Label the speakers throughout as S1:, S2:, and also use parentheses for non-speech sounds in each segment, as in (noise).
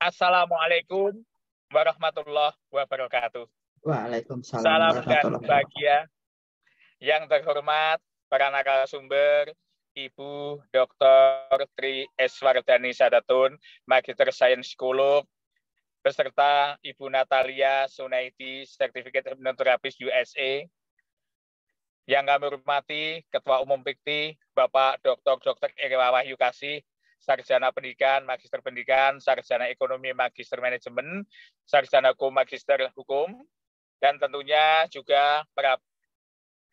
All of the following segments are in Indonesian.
S1: Assalamualaikum warahmatullahi wabarakatuh.
S2: Waalaikumsalam Salam dan
S1: bahagia. Yang terhormat para narasumber, Ibu Dr. Tri Eswardani Sadatun, Magister Sains Psikolog, beserta Ibu Natalia Sunaidi, Sertifikat Hipnoterapis USA, yang kami hormati Ketua Umum Pikti, Bapak Dr. Dr. Ira Wahyu Kasih, sarjana pendidikan, magister pendidikan, sarjana ekonomi, magister manajemen, sarjana hukum, magister hukum, dan tentunya juga para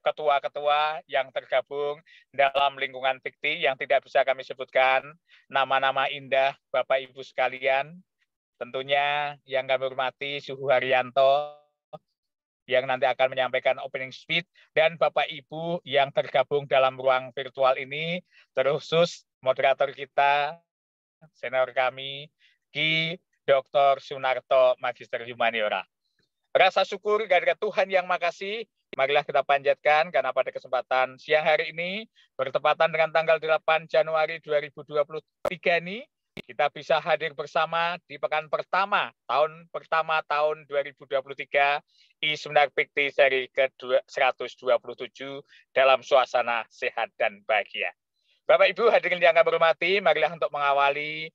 S1: ketua-ketua yang tergabung dalam lingkungan fikti yang tidak bisa kami sebutkan nama-nama indah Bapak Ibu sekalian. Tentunya yang kami hormati Suhu Haryanto, yang nanti akan menyampaikan opening speech dan Bapak Ibu yang tergabung dalam ruang virtual ini terkhusus moderator kita, senior kami, Ki Dr. Sunarto Magister Humaniora. Rasa syukur kepada Tuhan yang makasih, marilah kita panjatkan karena pada kesempatan siang hari ini, bertepatan dengan tanggal 8 Januari 2023 ini, kita bisa hadir bersama di pekan pertama, tahun pertama tahun 2023, I19 Pikti seri ke-127 dalam suasana sehat dan bahagia. Bapak Ibu hadirin yang kami hormati, marilah untuk mengawali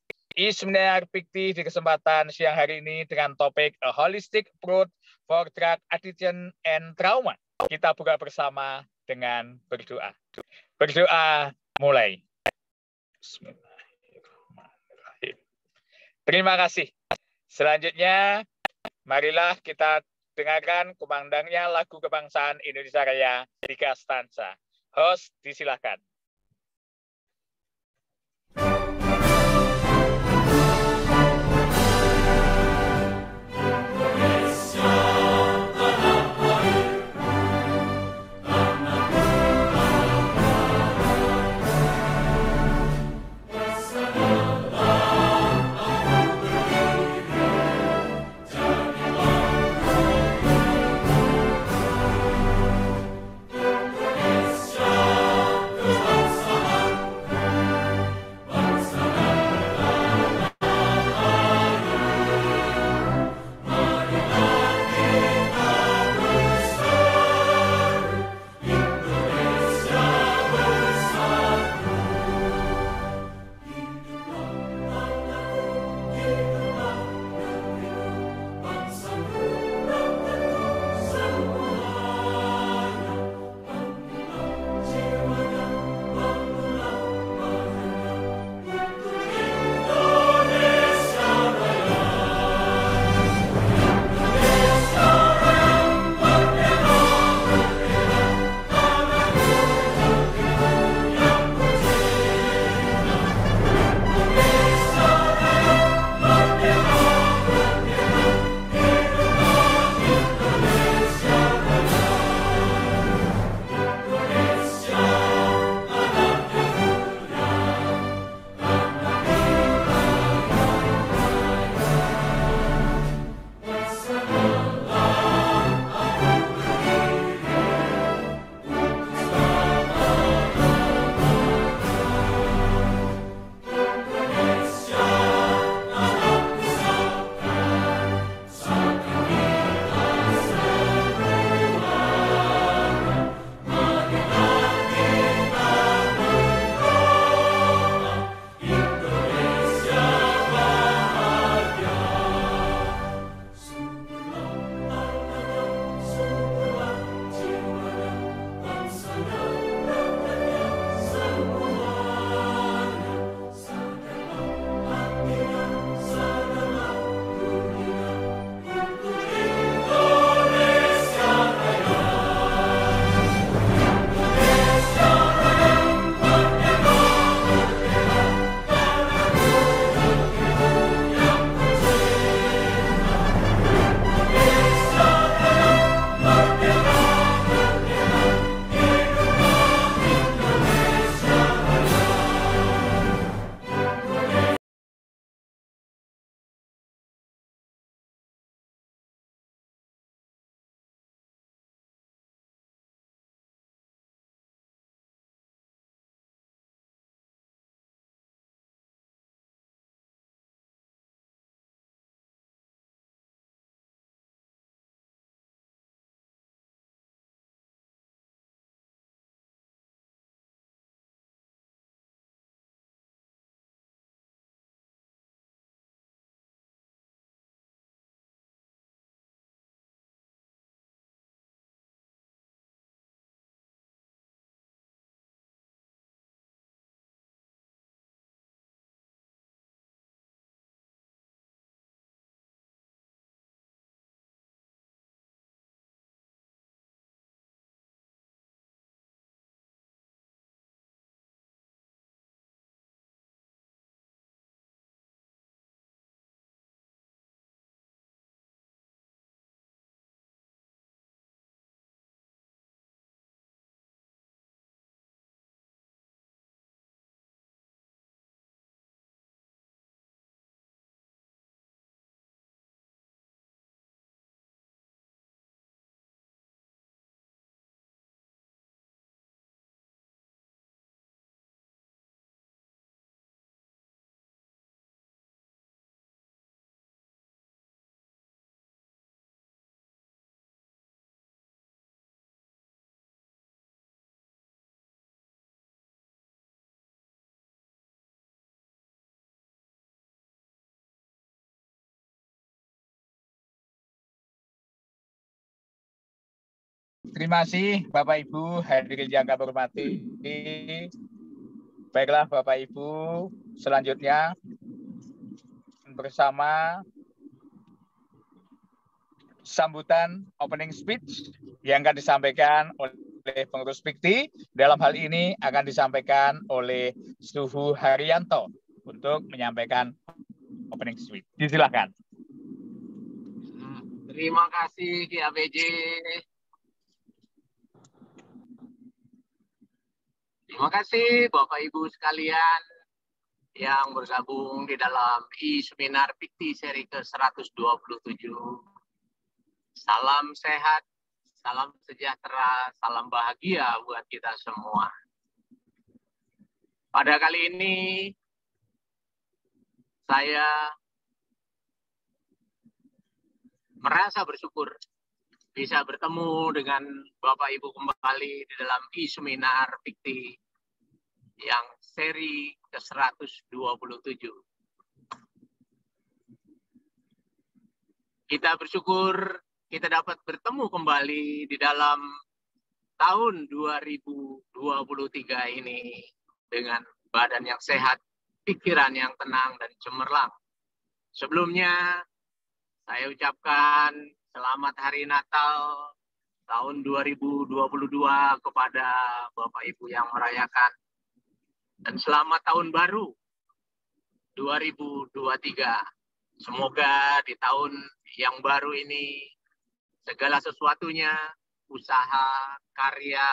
S1: seminar fiktif di kesempatan siang hari ini dengan topik A Holistic Approach for Drug Addiction and Trauma. Kita buka bersama dengan berdoa. Berdoa mulai. Terima kasih. Selanjutnya, marilah kita dengarkan kumandangnya lagu kebangsaan Indonesia Raya, tiga stansa. Host, disilahkan. Terima kasih Bapak Ibu hadirin yang kami hormati. Baiklah Bapak Ibu, selanjutnya bersama sambutan opening speech yang akan disampaikan oleh pengurus Pikti. Dalam hal ini akan disampaikan oleh Suhu Haryanto untuk menyampaikan opening speech. Disilahkan.
S3: Hmm, terima kasih KABJ. Terima kasih Bapak Ibu sekalian yang bergabung di dalam e-seminar Pikti seri ke-127. Salam sehat, salam sejahtera, salam bahagia buat kita semua. Pada kali ini saya merasa bersyukur bisa bertemu dengan Bapak Ibu kembali di dalam e-seminar fikti yang seri ke-127. Kita bersyukur kita dapat bertemu kembali di dalam tahun 2023 ini dengan badan yang sehat, pikiran yang tenang dan cemerlang. Sebelumnya saya ucapkan Selamat Hari Natal tahun 2022 kepada Bapak Ibu yang merayakan. Dan selamat tahun baru 2023. Semoga di tahun yang baru ini segala sesuatunya, usaha, karya,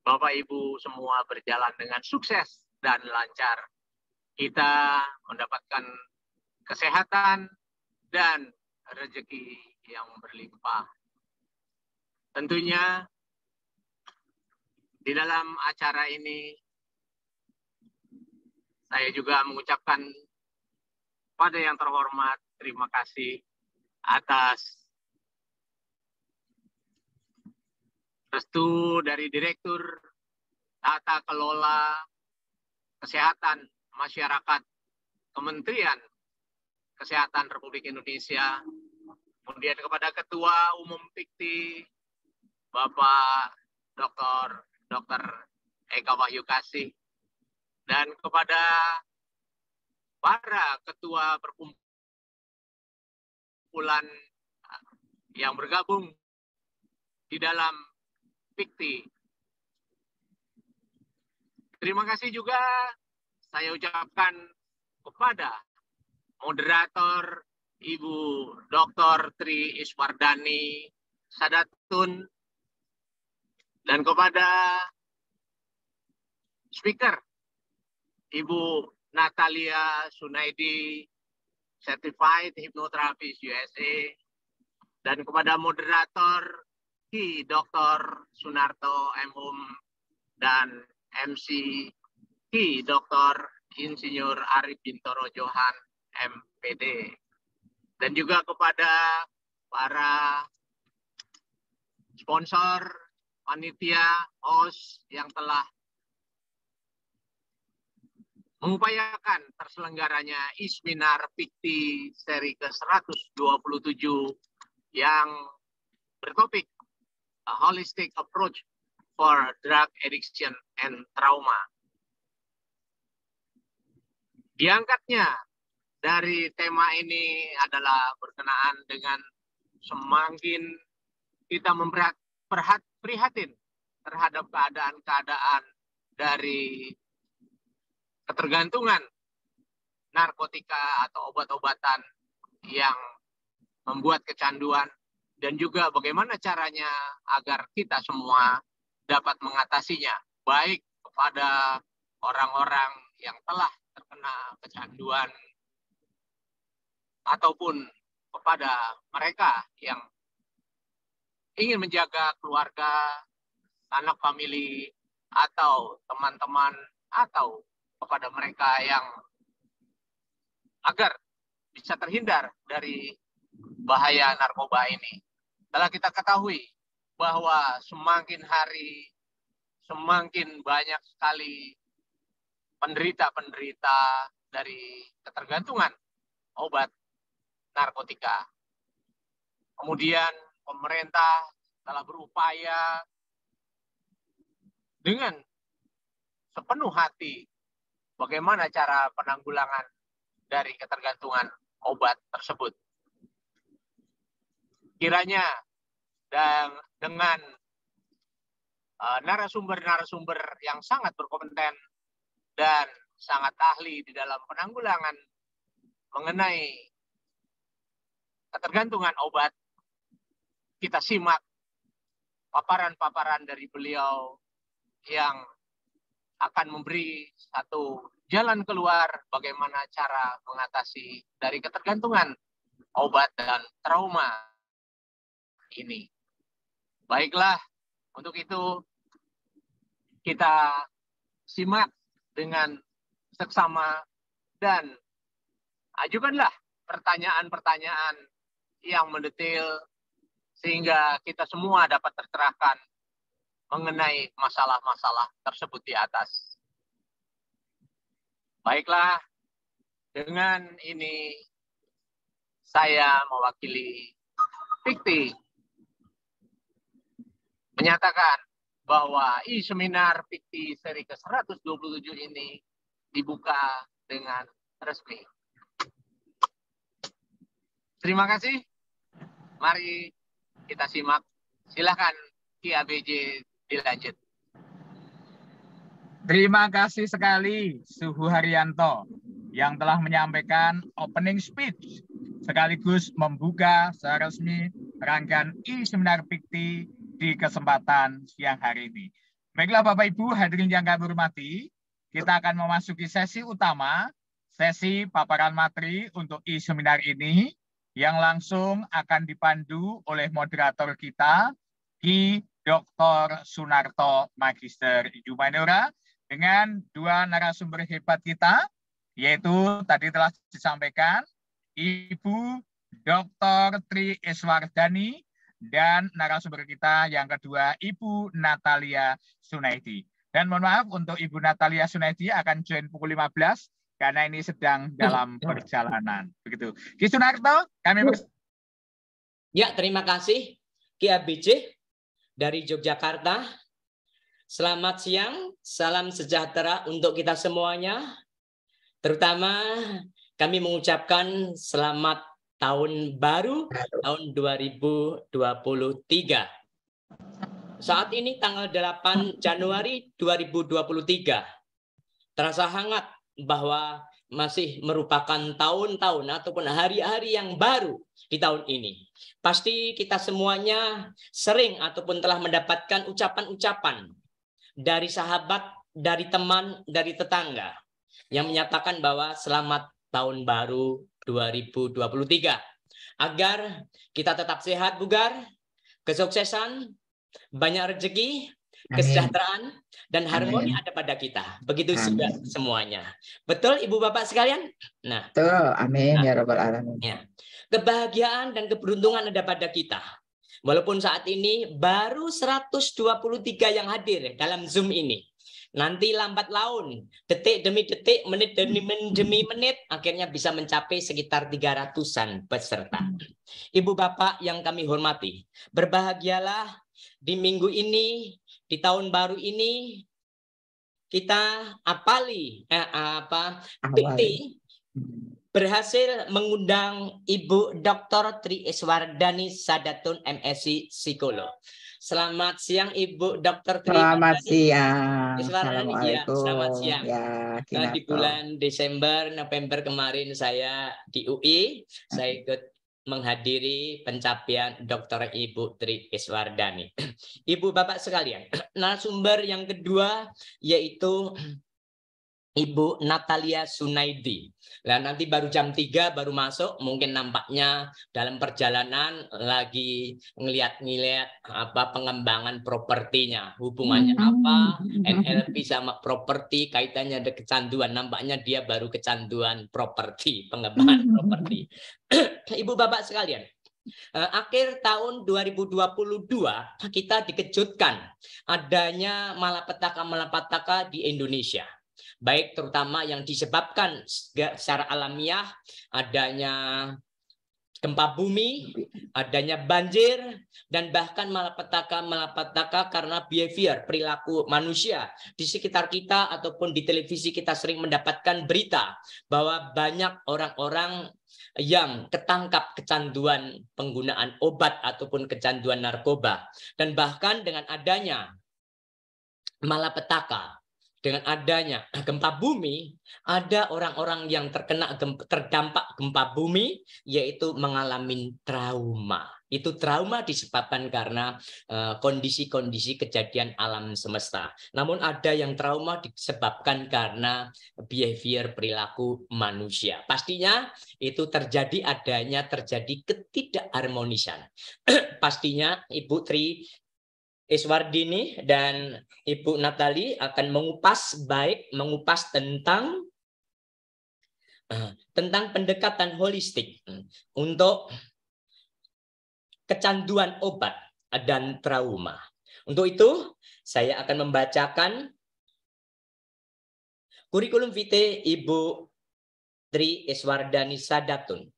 S3: Bapak Ibu semua berjalan dengan sukses dan lancar. Kita mendapatkan kesehatan dan rezeki yang berlimpah. Tentunya di dalam acara ini saya juga mengucapkan pada yang terhormat terima kasih atas restu dari Direktur Tata Kelola Kesehatan Masyarakat Kementerian Kesehatan Republik Indonesia, kemudian kepada Ketua Umum Pikti, Bapak Dr. Dr. Eka Wahyu Kasih, dan kepada para ketua perkumpulan yang bergabung di dalam Pikti. Terima kasih juga saya ucapkan kepada moderator Ibu Dr. Tri Iswardani Sadatun dan kepada speaker Ibu Natalia Sunaidi Certified Hypnotherapist USA dan kepada moderator Ki Dr. Sunarto M. Hum dan MC Ki Dr. Insinyur Arif Bintoro Johan MPD dan juga kepada para sponsor, panitia, OS yang telah mengupayakan terselenggaranya Isminar Pikti seri ke-127 yang bertopik A Holistic Approach for Drug Addiction and Trauma. Diangkatnya dari tema ini adalah berkenaan dengan semakin kita memprihatin terhadap keadaan-keadaan dari ketergantungan narkotika atau obat-obatan yang membuat kecanduan dan juga bagaimana caranya agar kita semua dapat mengatasinya baik kepada orang-orang yang telah terkena kecanduan ataupun kepada mereka yang ingin menjaga keluarga, anak family, atau teman-teman, atau kepada mereka yang agar bisa terhindar dari bahaya narkoba ini. Telah kita ketahui bahwa semakin hari semakin banyak sekali penderita-penderita dari ketergantungan obat narkotika. Kemudian pemerintah telah berupaya dengan sepenuh hati bagaimana cara penanggulangan dari ketergantungan obat tersebut. Kiranya dan dengan eh, narasumber-narasumber yang sangat berkompeten dan sangat ahli di dalam penanggulangan mengenai ketergantungan obat, kita simak paparan-paparan dari beliau yang akan memberi satu jalan keluar bagaimana cara mengatasi dari ketergantungan obat dan trauma ini. Baiklah, untuk itu kita simak dengan seksama dan ajukanlah pertanyaan-pertanyaan yang mendetail sehingga kita semua dapat tercerahkan mengenai masalah-masalah tersebut di atas. Baiklah, dengan ini saya mewakili Fikti menyatakan bahwa i seminar Fikti seri ke-127 ini dibuka dengan resmi. Terima kasih. Mari kita simak. Silahkan KABJ dilanjut.
S1: Terima kasih sekali Suhu Haryanto yang telah menyampaikan opening speech sekaligus membuka secara resmi rangkaian e-seminar Pikti di kesempatan siang hari ini. Baiklah Bapak Ibu hadirin yang kami hormati, kita akan memasuki sesi utama, sesi paparan materi untuk e-seminar ini yang langsung akan dipandu oleh moderator kita, Ki Dr. Sunarto Magister Jumanura dengan dua narasumber hebat kita, yaitu tadi telah disampaikan Ibu Dr. Tri Eswardani dan narasumber kita yang kedua Ibu Natalia Sunaidi. Dan mohon maaf untuk Ibu Natalia Sunaidi akan join pukul 15 karena ini sedang (laughs) dalam ya. perjalanan. Begitu. Ki Sunarto, kami Ya, ya terima kasih
S4: Ki ABC dari Yogyakarta. Selamat siang, salam sejahtera untuk kita semuanya. Terutama kami mengucapkan selamat tahun baru tahun 2023. Saat ini tanggal 8 Januari 2023. Terasa hangat bahwa masih merupakan tahun-tahun ataupun hari-hari yang baru di tahun ini. Pasti kita semuanya sering ataupun telah mendapatkan ucapan-ucapan dari sahabat, dari teman, dari tetangga yang menyatakan bahwa selamat tahun baru 2023. Agar kita tetap sehat bugar, kesuksesan, banyak rezeki,
S5: kesejahteraan
S4: dan harmoni amin. ada pada kita. Begitu amin. sudah semuanya. Betul Ibu Bapak sekalian? Nah.
S6: Betul. Amin nah, ya rabbal alamin. Ya.
S4: Kebahagiaan dan keberuntungan ada pada kita. Walaupun saat ini baru 123 yang hadir dalam Zoom ini. Nanti lambat laun, detik demi detik, menit demi menit, demi menit, akhirnya bisa mencapai sekitar 300-an peserta. Ibu Bapak yang kami hormati, berbahagialah di minggu ini di tahun baru ini kita apali eh, apa Piti berhasil mengundang Ibu Dr. Tri Iswardani Sadatun MSc Psikolog. Selamat siang Ibu Dr. Tri. Selamat siang. Iswardani, ya, selamat siang. Ya, di bulan Desember November kemarin saya di UI, saya ikut menghadiri pencapaian Dr. Ibu Tri Iswardani. (clears throat) Ibu Bapak sekalian, (clears throat) narasumber yang kedua yaitu Ibu Natalia Sunaidi. Nah, nanti baru jam 3 baru masuk, mungkin nampaknya dalam perjalanan lagi ngeliat-ngeliat apa pengembangan propertinya, hubungannya hmm.
S3: apa, hmm. NLP
S4: sama properti, kaitannya ada kecanduan. Nampaknya dia baru kecanduan properti, pengembangan hmm. properti. (clears throat) Ibu Bapak sekalian, eh, akhir tahun 2022 kita dikejutkan adanya malapetaka-malapetaka di Indonesia baik terutama yang disebabkan secara alamiah adanya gempa bumi, adanya banjir, dan bahkan malapetaka-malapetaka karena behavior, perilaku manusia. Di sekitar kita ataupun di televisi kita sering mendapatkan berita bahwa banyak orang-orang yang ketangkap kecanduan penggunaan obat ataupun kecanduan narkoba. Dan bahkan dengan adanya malapetaka, dengan adanya (clears throat) gempa bumi, ada orang-orang yang terkena terdampak gempa bumi yaitu mengalami trauma. Itu trauma disebabkan karena eh, kondisi-kondisi kejadian alam semesta. Namun ada yang trauma disebabkan karena behavior perilaku manusia. Pastinya itu terjadi adanya terjadi ketidakharmonisan. (clears throat) Pastinya Ibu Tri Iswardini dan Ibu Natali akan mengupas baik mengupas tentang eh, tentang pendekatan holistik hmm, untuk kecanduan obat dan trauma. Untuk itu, saya akan membacakan kurikulum vitae Ibu Tri Iswardani Sadatun.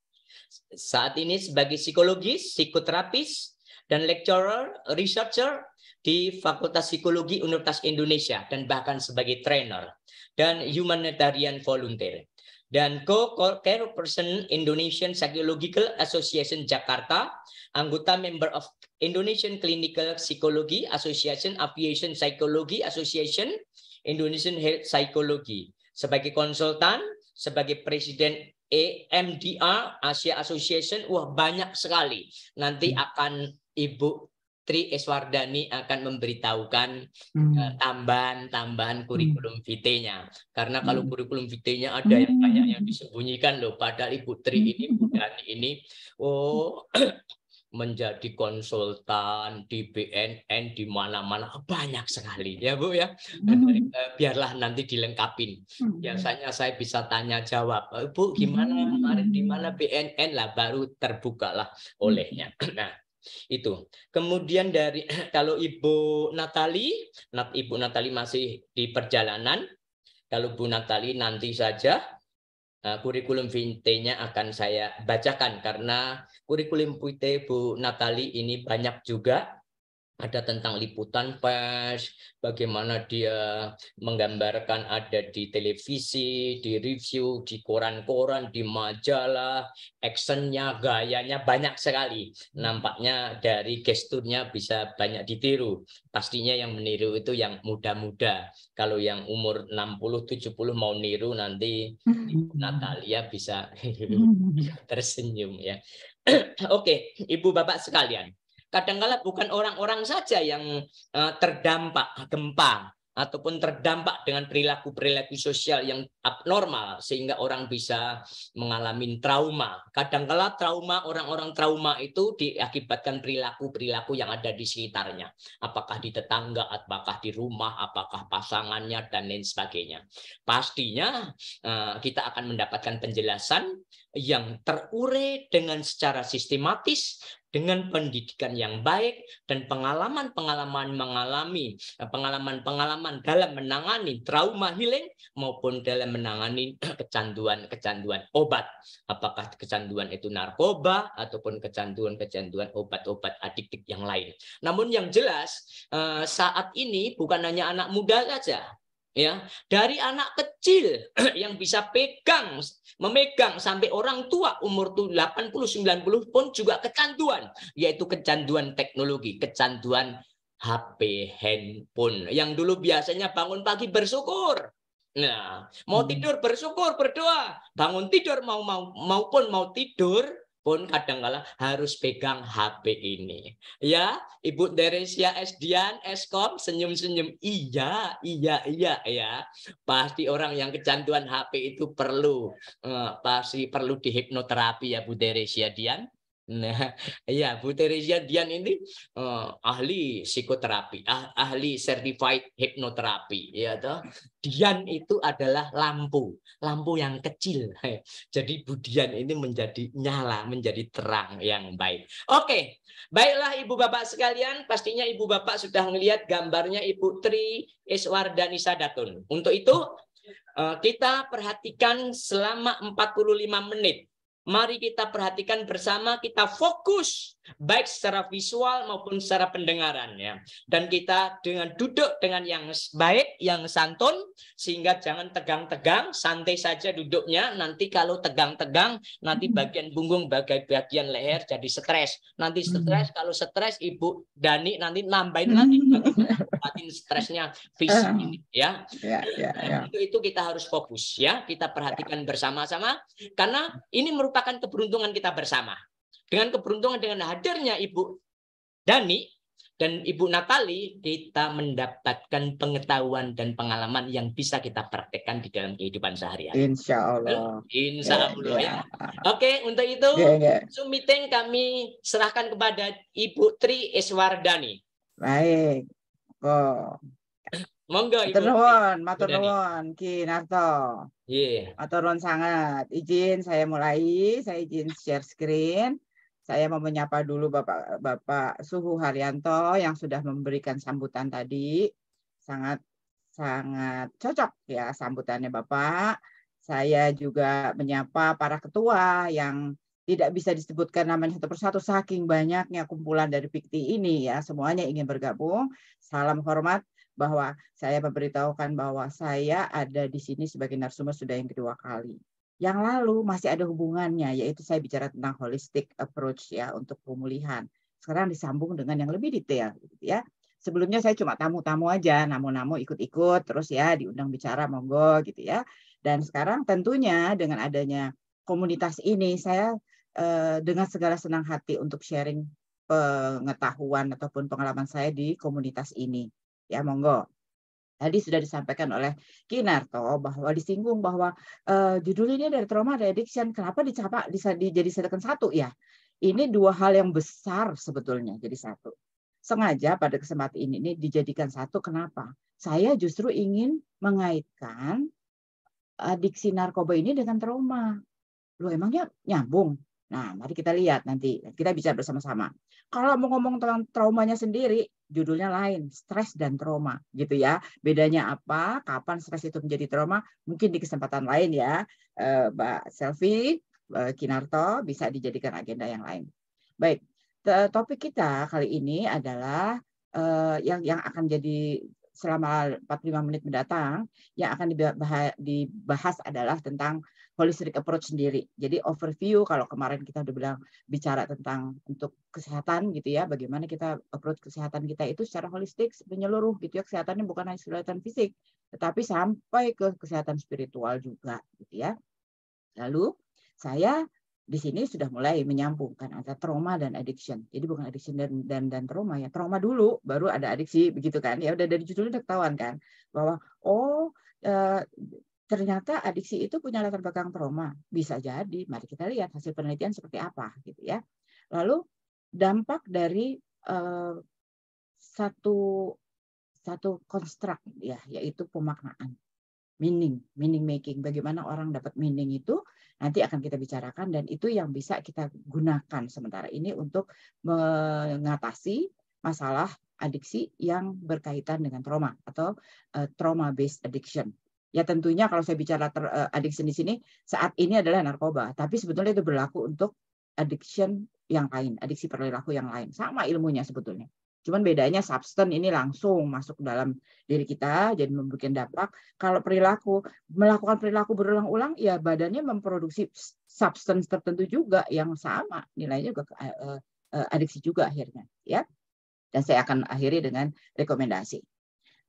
S4: Saat ini sebagai psikologis, psikoterapis, dan lecturer, researcher di Fakultas Psikologi Universitas Indonesia dan bahkan sebagai trainer dan humanitarian volunteer dan co-care person Indonesian Psychological Association Jakarta, anggota member of Indonesian Clinical Psychology Association, Aviation Psychology Association, Indonesian Health Psychology, sebagai konsultan, sebagai presiden AMDR Asia Association, wah banyak sekali. Nanti hmm. akan Ibu Tri Eswardani akan memberitahukan hmm. uh, tambahan-tambahan hmm. kurikulum vitae-nya. Karena kalau hmm. kurikulum vitae-nya ada yang hmm. banyak yang disembunyikan loh. Padahal Ibu Tri ini, Bu Dani ini, oh (clears throat) menjadi konsultan di BNN di mana-mana banyak sekali ya Bu ya
S2: eh,
S4: biarlah nanti dilengkapin biasanya saya bisa tanya jawab eh, Bu gimana kemarin di mana BNN lah baru terbukalah olehnya (clears throat) nah itu. Kemudian dari (clears throat) kalau Ibu Natali, Ibu Natali masih di perjalanan. Kalau Bu Natali nanti saja eh, kurikulum vitae-nya akan saya bacakan karena kurikulum vitae Bu Natali ini banyak juga ada tentang liputan pers, bagaimana dia menggambarkan ada di televisi, di review, di koran-koran, di majalah, actionnya, gayanya banyak sekali. Nampaknya dari gesturnya bisa banyak ditiru. Pastinya yang meniru itu yang muda-muda. Kalau yang umur 60-70 mau niru nanti Ibu (laughs) Natalia bisa (laughs) (laughs) tersenyum ya. (clears throat) Oke, Ibu Bapak sekalian kadangkala bukan orang-orang saja yang eh, terdampak gempa ataupun terdampak dengan perilaku-perilaku sosial yang abnormal sehingga orang bisa mengalami trauma. Kadangkala trauma orang-orang trauma itu diakibatkan perilaku-perilaku yang ada di sekitarnya, apakah di tetangga, apakah di rumah, apakah pasangannya dan lain sebagainya. Pastinya eh, kita akan mendapatkan penjelasan yang terurai dengan secara sistematis dengan pendidikan yang baik dan pengalaman-pengalaman mengalami eh, pengalaman-pengalaman dalam menangani trauma healing maupun dalam menangani eh, kecanduan-kecanduan obat apakah kecanduan itu narkoba ataupun kecanduan-kecanduan obat-obat adiktif yang lain namun yang jelas eh, saat ini bukan hanya anak muda saja ya dari anak kecil (clears throat) yang bisa pegang memegang sampai orang tua umur 80 90 pun juga kecanduan yaitu kecanduan teknologi kecanduan HP handphone yang dulu biasanya bangun pagi
S6: bersyukur
S4: nah mau hmm. tidur bersyukur berdoa bangun tidur mau mau maupun mau tidur pun kadang kadangkala harus pegang HP ini. Ya, Ibu Teresia S. Dian, Eskom, senyum-senyum. Iya, iya, iya ya. Pasti orang yang kecanduan HP itu perlu. Eh, pasti perlu dihipnoterapi ya Bu Teresia Dian. Nah, (laughs) ya Bu Teresia Dian ini uh, ahli psikoterapi, ah, ahli certified hipnoterapi, ya toh. Dian itu adalah lampu, lampu yang kecil. (laughs) Jadi Bu Dian ini menjadi nyala, menjadi terang yang baik. Oke, baiklah Ibu Bapak sekalian, pastinya Ibu Bapak sudah melihat gambarnya Ibu Tri Iswardani Sadatun. Untuk itu uh, kita perhatikan selama 45 menit Mari kita perhatikan bersama, kita fokus baik secara visual maupun secara pendengaran ya. Dan kita dengan duduk dengan yang baik, yang santun sehingga jangan tegang-tegang, santai saja duduknya. Nanti kalau tegang-tegang nanti mm-hmm. bagian punggung bagai bagian leher jadi stres. Nanti mm-hmm. stres kalau stres Ibu Dani nanti nambahin lagi batin (laughs) stresnya fisik ini uh-huh. ya. itu, ya, ya, nah, ya. itu kita harus fokus ya, kita perhatikan bersama-sama karena ini merupakan keberuntungan kita bersama dengan keberuntungan dengan hadirnya Ibu Dani dan Ibu Natali, kita mendapatkan pengetahuan dan pengalaman yang bisa kita praktekkan di dalam kehidupan sehari-hari.
S6: Insya Allah.
S4: Insya ya, Allah yeah. ya. Oke, untuk itu yeah, yeah. Zoom meeting kami serahkan kepada Ibu Tri
S6: Eswardani.
S7: Baik. Oh.
S6: Monggo Ibu. Matur nuwun, matur nuwun Ki Narto. Iya. Yeah. Matur nuwun sangat. Izin saya mulai, saya izin share screen. Saya mau menyapa dulu Bapak Bapak Suhu Haryanto yang sudah memberikan sambutan tadi. Sangat sangat cocok ya sambutannya Bapak. Saya juga menyapa para ketua yang tidak bisa disebutkan namanya satu persatu saking banyaknya kumpulan dari Pikti ini ya semuanya ingin bergabung. Salam hormat bahwa saya memberitahukan bahwa saya ada di sini sebagai narasumber sudah yang kedua kali. Yang lalu masih ada hubungannya, yaitu saya bicara tentang holistic approach ya untuk pemulihan. Sekarang disambung dengan yang lebih detail, gitu ya. Sebelumnya saya cuma tamu-tamu aja, namu-namu ikut-ikut, terus ya diundang bicara monggo gitu ya. Dan sekarang tentunya dengan adanya komunitas ini, saya eh, dengan segala senang hati untuk sharing pengetahuan ataupun pengalaman saya di komunitas ini Ya monggo. Tadi sudah disampaikan oleh Kinarto bahwa disinggung bahwa uh, judul ini dari trauma dari addiction. Kenapa dicapak dijadikan satu ya? Ini dua hal yang besar sebetulnya jadi satu. Sengaja pada kesempatan ini, ini dijadikan satu. Kenapa? Saya justru ingin mengaitkan eh, adiksi narkoba ini dengan trauma. Lu emangnya nyambung? Nah, mari kita lihat nanti. Kita bicara bersama-sama. Kalau mau ngomong tentang traumanya sendiri, judulnya lain, stres dan trauma, gitu ya. Bedanya apa? Kapan stres itu menjadi trauma? Mungkin di kesempatan lain ya, eh, Mbak Selvi, eh, Kinarto bisa dijadikan agenda yang lain. Baik, topik kita kali ini adalah eh, yang yang akan jadi selama 45 menit mendatang yang akan dibahas adalah tentang holistic approach sendiri. Jadi overview kalau kemarin kita udah bilang bicara tentang untuk kesehatan gitu ya, bagaimana kita approach kesehatan kita itu secara holistik menyeluruh gitu ya kesehatannya bukan hanya kesehatan fisik, tetapi sampai ke kesehatan spiritual juga gitu ya. Lalu saya di sini sudah mulai menyambungkan antara trauma dan addiction. Jadi bukan addiction dan dan dan trauma ya. Trauma dulu baru ada adiksi begitu kan. Ya udah dari judulnya udah ketahuan kan bahwa oh eh, ternyata adiksi itu punya latar belakang trauma. Bisa jadi, mari kita lihat hasil penelitian seperti apa gitu ya. Lalu dampak dari uh, satu satu konstruk ya yaitu pemaknaan meaning, meaning making. Bagaimana orang dapat meaning itu nanti akan kita bicarakan dan itu yang bisa kita gunakan sementara ini untuk mengatasi masalah adiksi yang berkaitan dengan trauma atau eh, trauma based addiction Ya tentunya kalau saya bicara ter, uh, addiction di sini saat ini adalah narkoba, tapi sebetulnya itu berlaku untuk addiction yang lain, adiksi perilaku yang lain. Sama ilmunya sebetulnya. Cuman bedanya substance ini langsung masuk dalam diri kita, jadi membuat dampak. Kalau perilaku, melakukan perilaku berulang-ulang, ya badannya memproduksi substance tertentu juga yang sama. Nilainya juga eh, eh, adiksi juga akhirnya. ya. Dan saya akan akhiri dengan rekomendasi.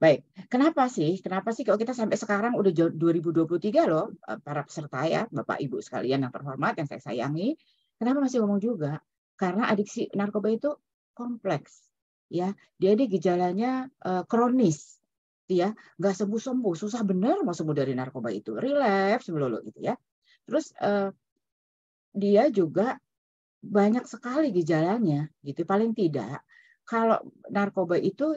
S6: Baik, kenapa sih? Kenapa sih kalau kita sampai sekarang udah 2023 loh, eh, para peserta ya, Bapak Ibu sekalian yang terhormat, yang saya sayangi, kenapa masih ngomong juga? Karena adiksi narkoba itu kompleks, ya. Dia ini gejalanya uh, kronis, ya, nggak sembuh sembuh, susah bener mau sembuh dari narkoba itu, relapse melulu gitu ya. Terus uh, dia juga banyak sekali gejalanya, gitu. Paling tidak kalau narkoba itu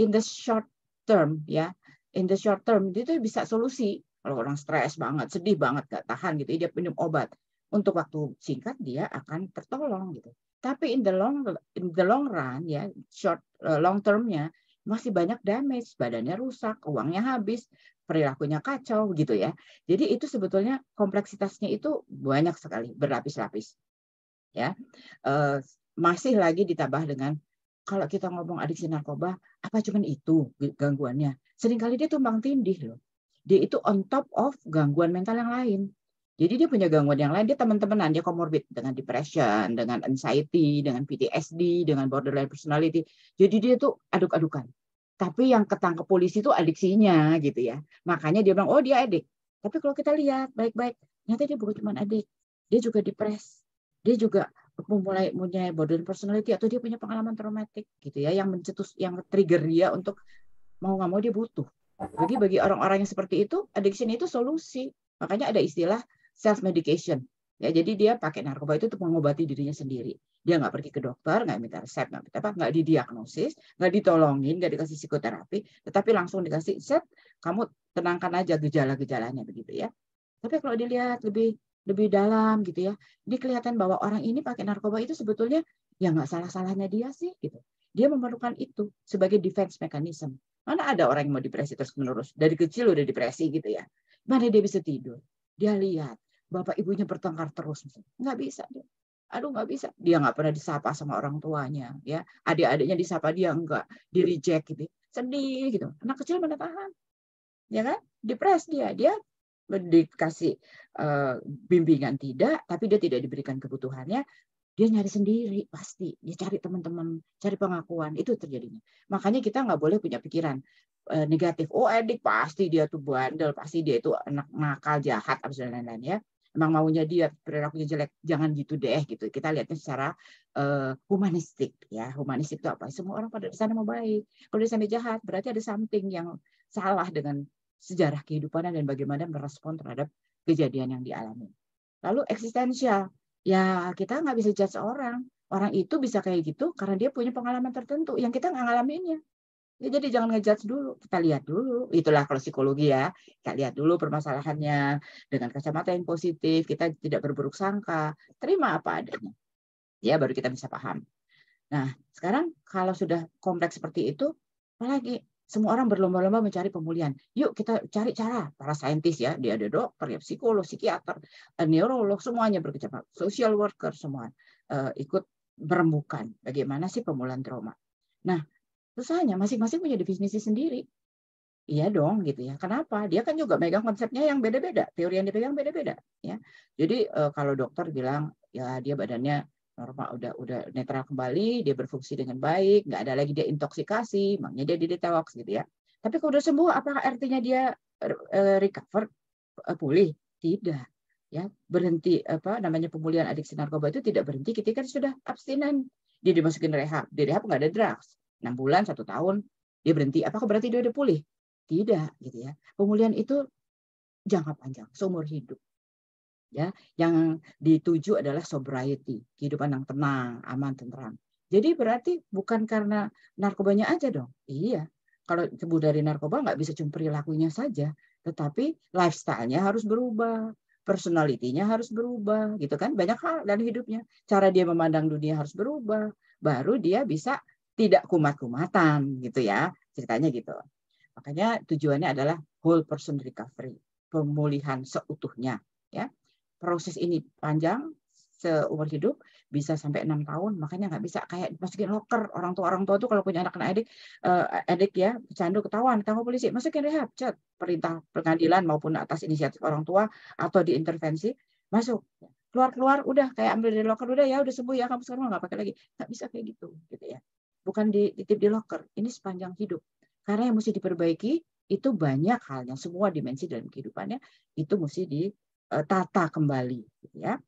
S6: in the short term ya in the short term itu bisa solusi kalau orang stres banget sedih banget gak tahan gitu dia minum obat untuk waktu singkat dia akan tertolong gitu tapi in the long in the long run ya short eh, long termnya masih banyak damage, badannya rusak, uangnya habis, perilakunya kacau gitu ya. Jadi itu sebetulnya kompleksitasnya itu banyak sekali berlapis-lapis. Ya. uh, masih lagi ditambah dengan kalau kita ngomong adiksi narkoba, apa cuman itu gangguannya? Seringkali dia tumbang tindih loh. Dia itu on top of gangguan mental yang lain. Jadi dia punya gangguan yang lain, dia teman-temanan, dia komorbid dengan depression, dengan anxiety, dengan PTSD, dengan borderline personality. Jadi dia tuh aduk-adukan. Tapi yang ketangkep polisi itu adiksinya gitu ya. Makanya dia bilang, oh dia adik. Tapi kalau kita lihat baik-baik, ternyata dia bukan cuma adik. Dia juga depres. Dia juga mulai punya borderline personality atau dia punya pengalaman traumatik gitu ya yang mencetus yang trigger dia untuk mau nggak mau dia butuh. Jadi bagi orang-orang yang seperti itu addiction itu solusi. Makanya ada istilah self medication. Ya, jadi dia pakai narkoba itu untuk mengobati dirinya sendiri. Dia nggak pergi ke dokter, nggak minta resep, nggak minta apa, nggak didiagnosis, nggak ditolongin, nggak dikasih psikoterapi, tetapi langsung dikasih set, kamu tenangkan aja gejala-gejalanya begitu ya. Tapi kalau dilihat lebih lebih dalam gitu ya. Jadi kelihatan bahwa orang ini pakai narkoba itu sebetulnya ya nggak salah-salahnya dia sih gitu. Dia memerlukan itu sebagai defense mechanism. Mana ada orang yang mau depresi terus menerus dari kecil udah depresi gitu ya. Mana dia bisa tidur? Dia lihat bapak ibunya bertengkar terus, nggak bisa dia. Aduh nggak bisa, dia nggak pernah disapa sama orang tuanya, ya adik-adiknya disapa dia enggak, di reject gitu, sedih gitu. Anak kecil mana tahan, ya kan? Depres dia, dia dikasih uh, bimbingan tidak, tapi dia tidak diberikan kebutuhannya, dia nyari sendiri pasti, dia cari teman-teman, cari pengakuan itu terjadinya. Makanya kita nggak boleh punya pikiran uh, negatif. Oh edik pasti dia tuh bandel, pasti dia itu anak nakal, jahat, abis dan lain-lain ya. Emang maunya dia perilakunya jelek, jangan gitu deh gitu. Kita lihatnya secara uh, humanistik ya. Humanistik itu apa? Semua orang pada sana mau baik. Kalau di sana jahat, berarti ada something yang salah dengan sejarah kehidupannya dan bagaimana merespon terhadap kejadian yang dialami. Lalu eksistensial, ya kita nggak bisa judge orang. Orang itu bisa kayak gitu karena dia punya pengalaman tertentu yang kita nggak ngalaminnya. Ya, jadi jangan ngejudge dulu, kita lihat dulu. Itulah kalau psikologi ya, kita lihat dulu permasalahannya dengan kacamata yang positif, kita tidak berburuk sangka, terima apa adanya. Ya baru kita bisa paham. Nah, sekarang kalau sudah kompleks seperti itu, apalagi semua orang berlomba-lomba mencari pemulihan. Yuk kita cari cara. Para saintis ya, dia ada dokter, ya, psikolog, psikiater, eh, neurolog, semuanya bekerja, social worker semua uh, ikut berembukan bagaimana sih pemulihan trauma. Nah, susahnya masing-masing punya definisi sendiri. Iya dong gitu ya. Kenapa? Dia kan juga megang konsepnya yang beda-beda, teori yang dipegang beda-beda ya. Jadi uh, kalau dokter bilang ya dia badannya normal udah udah netral kembali dia berfungsi dengan baik nggak ada lagi dia intoksikasi makanya dia di detox gitu ya tapi kalau udah sembuh apakah artinya dia eh, eh, recover eh, pulih tidak ya berhenti apa namanya pemulihan adiksi narkoba itu tidak berhenti ketika sudah abstinen dia dimasukin rehab di rehab nggak ada drugs enam bulan satu tahun dia berhenti apa berarti dia udah pulih tidak gitu ya pemulihan itu jangka panjang seumur hidup ya yang dituju adalah sobriety kehidupan yang tenang aman tenang. jadi berarti bukan karena narkobanya aja dong iya kalau sembuh dari narkoba nggak bisa cuma perilakunya saja tetapi lifestyle-nya harus berubah personalitinya harus berubah gitu kan banyak hal dan hidupnya cara dia memandang dunia harus berubah baru dia bisa tidak kumat-kumatan gitu ya ceritanya gitu makanya tujuannya adalah whole person recovery pemulihan seutuhnya ya proses ini panjang seumur hidup bisa sampai enam tahun makanya nggak bisa kayak masukin locker orang tua orang tua tuh kalau punya anak anak adik uh, eh, adik ya candu ketahuan kamu polisi masukin rehab cat perintah pengadilan maupun atas inisiatif orang tua atau diintervensi masuk keluar keluar udah kayak ambil dari locker udah ya udah sembuh ya kamu sekarang nggak pakai lagi nggak bisa kayak gitu gitu ya bukan dititip di locker ini sepanjang hidup karena yang mesti diperbaiki itu banyak halnya semua dimensi dalam kehidupannya itu mesti di Eh, tata kembali ya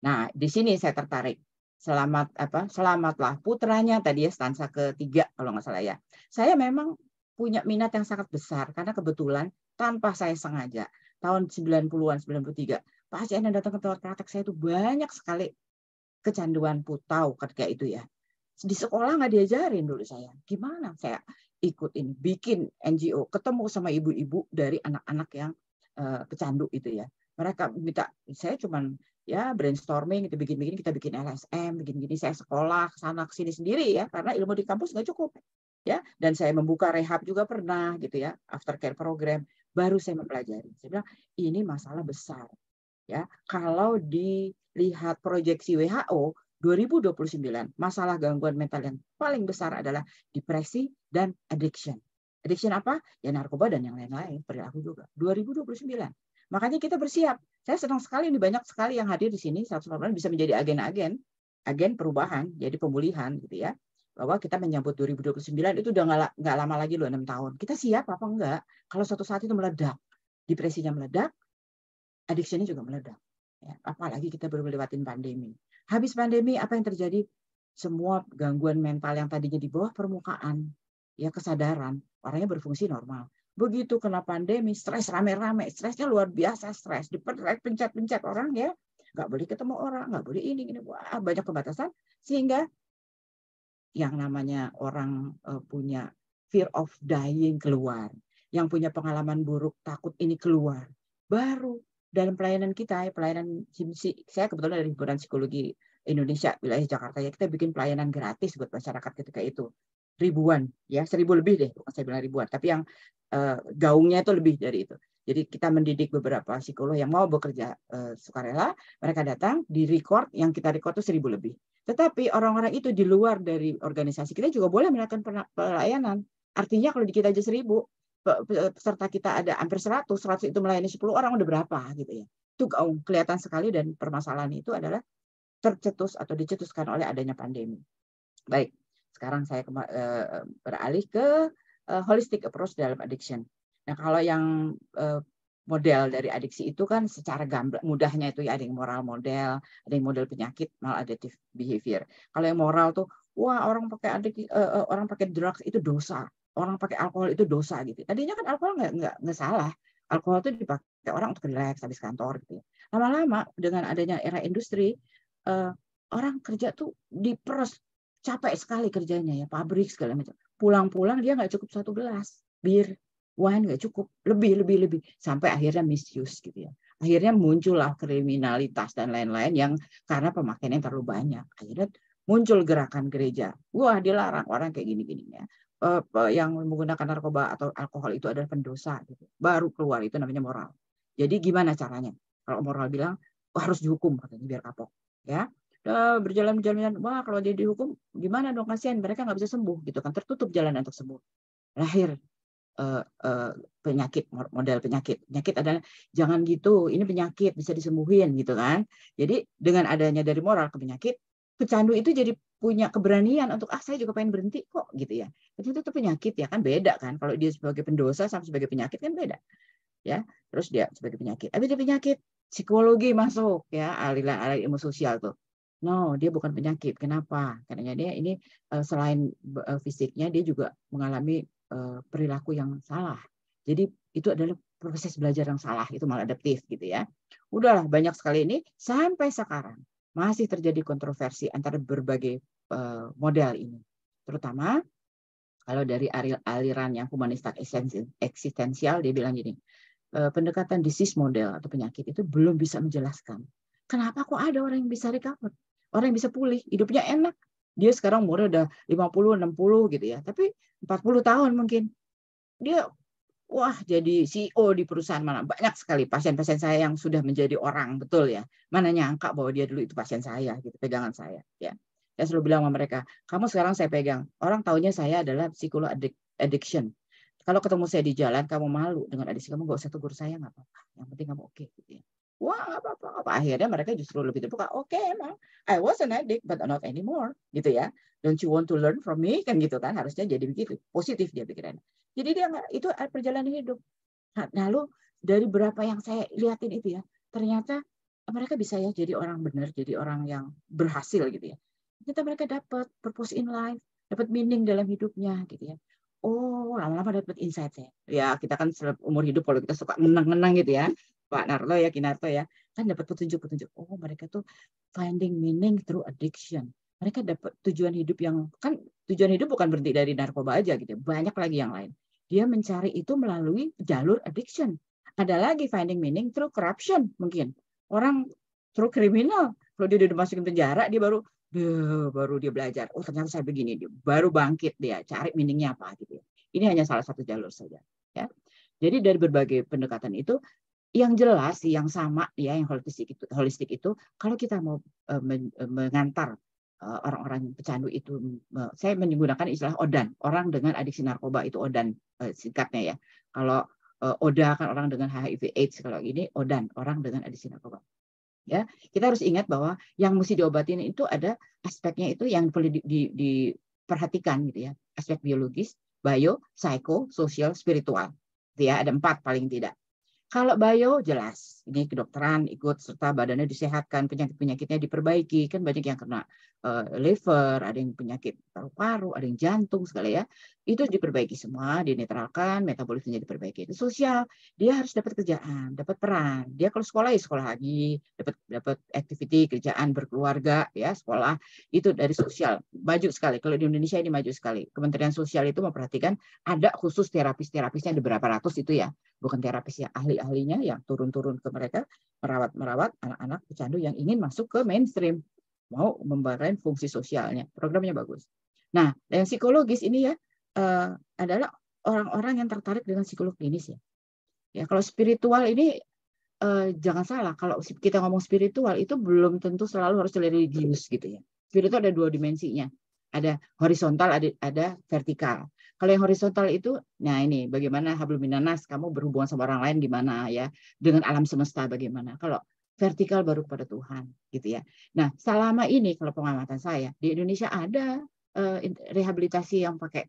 S6: nah di sini saya tertarik selamat apa selamatlah putranya tadi ya stansa ketiga kalau nggak salah ya saya memang punya minat yang sangat besar karena kebetulan tanpa saya sengaja tahun 90-an 93 pasien yang datang ke tempat praktek saya itu banyak sekali kecanduan putau ketika itu ya di sekolah nggak diajarin dulu saya gimana saya ikutin bikin NGO ketemu sama ibu-ibu dari anak-anak yang Eh, kecandu pecandu itu ya. Mereka minta saya cuman ya brainstorming itu bikin begini kita bikin LSM, bikin gini saya sekolah sana ke sini sendiri ya karena ilmu di kampus nggak cukup. Ya, dan saya membuka rehab juga pernah gitu ya, aftercare program baru saya mempelajari. Saya bilang ini masalah besar. Ya, kalau dilihat proyeksi WHO 2029, masalah gangguan mental yang paling besar adalah depresi dan addiction. Addiction apa? Ya narkoba dan yang lain-lain, perilaku juga. 2029. Makanya kita bersiap. Saya senang sekali ini banyak sekali yang hadir di sini 140 bisa menjadi agen-agen, agen perubahan, jadi pemulihan gitu ya. Bahwa kita menyambut 2029 itu udah nggak lama lagi loh 6 tahun. Kita siap apa enggak? Kalau suatu saat itu meledak, depresinya meledak, addictionnya juga meledak. Ya, apalagi kita baru lewatin pandemi. Habis pandemi apa yang terjadi? Semua gangguan mental yang tadinya di bawah permukaan ya kesadaran orangnya berfungsi normal. Begitu kena pandemi, stres rame-rame, stresnya luar biasa, stres dipencet-pencet pencet orang ya, nggak boleh ketemu orang, nggak boleh ini, ini, wah banyak pembatasan sehingga yang namanya orang eh, punya fear of dying keluar, yang punya pengalaman buruk takut ini keluar, baru dalam pelayanan kita, ya, pelayanan HIMSI, saya kebetulan dari Himpunan Psikologi Indonesia wilayah Jakarta ya kita bikin pelayanan gratis buat masyarakat ketika itu ribuan ya seribu lebih deh bukan saya nah, bilang ribuan tapi yang uh, gaungnya itu lebih dari itu jadi kita mendidik beberapa psikolog yang mau bekerja uh, sukarela mereka datang di record yang kita record itu seribu lebih tetapi orang-orang itu di luar dari organisasi kita juga boleh melakukan pelayanan artinya kalau di kita aja seribu peserta kita ada hampir seratus, seratus itu melayani sepuluh orang udah berapa gitu ya. Itu gaung kelihatan sekali dan permasalahan itu adalah tercetus atau dicetuskan oleh adanya pandemi. Baik, sekarang saya uh, beralih ke uh, holistic approach dalam addiction. Nah, kalau yang uh, model dari adiksi itu kan secara gamblang mudahnya itu ya ada yang moral model, ada yang model penyakit maladaptive behavior. Kalau yang moral tuh wah orang pakai adik uh, orang pakai drugs itu dosa, orang pakai alkohol itu dosa gitu. Tadinya kan alkohol nggak nggak nggak salah, alkohol tuh dipakai orang untuk relax habis kantor gitu. Ya. Lama-lama dengan adanya era industri uh, orang kerja tuh diperes capek sekali kerjanya ya pabrik segala macam pulang-pulang dia nggak cukup satu gelas bir wine nggak cukup lebih lebih lebih sampai akhirnya misuse gitu ya akhirnya muncullah kriminalitas dan lain-lain yang karena pemakaiannya terlalu banyak akhirnya muncul gerakan gereja wah dilarang orang kayak gini gini ya eh, eh, yang menggunakan narkoba atau alkohol itu adalah pendosa gitu baru keluar itu namanya moral jadi gimana caranya kalau moral bilang harus dihukum katanya biar kapok ya Eh, berjalan-jalan wah kalau dia dihukum gimana dong kasihan mereka nggak bisa sembuh gitu kan tertutup jalan untuk sembuh lahir uh, uh, penyakit model penyakit penyakit adalah jangan gitu ini penyakit bisa disembuhin gitu kan jadi dengan adanya dari moral ke penyakit pecandu itu jadi punya keberanian untuk ah saya juga pengen berhenti kok gitu ya tapi itu penyakit ya kan beda kan kalau dia sebagai pendosa sama sebagai penyakit kan beda ya terus dia sebagai penyakit tapi dia penyakit psikologi masuk ya aliran aliran ilmu sosial tuh No, dia bukan penyakit. Kenapa? Karena dia ini eh, selain eh, fisiknya dia juga mengalami eh, perilaku yang salah. Jadi itu adalah proses belajar yang salah, itu maladaptif gitu ya. Udahlah banyak sekali ini sampai sekarang masih terjadi kontroversi antara berbagai model ini. Terutama kalau dari aliran yang humanistik eksistensial dia bilang gini, pendekatan disease model atau penyakit itu belum bisa menjelaskan kenapa kok ada orang yang bisa recover? orang yang bisa pulih, hidupnya enak. Dia sekarang umurnya udah 50, 60 gitu ya. Tapi 40 tahun mungkin. Dia wah jadi CEO di perusahaan mana. Banyak sekali pasien-pasien saya yang sudah menjadi orang, betul ya. Mana nyangka bahwa dia dulu itu pasien saya gitu, pegangan saya ya. Saya selalu bilang sama mereka, kamu sekarang saya pegang. Orang taunya saya adalah psikolog addiction. Kalau ketemu saya di jalan, kamu malu dengan adik kamu, gak usah tegur saya, nggak apa-apa. Yang penting kamu oke. Okay, gitu ya. Wah, apa, apa, apa. Akhirnya mereka justru lebih terbuka. Oke, okay, emang. I was an addict, but not anymore. Gitu ya. Don't you want to learn from me? Kan gitu kan. Harusnya jadi begitu. Positif dia pikirannya. Jadi dia nggak, itu perjalanan hidup. Nah, lalu dari berapa yang saya liatin itu ya, ternyata mereka bisa ya jadi orang benar, jadi orang yang berhasil gitu ya. Ternyata mereka dapat purpose in life, dapat meaning dalam hidupnya gitu ya oh lama-lama dapat insight ya. Ya kita kan umur hidup kalau kita suka menang-menang gitu ya. Pak narlo ya Kinarto ya kan dapat petunjuk-petunjuk oh mereka tuh finding meaning through addiction mereka dapat tujuan hidup yang kan tujuan hidup bukan berhenti dari narkoba aja gitu banyak lagi yang lain dia mencari itu melalui jalur addiction ada lagi finding meaning through corruption mungkin orang through kriminal kalau dia udah masuk penjara dia baru baru dia belajar oh ternyata saya begini dia baru bangkit dia cari meaningnya apa gitu ya. ini hanya salah satu jalur saja ya jadi dari berbagai pendekatan itu yang jelas yang sama ya yang holistik itu holistik itu kalau kita mau e, e, mengantar e, orang-orang pecandu itu saya menggunakan istilah odan orang dengan adiksi narkoba itu odan singkatnya ya kalau oda kan orang dengan HIV AIDS kalau ini odan orang dengan adiksi narkoba ya kita harus ingat bahwa yang mesti diobatin itu ada aspeknya itu yang perlu diperhatikan gitu ya aspek biologis bio psycho sosial spiritual gitu ya ada empat paling tidak kalau bio jelas ini kedokteran ikut serta badannya disehatkan, penyakit-penyakitnya diperbaiki. Kan banyak yang kena uh, liver, ada yang penyakit paru-paru, ada yang jantung segala ya. Itu diperbaiki semua, dinetralkan, metabolismenya diperbaiki. itu sosial, dia harus dapat kerjaan, dapat peran. Dia kalau sekolah ya sekolah lagi, dapat dapat activity, kerjaan berkeluarga ya, sekolah. Itu dari sosial. Maju sekali. Kalau di Indonesia ini maju sekali. Kementerian Sosial itu memperhatikan ada khusus terapis-terapisnya ada berapa ratus itu ya. Bukan terapis ya, ahli-ahlinya yang turun-turun ke mereka merawat-merawat anak-anak pecandu yang ingin masuk ke mainstream, mau memberikan fungsi sosialnya. Programnya bagus. Nah, yang psikologis ini ya uh, adalah orang-orang yang tertarik dengan psikolog klinis ya. Ya, kalau spiritual ini uh, jangan salah, kalau kita ngomong spiritual itu belum tentu selalu harus religius gitu ya. Spiritual ada dua dimensinya. Ada horizontal, ada ada vertikal. Kalau yang horizontal itu, nah ini bagaimana habluminanas kamu berhubungan sama orang lain gimana ya, dengan alam semesta bagaimana. Kalau vertikal baru kepada Tuhan gitu ya. Nah selama ini kalau pengamatan saya di Indonesia ada uh, rehabilitasi yang pakai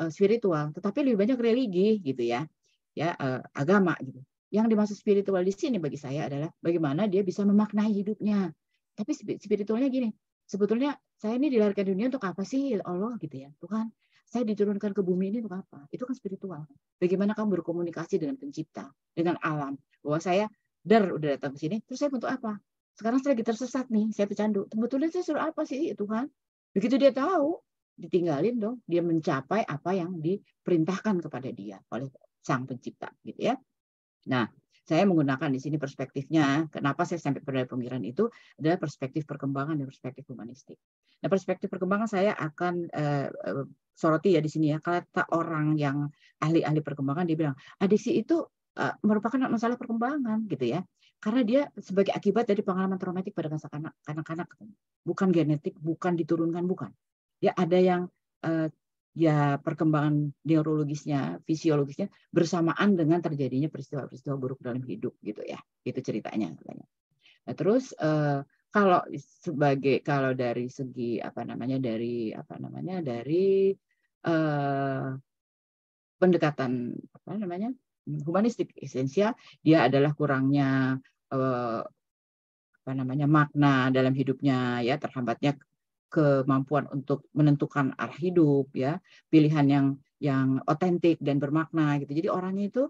S6: uh, spiritual, tetapi lebih banyak religi gitu ya, ya uh, agama gitu. Yang dimaksud spiritual di sini bagi saya adalah bagaimana dia bisa memaknai hidupnya. Tapi spiritualnya gini, sebetulnya saya ini dilahirkan dunia untuk apa sih ya Allah gitu ya Tuhan saya diturunkan ke bumi ini untuk apa? Itu kan spiritual. Bagaimana kamu berkomunikasi dengan pencipta, dengan alam. Bahwa saya dar udah datang ke sini, terus saya untuk apa? Sekarang saya lagi tersesat nih, saya pecandu. Sebetulnya saya suruh apa sih iya, Tuhan? Begitu dia tahu, ditinggalin dong. Dia mencapai apa yang diperintahkan kepada dia oleh sang pencipta gitu ya. Nah, saya menggunakan di sini perspektifnya. Kenapa saya sampai pada pemikiran itu adalah perspektif perkembangan dan perspektif humanistik. Nah, perspektif perkembangan saya akan eh, eh, soroti ya di sini ya kata orang yang ahli-ahli perkembangan dia bilang adiksi itu uh, merupakan masalah perkembangan gitu ya karena dia sebagai akibat dari pengalaman traumatik pada masa kanak-kanak bukan genetik bukan diturunkan bukan ya ada yang uh, ya perkembangan neurologisnya, fisiologisnya bersamaan dengan terjadinya peristiwa-peristiwa buruk dalam hidup gitu ya. Itu ceritanya katanya. Nah, terus uh, kalau sebagai kalau dari segi apa namanya dari apa namanya dari Eh, pendekatan apa namanya humanistik esensial dia adalah kurangnya eh, apa namanya makna dalam hidupnya ya terhambatnya kemampuan untuk menentukan arah hidup ya pilihan yang yang otentik dan bermakna gitu. Jadi orangnya itu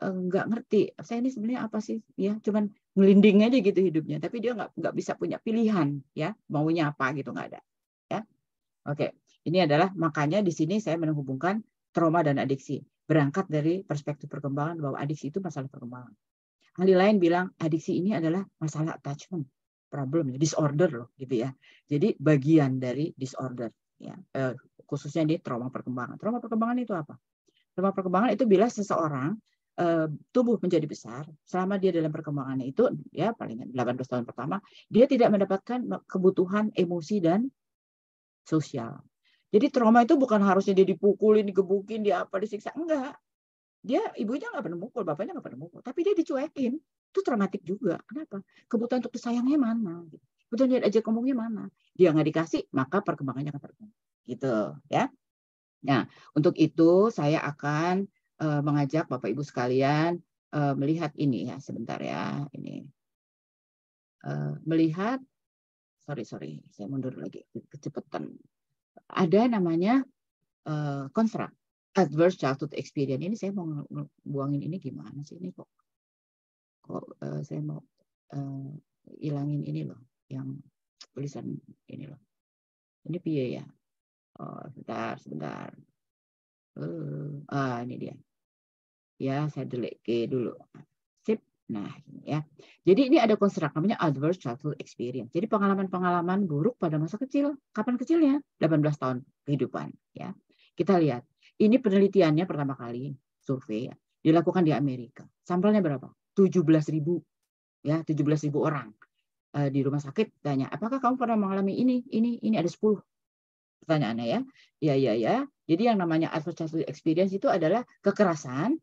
S6: eh, nggak eh, ngerti saya ini sebenarnya apa sih ya cuman ngelinding aja gitu hidupnya tapi dia nggak nggak bisa punya pilihan ya maunya apa gitu nggak ada ya oke okay. Ini adalah makanya di sini saya menghubungkan trauma dan adiksi. Berangkat dari perspektif perkembangan bahwa adiksi itu masalah perkembangan. Ahli lain bilang adiksi ini adalah masalah attachment problem, disorder loh gitu ya. Jadi bagian dari disorder ya. E, khususnya di trauma perkembangan. Trauma perkembangan itu apa? Trauma perkembangan itu bila seseorang e, tumbuh tubuh menjadi besar selama dia dalam perkembangannya itu ya paling 18 tahun pertama dia tidak mendapatkan kebutuhan emosi dan sosial jadi trauma itu bukan harusnya dia dipukulin, digebukin, dia apa, disiksa. Enggak. Dia ibunya nggak pernah mukul, bapaknya nggak pernah mukul. Tapi dia dicuekin. Itu traumatik juga. Kenapa? Kebutuhan untuk disayangnya mana? Kebutuhan dia aja mana? Dia nggak dikasih, maka perkembangannya akan terganggu. Gitu ya. Nah, untuk itu saya akan uh, mengajak Bapak Ibu sekalian uh, melihat ini ya sebentar ya ini uh, melihat sorry sorry saya mundur lagi kecepatan ada namanya uh, kontrak adverse childhood experience ini saya mau buangin ini
S8: gimana sih ini kok kok uh, saya mau uh, ilangin ini loh yang tulisan ini loh ini piye ya oh sebentar
S6: sebentar uh, ah ini dia ya saya delete dulu Nah, ya. Jadi ini ada konstruk namanya adverse childhood experience. Jadi pengalaman-pengalaman buruk pada masa kecil. Kapan kecilnya? 18 tahun kehidupan, ya. Kita lihat. Ini penelitiannya pertama kali survei ya. dilakukan di Amerika. Sampelnya berapa? 17.000 ya, 17.000 orang eh, di rumah sakit tanya, "Apakah kamu pernah mengalami ini? Ini ini ada 10." Pertanyaannya ya. Ya ya ya. Jadi yang namanya adverse childhood experience itu adalah kekerasan,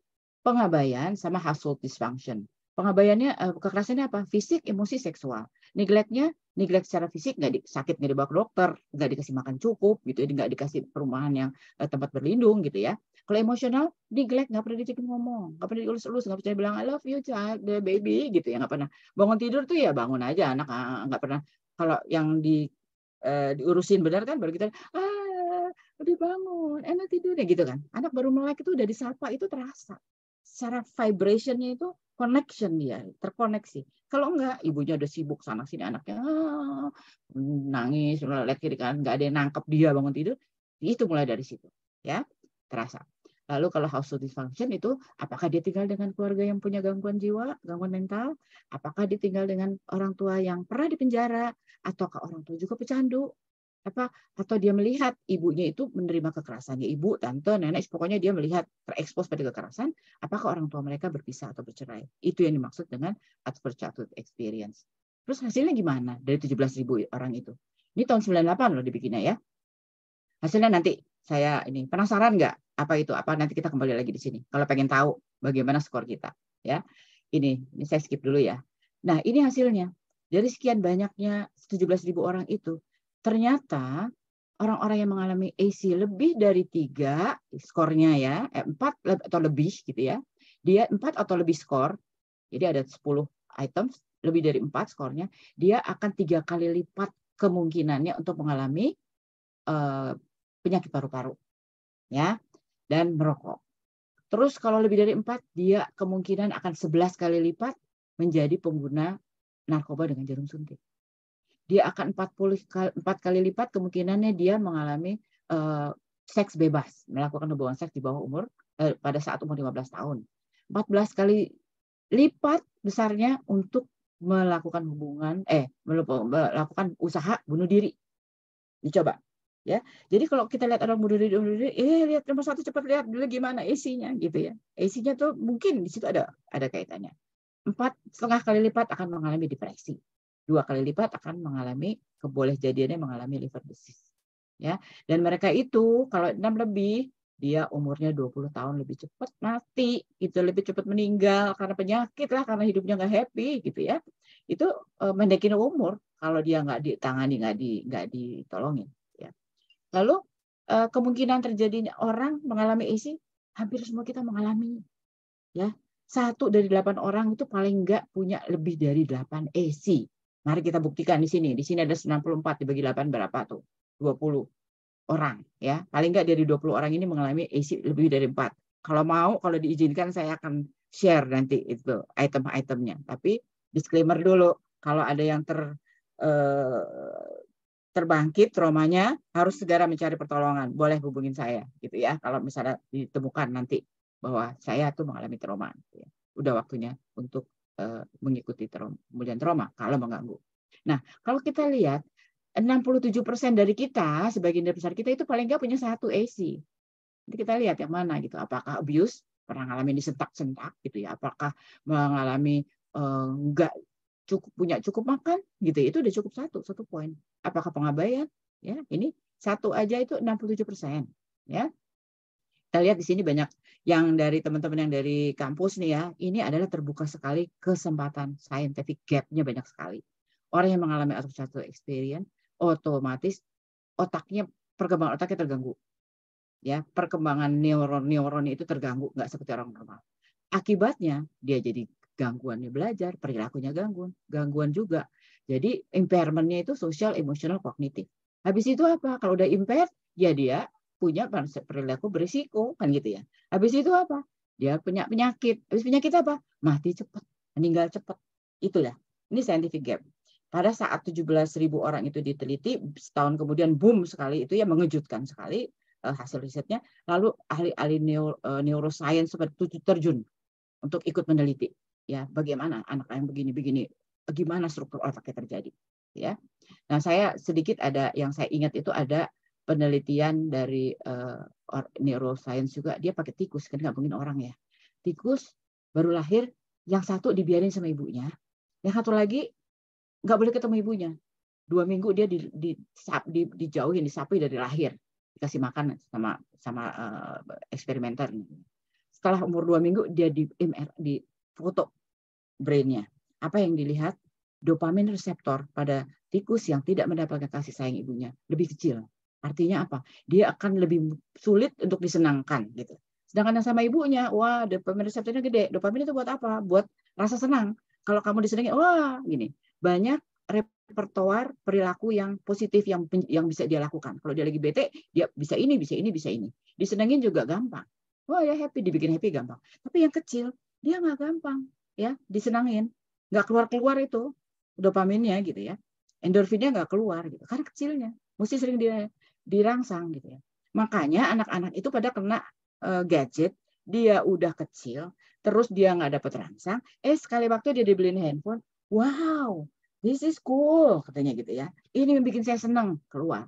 S6: pengabaian sama household dysfunction Pengabaiannya, eh, kekerasannya apa? Fisik, emosi, seksual. Neglectnya, neglect secara fisik, nggak di, sakit nggak dibawa ke dokter, nggak dikasih makan cukup, gitu, ya nggak dikasih perumahan yang eh, tempat berlindung, gitu ya. Kalau emosional, neglect, nggak pernah dicekin ngomong, nggak pernah diulus-ulus, nggak pernah bilang I love you, child, baby, gitu ya, nggak pernah. Bangun tidur tuh ya bangun aja, anak ah, nggak pernah. Kalau yang di eh, diurusin benar kan, baru kita ah udah bangun, enak tidurnya gitu kan. Anak baru melek itu udah disapa itu terasa. Secara vibrationnya itu connection dia, terkoneksi. Kalau enggak, ibunya udah sibuk sana sini anaknya nangis, lihat kiri kan nggak ada yang nangkep dia bangun tidur. Itu mulai dari situ, ya terasa. Lalu kalau household dysfunction itu apakah dia tinggal dengan keluarga yang punya gangguan jiwa, gangguan mental? Apakah dia tinggal dengan orang tua yang pernah dipenjara ataukah orang tua juga pecandu? apa atau dia melihat ibunya itu menerima kekerasan ya ibu tante nenek pokoknya dia melihat terekspos pada kekerasan apakah orang tua mereka berpisah atau bercerai itu yang dimaksud dengan adverse childhood experience terus hasilnya gimana dari 17.000 orang itu ini tahun 98 loh dibikinnya ya hasilnya nanti saya ini penasaran nggak apa itu apa nanti kita kembali lagi di sini kalau pengen tahu bagaimana skor kita ya ini ini saya skip dulu ya nah ini hasilnya dari sekian banyaknya 17.000 orang itu ternyata orang-orang yang mengalami AC lebih dari tiga skornya ya eh, empat atau lebih gitu ya dia empat atau lebih skor jadi ada 10 item lebih dari empat skornya dia akan tiga kali lipat kemungkinannya untuk mengalami eh, penyakit paru-paru ya dan merokok terus kalau lebih dari empat dia kemungkinan akan 11 kali lipat menjadi pengguna narkoba dengan jarum suntik dia akan 40 kali, 4 kali lipat kemungkinannya dia mengalami uh, seks bebas, melakukan hubungan seks di bawah umur uh, pada saat umur 15 tahun. 14 kali lipat besarnya untuk melakukan hubungan eh melakukan usaha bunuh diri. Dicoba ya. Jadi kalau kita lihat orang bunuh diri, bunuh diri eh lihat nomor satu cepat lihat dulu gimana isinya gitu ya. Isinya tuh mungkin di situ ada ada kaitannya. Empat setengah kali lipat akan mengalami depresi dua kali lipat akan mengalami keboleh kebolehjadiannya mengalami liver disease. Ya, dan mereka itu kalau enam lebih dia umurnya 20 tahun lebih cepat mati itu lebih cepat meninggal karena penyakit lah karena hidupnya nggak happy gitu ya itu e, mendekin umur kalau dia nggak ditangani nggak di nggak ditolongin ya lalu e, kemungkinan terjadinya orang mengalami isi hampir semua kita mengalami ya satu dari delapan orang itu paling nggak punya lebih dari delapan AC Mari kita buktikan di sini. Di sini ada 94 dibagi 8 berapa tuh? 20 orang ya. Paling nggak dari 20 orang ini mengalami AC lebih dari 4. Kalau mau, kalau diizinkan saya akan share nanti itu item-itemnya. Tapi disclaimer dulu kalau ada yang ter eh, terbangkit traumanya harus segera mencari pertolongan. Boleh hubungin saya gitu ya kalau misalnya ditemukan nanti bahwa saya tuh mengalami trauma. Gitu ya. Udah waktunya untuk Eh, mengikuti trauma, kemudian trauma kalau mengganggu. Nah, kalau kita lihat 67% dari kita, sebagian dari besar kita itu paling nggak punya satu AC. Jadi kita lihat yang mana gitu, apakah abuse, pernah mengalami disentak-sentak gitu ya, apakah mengalami eh, nggak uh, cukup punya cukup makan gitu ya, itu udah cukup satu satu poin apakah pengabaian ya ini satu aja itu 67 persen ya kita lihat di sini banyak yang dari teman-teman yang dari kampus nih ya, ini adalah terbuka sekali kesempatan scientific gap-nya banyak sekali. Orang yang mengalami out experience otomatis otaknya perkembangan otaknya terganggu. Ya, perkembangan neuron neuronnya itu terganggu nggak seperti orang normal. Akibatnya dia jadi gangguannya belajar, perilakunya gangguan, gangguan juga. Jadi impairmentnya itu social, emosional, kognitif. Habis itu apa? Kalau udah impaired, ya dia punya perilaku berisiko kan gitu ya. Habis itu apa? Dia punya penyakit. Habis penyakit apa? Mati cepat, meninggal cepat. Itulah. Ini scientific gap. Pada saat 17.000 orang itu diteliti, setahun kemudian boom sekali itu ya mengejutkan sekali eh, hasil risetnya. Lalu ahli-ahli eh, neuroscience seperti itu terjun untuk ikut meneliti ya bagaimana anak yang begini-begini bagaimana struktur otaknya terjadi ya. Nah, saya sedikit ada yang saya ingat itu ada penelitian dari uh, neuroscience juga dia pakai tikus kan nggak mungkin orang ya tikus baru lahir yang satu dibiarin sama ibunya yang satu lagi nggak boleh ketemu ibunya dua minggu dia di, di, di, dijauhin disapi dari lahir dikasih makan sama sama uh, eksperimenter setelah umur dua minggu dia di MR di foto brainnya apa yang dilihat dopamin reseptor pada tikus yang tidak mendapatkan kasih sayang ibunya lebih kecil Artinya apa? Dia akan lebih sulit untuk disenangkan gitu. Sedangkan yang sama ibunya, wah dopamin reseptornya gede. Dopamin itu buat apa? Buat rasa senang. Kalau kamu disenangi, wah gini. Banyak repertoar perilaku yang positif yang yang bisa dia lakukan. Kalau dia lagi bete, dia bisa ini, bisa ini, bisa ini. Disenengin juga gampang. Wah ya happy, dibikin happy gampang. Tapi yang kecil, dia nggak gampang. ya Disenangin. Nggak keluar-keluar itu dopaminnya gitu ya. Endorfinnya nggak keluar gitu. Karena kecilnya. Mesti sering dia dirangsang gitu ya. Makanya anak-anak itu pada kena eh, gadget, dia udah kecil, terus dia nggak dapat rangsang, eh sekali waktu dia dibeliin handphone, wow, this is cool katanya gitu ya. Ini yang bikin saya senang keluar.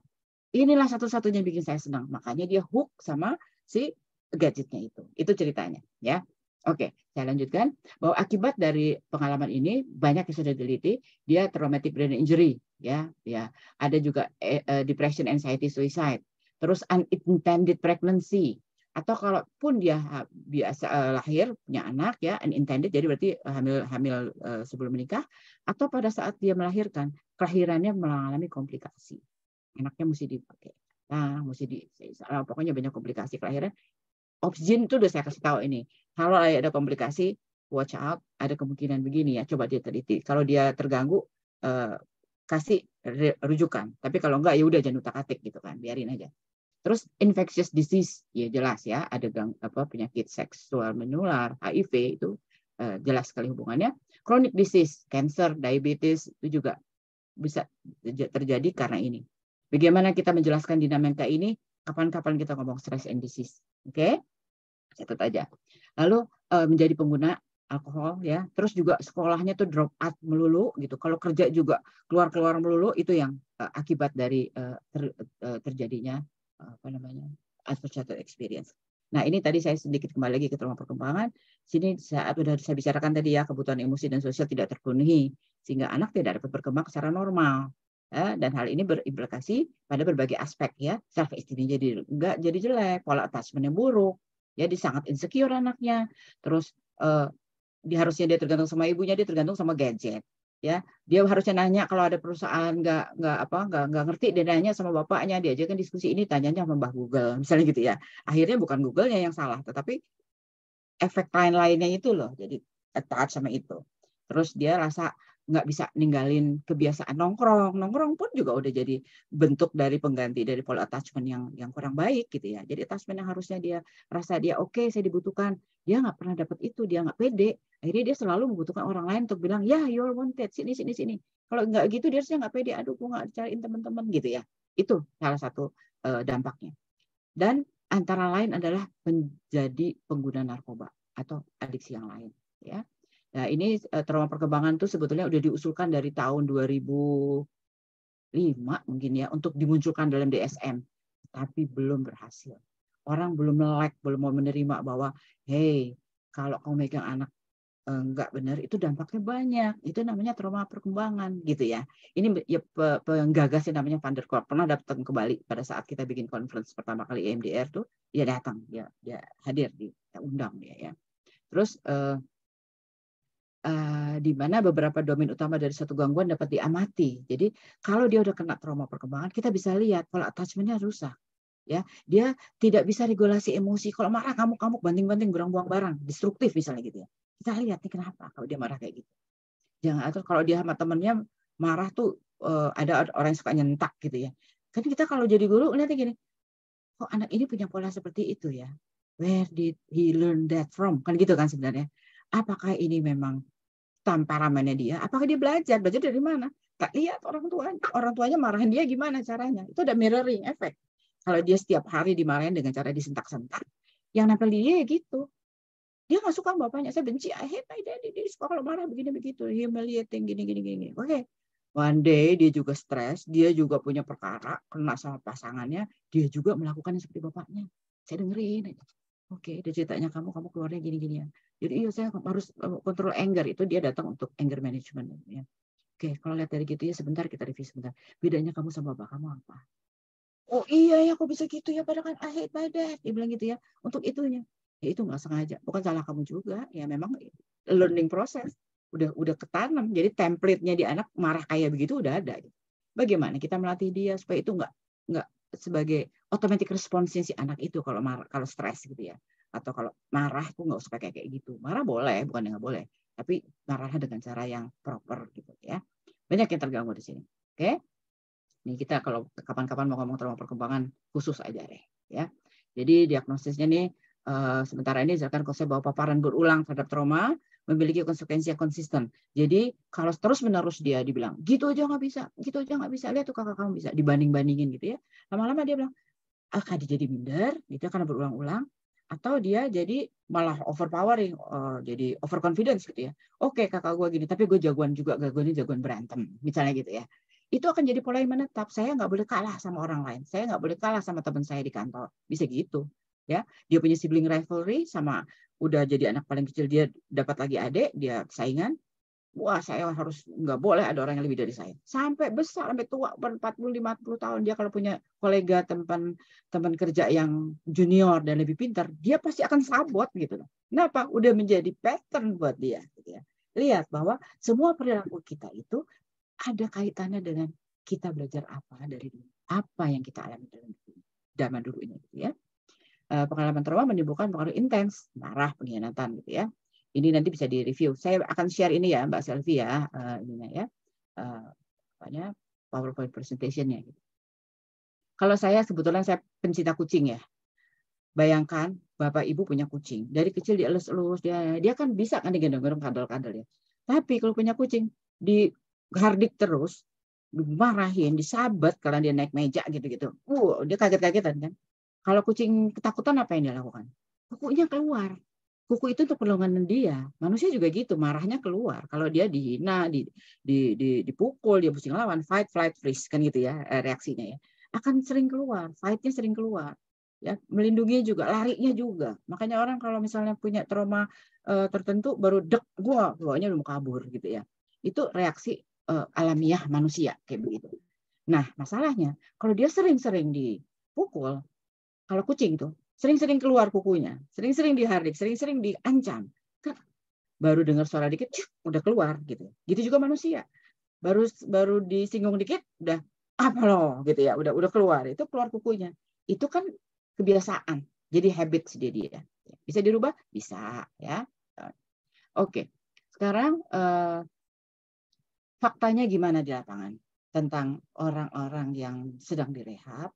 S6: Inilah satu-satunya bikin saya senang. Makanya dia hook sama si gadgetnya itu. Itu ceritanya ya. Oke, saya lanjutkan bahwa akibat dari pengalaman ini banyak yang sudah diteliti dia traumatic brain injury ya, ya. Ada juga eh, eh, depression, anxiety, suicide. Terus unintended pregnancy, atau kalaupun dia biasa eh, lahir punya anak ya unintended jadi berarti hamil hamil eh, sebelum menikah atau pada saat dia melahirkan kelahirannya mengalami komplikasi Enaknya mesti dipakai nah mesti di pokoknya banyak komplikasi kelahiran oksigen itu udah saya kasih tahu ini. Kalau ada komplikasi, watch out, ada kemungkinan begini ya, coba dia teliti. Kalau dia terganggu, eh, kasih rujukan. Tapi kalau enggak, ya udah jangan utak-atik gitu kan, biarin aja. Terus infectious disease, ya jelas ya, ada gang, apa penyakit seksual menular, HIV itu eh, jelas sekali hubungannya. Chronic disease, cancer, diabetes itu juga bisa terjadi karena ini. Bagaimana kita menjelaskan dinamika ini? kapan-kapan kita ngomong stress and disease. Oke? Okay? Catat aja. Lalu eh, menjadi pengguna alkohol ya. Terus juga sekolahnya tuh drop out melulu gitu. Kalau kerja juga keluar-keluar melulu itu yang eh, akibat dari eh, ter, terjadinya apa namanya? experience. Nah, ini tadi saya sedikit kembali lagi ke trauma perkembangan. Sini saat sudah saya bicarakan tadi ya, kebutuhan emosi dan sosial tidak terpenuhi sehingga anak tidak dapat berkembang secara normal. Ya, dan hal ini berimplikasi pada berbagai aspek ya. Self esteem jadi enggak jadi jelek, pola attachment buruk, jadi ya, sangat insecure anaknya. Terus eh, dia harusnya dia tergantung sama ibunya, dia tergantung sama gadget. Ya, dia harusnya nanya kalau ada perusahaan nggak nggak apa nggak nggak ngerti dia nanya sama bapaknya dia aja kan diskusi ini tanyanya sama Mbah Google misalnya gitu ya. Akhirnya bukan google yang salah, tetapi efek lain-lainnya itu loh. Jadi taat sama itu. Terus dia rasa nggak bisa ninggalin kebiasaan nongkrong. Nongkrong pun juga udah jadi bentuk dari pengganti dari pola attachment yang yang kurang baik gitu ya. Jadi attachment yang harusnya dia rasa dia oke, okay, saya dibutuhkan. Dia nggak pernah dapat itu, dia nggak pede. Akhirnya dia selalu membutuhkan orang lain untuk bilang, ya you're wanted, sini, sini, sini. Kalau nggak gitu dia harusnya nggak pede, aduh gue nggak cariin teman-teman gitu ya. Itu salah satu uh, dampaknya. Dan antara lain adalah menjadi pengguna narkoba atau adiksi yang lain ya Nah, ini eh, trauma perkembangan itu sebetulnya udah diusulkan dari tahun 2005 mungkin ya untuk dimunculkan dalam DSM, tapi belum berhasil. Orang belum melek, belum mau menerima bahwa hey, kalau kamu megang anak enggak eh, benar itu dampaknya banyak itu namanya trauma perkembangan gitu ya ini ya, penggagas yang namanya Van der Kolk pernah datang ke Bali pada saat kita bikin conference pertama kali EMDR tuh dia datang dia dia hadir di undang dia ya terus eh, Eh, di mana beberapa domain utama dari satu gangguan dapat diamati. Jadi kalau dia udah kena trauma perkembangan, kita bisa lihat pola attachmentnya rusak. Ya, dia tidak bisa regulasi emosi. Kalau marah kamu kamu banting-banting, buang-buang barang, destruktif misalnya gitu ya. Kita lihat nih kenapa kalau dia marah kayak gitu. Jangan atau kalau dia sama temennya marah tuh eh, ada orang yang suka nyentak gitu ya. Kan kita kalau jadi guru lihatnya gini, kok anak ini punya pola seperti itu ya? Where did he learn that from? Kan gitu kan sebenarnya apakah ini memang temperamennya dia, apakah dia belajar? Belajar dari mana? Tak lihat orang tuanya. Orang tuanya marahin dia gimana caranya? Itu ada mirroring efek. Kalau dia setiap hari dimarahin dengan cara disentak-sentak, yang nempel di dia ya gitu. Dia nggak suka bapaknya. Saya benci. I hate my daddy. Dia suka kalau marah begini begitu. Humiliating gini gini gini. Oke. Okay. One day dia juga stres. Dia juga punya perkara kena sama pasangannya. Dia juga melakukan seperti bapaknya. Saya dengerin. Aja Oke, okay, dia ceritanya kamu, kamu keluarnya gini gini ya. Jadi iya saya harus eh, kontrol anger itu dia datang untuk anger management. Ya. Oke, okay, kalau lihat dari gitu ya sebentar kita review sebentar. Bedanya kamu sama bapak kamu apa? Oh iya ya, kok bisa gitu ya? Padahal kan I hate Dia bilang gitu ya. Untuk itunya, ya itu nggak sengaja. Bukan salah kamu juga. Ya memang learning process udah udah ketanam. Jadi template-nya di anak marah kayak begitu udah ada. Bagaimana kita melatih dia supaya itu nggak nggak sebagai automatic response si anak itu kalau marah kalau stres gitu ya atau kalau marah aku nggak usah kayak kayak gitu marah boleh bukan nggak boleh tapi marahnya dengan cara yang proper gitu ya banyak yang terganggu di sini oke okay? ini kita kalau kapan-kapan mau ngomong tentang perkembangan khusus aja deh ya jadi diagnosisnya nih uh, sementara ini misalkan konsep bahwa paparan berulang terhadap trauma memiliki konsekuensi yang konsisten. Jadi kalau terus menerus dia dibilang gitu aja nggak bisa, gitu aja nggak bisa, lihat tuh kakak kamu bisa dibanding bandingin gitu ya. Lama-lama dia bilang akan ah, jadi minder, gitu karena berulang-ulang, atau dia jadi malah overpowering, uh, jadi overconfidence gitu ya. Oke okay, kakak gue gini, tapi gue jagoan juga, gak gue ini jagoan berantem, misalnya gitu ya. Itu akan jadi pola yang menetap. Saya nggak boleh kalah sama orang lain, saya nggak boleh kalah sama teman saya di kantor, bisa gitu ya dia punya sibling rivalry sama udah jadi anak paling kecil dia dapat lagi adik dia saingan wah saya harus nggak boleh ada orang yang lebih dari saya sampai besar sampai tua 40 50 tahun dia kalau punya kolega teman teman kerja yang junior dan lebih pintar dia pasti akan sabot gitu loh kenapa udah menjadi pattern buat dia gitu ya lihat bahwa semua perilaku kita itu ada kaitannya dengan kita belajar apa dari dunia apa yang kita alami dalam dunia zaman dulu ini gitu ya Eh, pengalaman trauma menimbulkan pengaruh intens, marah, pengkhianatan gitu ya. Ini nanti bisa direview. Saya akan share ini ya Mbak Selvi ya, eh, ininya ya. Eh, apanya PowerPoint presentation gitu. Kalau saya sebetulnya saya pencinta kucing ya. Bayangkan bapak ibu punya kucing. Dari kecil dia elus-elus, dia dia kan bisa kan digendong-gendong kadal-kadal ya. Tapi kalau punya kucing di hardik terus, dimarahin, disabet kalau dia naik meja gitu-gitu. Uh, dia kaget-kagetan kan. Kalau kucing ketakutan apa yang dia lakukan? Kukunya keluar. Kuku itu untuk perlindungan dia. Manusia juga gitu, marahnya keluar. Kalau dia dihina, di, di, di, dipukul, dia pusing lawan, fight, flight, freeze kan gitu ya eh, reaksinya ya. Akan sering keluar, fightnya sering keluar ya melindungi juga larinya juga makanya orang kalau misalnya punya trauma e, tertentu baru dek gua udah belum kabur gitu ya itu reaksi e, alamiah manusia kayak begitu nah masalahnya kalau dia sering-sering dipukul kalau kucing tuh sering-sering keluar kukunya, sering-sering dihardik, sering-sering diancam. Kan baru dengar suara dikit, udah keluar gitu. Gitu juga manusia. Baru baru disinggung dikit, udah apa loh gitu ya, udah udah keluar. Itu keluar kukunya. Itu kan kebiasaan. Jadi habit dia dia. Bisa dirubah? Bisa ya. Oke. Sekarang eh, faktanya gimana di lapangan? tentang orang-orang yang sedang direhab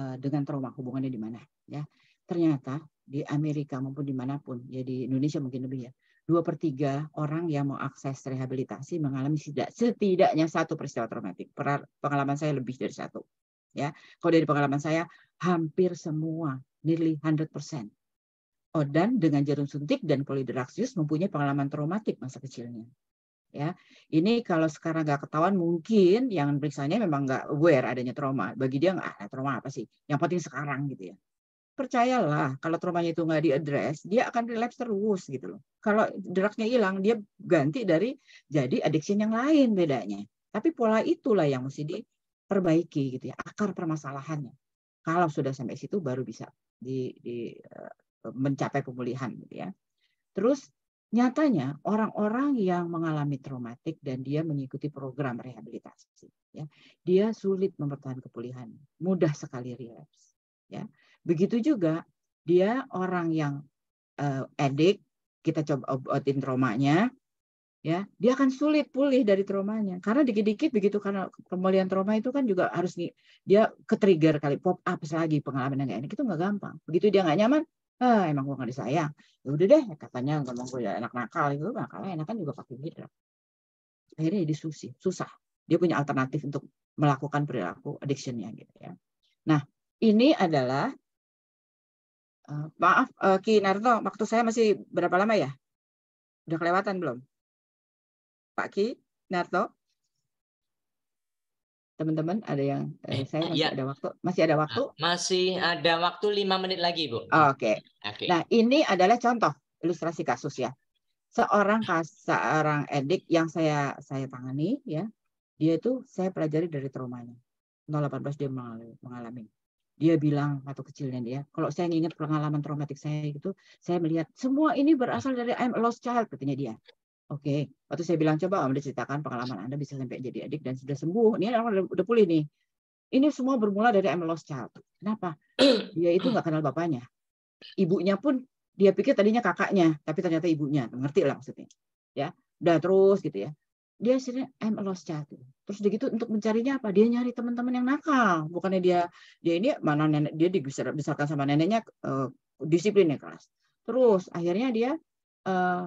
S6: Eh, dengan trauma hubungannya di mana ya ternyata di Amerika maupun dimanapun ya di Indonesia mungkin lebih ya dua per tiga orang yang mau akses rehabilitasi mengalami tidak setidaknya satu peristiwa traumatik pengalaman saya lebih dari satu ya kalau dari pengalaman saya hampir semua nearly 100 persen dan dengan jarum suntik dan polidraksius mempunyai pengalaman traumatik masa kecilnya ya ini kalau sekarang nggak ketahuan mungkin yang periksanya memang nggak aware adanya trauma bagi dia nggak ada ah, trauma apa sih yang penting sekarang gitu ya percayalah kalau traumanya itu nggak diadres dia akan relapse terus gitu loh kalau drugnya hilang dia ganti dari jadi addiction yang lain bedanya tapi pola itulah yang mesti diperbaiki gitu ya akar permasalahannya kalau sudah sampai situ baru bisa di, di eh, mencapai pemulihan gitu ya terus Nyatanya orang-orang yang mengalami traumatik dan dia mengikuti program rehabilitasi, ya, dia sulit mempertahankan kepulihan, mudah sekali relaps. Ya. Begitu juga dia orang yang uh, eh, edik, kita coba obatin traumanya, ya dia akan sulit pulih dari traumanya karena dikit-dikit begitu karena pemulihan trauma itu kan juga harus nih, dia ke trigger kali pop up lagi pengalaman yang kayak enak itu nggak gampang begitu dia nggak nyaman ah emang gue nggak disayang ya udah deh katanya ngomong gue ya enak nakal gitu makanya enak kan juga pakai gitu akhirnya jadi susah susah dia punya alternatif untuk melakukan perilaku addictionnya gitu ya nah ini adalah eh, maaf eh, Ki Narto waktu saya masih berapa lama ya udah kelewatan belum Pak Ki Narto teman-teman ada yang eh, eh saya ah, masih ya. ada waktu masih ada waktu ah,
S4: masih ada waktu lima menit lagi bu oke okay. okay. nah
S6: ini adalah contoh ilustrasi kasus ya seorang kas, seorang edik yang saya saya tangani ya dia itu saya pelajari dari traumanya 018 dia mengalami dia bilang waktu kecilnya dia kalau saya ingat pengalaman traumatik saya itu saya melihat semua ini berasal dari I'm a lost child katanya dia Oke, okay. waktu saya bilang coba Anda ceritakan pengalaman Anda bisa sampai jadi adik dan sudah sembuh. Ini orang udah, pulih nih. Ini semua bermula dari I'm lost child. Kenapa? (clears throat) Dia itu nggak kenal bapaknya. Ibunya pun dia pikir tadinya kakaknya, tapi ternyata ibunya. Ngerti lah maksudnya. Ya, udah terus gitu ya. Dia sering I'm lost child. Terus begitu untuk mencarinya apa? Dia nyari teman-teman yang nakal. Bukannya dia dia ini mana nenek dia dibesarkan sama neneknya eh, disiplin ya keras. Terus akhirnya dia eh,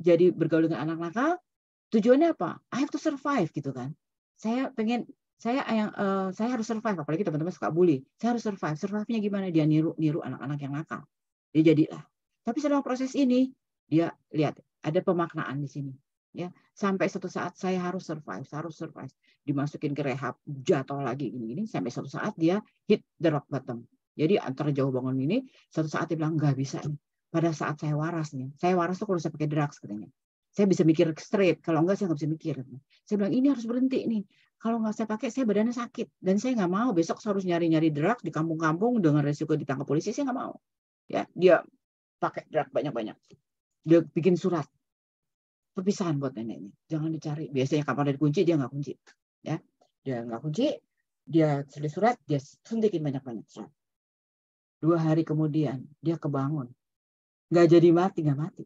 S6: jadi bergaul dengan anak nakal tujuannya apa I have to survive gitu kan saya pengen saya yang uh, saya harus survive apalagi teman-teman suka bully saya harus survive survive-nya gimana dia niru niru anak-anak yang nakal dia jadilah tapi selama proses ini dia lihat ada pemaknaan di sini ya sampai suatu saat saya harus survive saya harus survive dimasukin ke rehab jatuh lagi ini, ini sampai suatu saat dia hit the rock bottom jadi antara jauh bangun ini suatu saat dia bilang nggak bisa nih pada saat saya waras nih. Saya waras tuh kalau saya pakai drugs katanya. Saya bisa mikir straight, kalau enggak saya nggak bisa mikir. Saya bilang ini harus berhenti nih. Kalau nggak saya pakai, saya badannya sakit dan saya nggak mau besok saya harus nyari-nyari drugs di kampung-kampung dengan resiko ditangkap polisi. Saya nggak mau. Ya, dia pakai drug banyak-banyak. Dia bikin surat perpisahan buat neneknya. Jangan dicari. Biasanya kamar dari kunci, dia nggak kunci. Ya, dia nggak kunci. Dia tulis surat, dia suntikin banyak-banyak surat. Dua hari kemudian dia kebangun nggak jadi mati nggak mati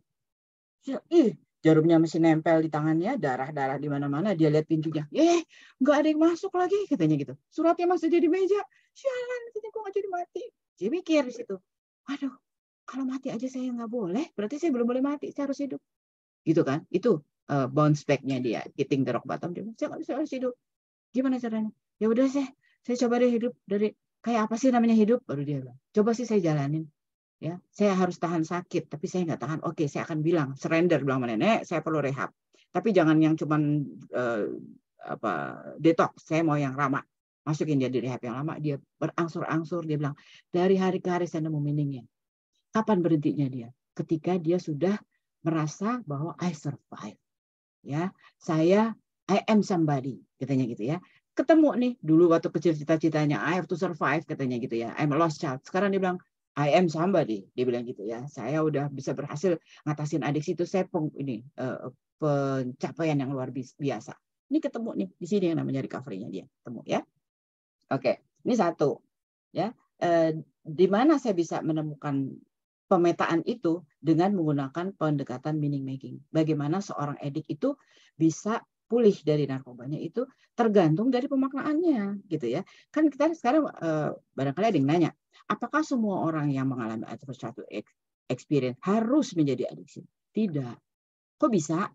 S6: ih jarumnya masih nempel di tangannya darah darah di mana mana dia lihat pintunya eh nggak ada yang masuk lagi katanya gitu suratnya masih jadi meja sialan katanya kok nggak jadi mati dia mikir di situ aduh kalau mati aja saya nggak boleh berarti saya belum boleh mati saya harus hidup gitu kan itu uh, bounce backnya dia hitting the rock bottom dia saya nggak bisa harus hidup gimana caranya ya udah saya saya coba deh hidup dari kayak apa sih namanya hidup baru dia bilang coba sih saya jalanin ya saya harus tahan sakit tapi saya nggak tahan oke saya akan bilang surrender bilang nenek saya perlu rehab tapi jangan yang cuman uh, apa detox saya mau yang ramah masukin dia di rehab yang lama dia berangsur-angsur dia bilang dari hari ke hari saya nemu meaningnya kapan berhentinya dia ketika dia sudah merasa bahwa I survive ya saya I am somebody katanya gitu ya ketemu nih dulu waktu kecil cita-citanya I have to survive katanya gitu ya I'm a lost child sekarang dia bilang I am somebody, dia bilang gitu ya. Saya udah bisa berhasil ngatasin adiksi itu saya peng, ini uh, pencapaian yang luar biasa. Ini ketemu nih di sini yang namanya recovery-nya dia, ketemu ya. Oke, ini satu ya. Uh, di mana saya bisa menemukan pemetaan itu dengan menggunakan pendekatan meaning making. Bagaimana seorang edik itu bisa pulih dari narkobanya itu tergantung dari pemaknaannya gitu ya. Kan kita sekarang eh, barangkali ada yang nanya, apakah semua orang yang mengalami satu experience harus menjadi adiksi? Tidak. Kok bisa?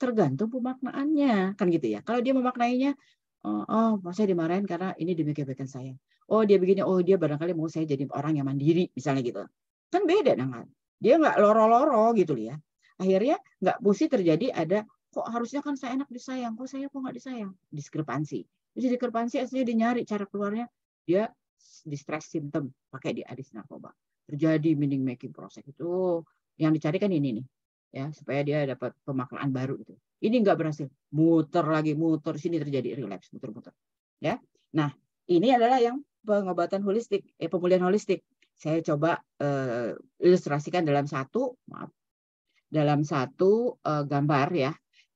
S6: Tergantung pemaknaannya kan gitu ya. Kalau dia memaknainya oh, oh saya dimarahin karena ini demi kebaikan saya. Oh dia begini, oh dia barangkali mau saya jadi orang yang mandiri misalnya gitu. Kan beda dengan dia nggak loro-loro gitu ya. Akhirnya nggak mesti terjadi ada kok harusnya kan saya enak disayang kok saya kok nggak disayang diskrepansi jadi diskrepansi aslinya dinyari cara keluarnya dia distress symptom pakai di adis narkoba terjadi meaning making proses itu yang dicari kan ini nih ya supaya dia dapat pemaknaan baru itu. Ini nggak berhasil, muter lagi, muter sini terjadi relapse, muter-muter. Ya, nah ini adalah yang pengobatan holistik, eh, pemulihan holistik. Saya coba eh, ilustrasikan dalam satu, maaf, dalam satu eh, gambar ya,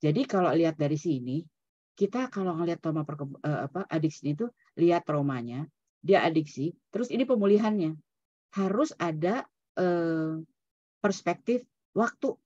S6: jadi kalau lihat dari sini, kita kalau ngelihat trauma eh, apa adiksi itu lihat traumanya, dia adiksi, terus ini pemulihannya. Harus ada eh, perspektif waktu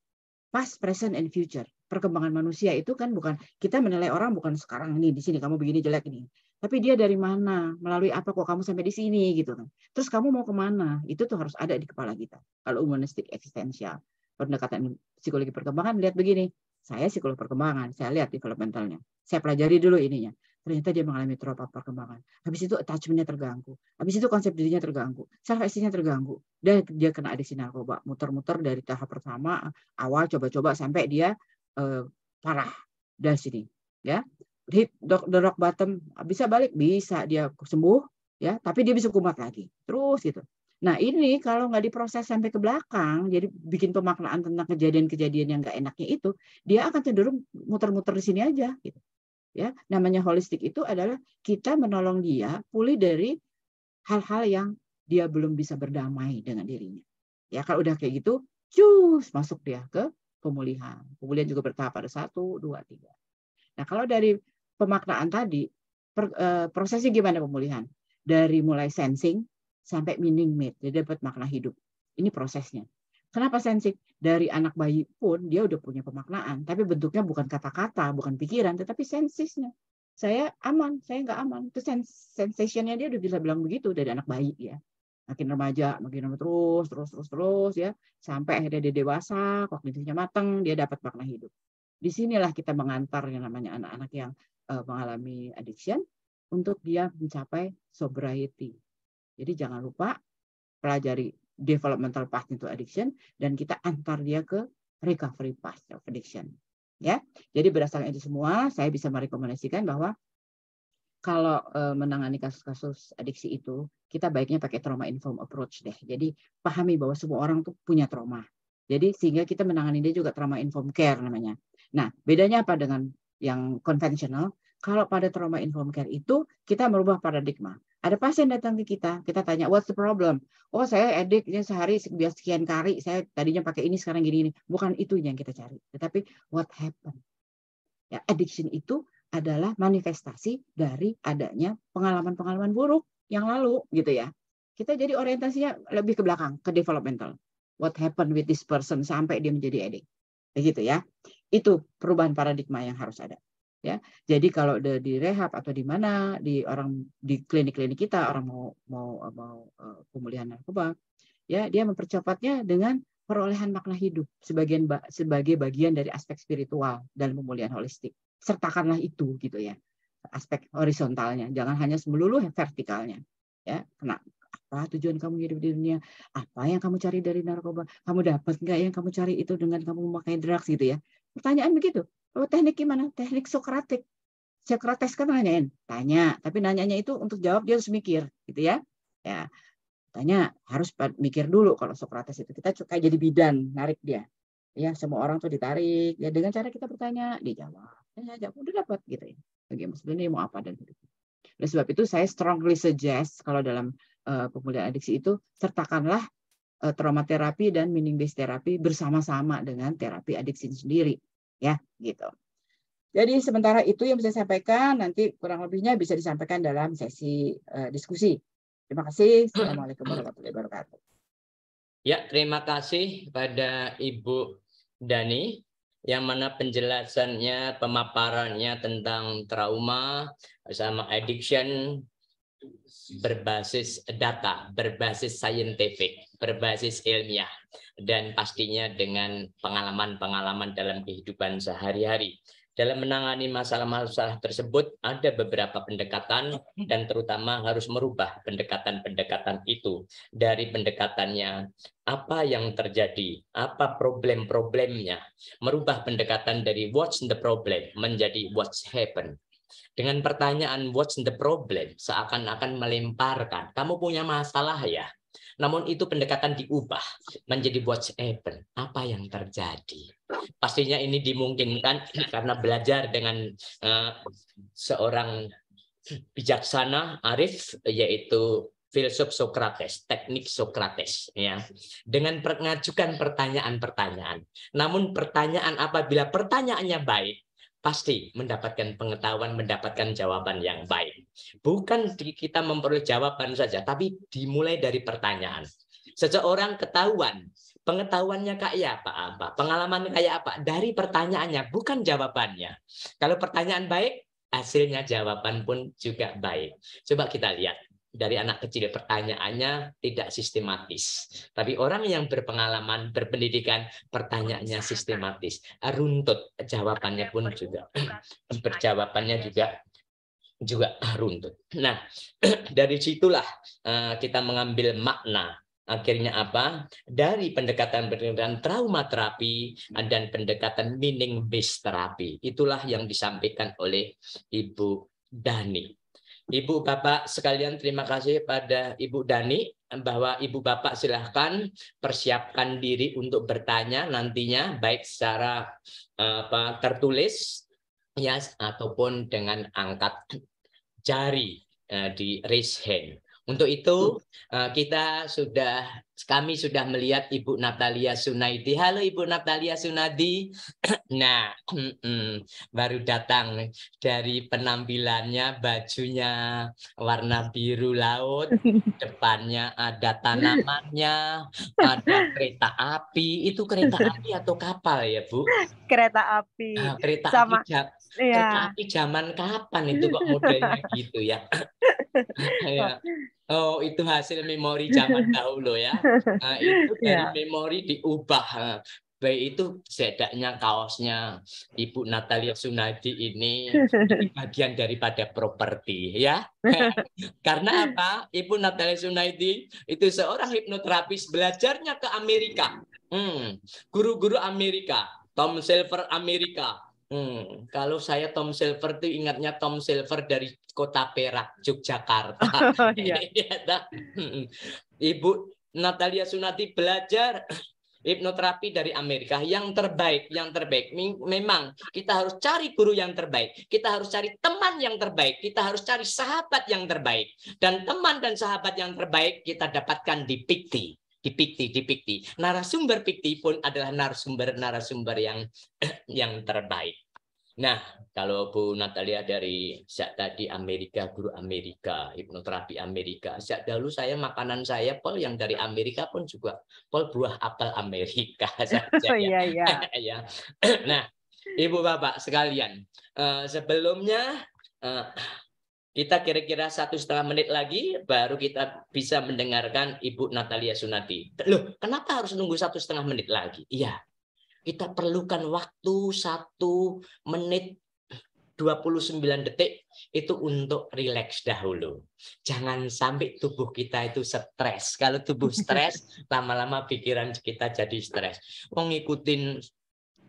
S6: past, present and future. Perkembangan manusia itu kan bukan kita menilai orang bukan sekarang ini di sini kamu begini jelek ini. Tapi dia dari mana, melalui apa kok kamu sampai di sini gitu kan. Terus kamu mau kemana? Itu tuh harus ada di kepala kita. Kalau humanistik eksistensial pendekatan psikologi perkembangan lihat begini saya psikolog perkembangan, saya lihat developmentalnya. Saya pelajari dulu ininya. Ternyata dia mengalami trauma perkembangan. Habis itu attachmentnya terganggu. Habis itu konsep dirinya terganggu. Self esteemnya terganggu. Dan dia kena adiksi narkoba. Muter-muter dari tahap pertama, awal coba-coba sampai dia uh, parah dari sini. Ya, hit the rock bottom bisa balik bisa dia sembuh ya tapi dia bisa kumat lagi terus gitu Nah ini kalau nggak diproses sampai ke belakang, jadi bikin pemaknaan tentang kejadian-kejadian yang nggak enaknya itu, dia akan cenderung muter-muter di sini aja. Gitu. Ya, namanya holistik itu adalah kita menolong dia pulih dari hal-hal yang dia belum bisa berdamai dengan dirinya. Ya kalau udah kayak gitu, cus masuk dia ke pemulihan. Pemulihan juga bertahap ada satu, dua, tiga. Nah kalau dari pemaknaan tadi, eh, prosesnya gimana pemulihan? Dari mulai sensing, sampai meaning made, dia dapat makna hidup. Ini prosesnya. Kenapa sensik? Dari anak bayi pun dia udah punya pemaknaan, tapi bentuknya bukan kata-kata, bukan pikiran, tetapi sensisnya. Saya aman, saya nggak aman. Itu sens sensationnya dia udah bisa bilang begitu dari anak bayi ya. Makin remaja, makin remaja terus, terus, terus, terus ya. Sampai akhirnya dia dewasa, kognitifnya matang, dia dapat makna hidup. Di sinilah kita mengantar yang namanya anak-anak yang eh, mengalami addiction untuk dia mencapai sobriety, jadi jangan lupa pelajari developmental path into addiction dan kita antar dia ke recovery path of addiction. Ya, jadi berdasarkan itu semua saya bisa merekomendasikan bahwa kalau eh, menangani kasus-kasus adiksi itu kita baiknya pakai trauma informed approach deh. Jadi pahami bahwa semua orang tuh punya trauma. Jadi sehingga kita menangani dia juga trauma informed care namanya. Nah, bedanya apa dengan yang konvensional? Kalau pada trauma informed care itu kita merubah paradigma. Ada pasien datang ke kita, kita tanya, what's the problem? Oh, saya ediknya sehari biasa sekian kali, saya tadinya pakai ini, sekarang gini ini. Bukan itu yang kita cari, tetapi what happened. Ya, addiction itu adalah manifestasi dari adanya pengalaman-pengalaman buruk yang lalu, gitu ya. Kita jadi orientasinya lebih ke belakang, ke developmental. What happened with this person sampai dia menjadi addict. Begitu ya. Itu perubahan paradigma yang harus ada ya jadi kalau di, di rehab atau di mana di orang di klinik-klinik kita orang mau mau eh, mau eh, pemulihan narkoba ya dia mempercepatnya dengan perolehan makna hidup sebagian sebagai bagian dari aspek spiritual dan pemulihan holistik sertakanlah itu gitu ya aspek horizontalnya jangan hanya melulu vertikalnya ya kena apa tujuan kamu hidup di dunia apa yang kamu cari dari narkoba kamu dapat nggak yang kamu cari itu dengan kamu memakai drugs gitu ya pertanyaan begitu Lalu oh, teknik gimana? Teknik Sokratik. Sokrates kan nanyain, tanya, tapi nanyanya itu untuk jawab dia harus mikir, gitu ya. Ya, tanya harus mikir dulu kalau Sokrates itu kita kayak jadi bidan, narik dia. Ya, semua orang tuh ditarik. Ya dengan cara kita bertanya, dijawab. Ya, jawab udah dapat gitu ya. Bagaimana sebenarnya mau apa dan begitu. Oleh sebab itu saya strongly suggest kalau dalam uh, eh, pemulihan adiksi itu sertakanlah uh, trauma terapi dan meaning based terapi bersama-sama dengan terapi adiksi sendiri ya gitu. Jadi sementara itu yang bisa saya sampaikan nanti kurang lebihnya bisa disampaikan dalam sesi uh, diskusi. Terima kasih. (clears throat) Assalamualaikum warahmatullahi wabarakatuh.
S4: Ya, terima kasih pada Ibu Dani yang mana penjelasannya, pemaparannya tentang trauma sama addiction berbasis data, berbasis scientific berbasis ilmiah dan pastinya dengan pengalaman-pengalaman dalam kehidupan sehari-hari. Dalam menangani masalah-masalah tersebut ada beberapa pendekatan dan terutama harus merubah pendekatan-pendekatan itu dari pendekatannya apa yang terjadi, apa problem-problemnya, merubah pendekatan dari what's the problem menjadi what's happen dengan pertanyaan what's the problem seakan-akan melemparkan kamu punya masalah ya namun itu pendekatan diubah menjadi what's happen, apa yang terjadi. Pastinya ini dimungkinkan karena belajar dengan uh, seorang bijaksana arif yaitu filsuf Socrates, teknik Socrates ya. Dengan mengajukan pertanyaan-pertanyaan. Namun pertanyaan apabila pertanyaannya baik, pasti mendapatkan pengetahuan, mendapatkan jawaban yang baik. Bukan di kita memperoleh jawaban saja, tapi dimulai dari pertanyaan. Seseorang ketahuan, pengetahuannya kayak apa, apa, pengalaman kayak apa, dari pertanyaannya, bukan jawabannya. Kalau pertanyaan baik, hasilnya jawaban pun juga baik. Coba kita lihat dari anak kecil pertanyaannya tidak sistematis. Tapi orang yang berpengalaman, berpendidikan, pertanyaannya sistematis, runtut, jawabannya pun juga (clears throat) berjawabannya juga juga runtut. Nah, (clears throat) dari situlah eh, kita mengambil makna akhirnya apa dari pendekatan pendekatan trauma terapi dan pendekatan meaning based terapi itulah yang disampaikan oleh Ibu Dani. Ibu Bapak sekalian terima kasih pada Ibu Dani bahwa Ibu Bapak silahkan persiapkan diri untuk bertanya nantinya baik secara eh, apa tertulis ya ataupun dengan angkat jari eh, di raise hand. Untuk itu hmm. eh, kita sudah kami sudah melihat Ibu Natalia Sunadi. Halo Ibu Natalia Sunadi. (clears throat) nah, (clears throat) baru datang dari penampilannya bajunya warna biru laut, (laughs) depannya ada tanamannya, ada kereta api. Itu kereta api atau kapal ya, Bu?
S9: Kereta api. Ah,
S4: kereta Sama. api Yeah. Tetapi zaman kapan itu kok modelnya (laughs) gitu ya? (laughs) ya. Oh itu hasil memori zaman (laughs) dahulu ya. Nah, itu iya. dari memori diubah nah, baik itu sedaknya kaosnya Ibu Natalia Sunadi ini bagian daripada properti ya. Karena apa? Ibu Natalia Sunadi itu seorang hipnoterapis belajarnya ke Amerika. guru hmm, guru-guru Amerika, Tom Silver Amerika, Hmm, kalau saya Tom Silver tuh ingatnya Tom Silver dari kota Perak, Yogyakarta. (laughs) Oh, iya. (laughs) Ibu Natalia Sunati belajar (clears throat) hipnoterapi dari Amerika yang terbaik, yang terbaik. Memang kita harus cari guru yang terbaik, kita harus cari teman yang terbaik, kita harus cari sahabat yang terbaik. Dan teman dan sahabat yang terbaik kita dapatkan di Pikti dipikti dipikti narasumber pikti pun adalah narasumber narasumber yang (clears throat) yang terbaik nah kalau Bu Natalia dari sejak tadi Amerika guru Amerika hipnoterapi Amerika sejak dahulu saya makanan saya pol yang dari Amerika pun juga pol buah apel Amerika (laughs) saja (laughs) oh, iya, iya. ya (laughs) ya (clears throat) nah Ibu Bapak sekalian eh, sebelumnya eh, kita kira-kira satu setengah menit lagi baru kita bisa mendengarkan Ibu Natalia Sunati. Loh, kenapa harus nunggu satu setengah menit lagi? Iya, kita perlukan waktu satu menit 29 detik itu untuk rileks dahulu. Jangan sampai tubuh kita itu stres. Kalau tubuh stres, (laughs) lama-lama pikiran kita jadi stres. Mau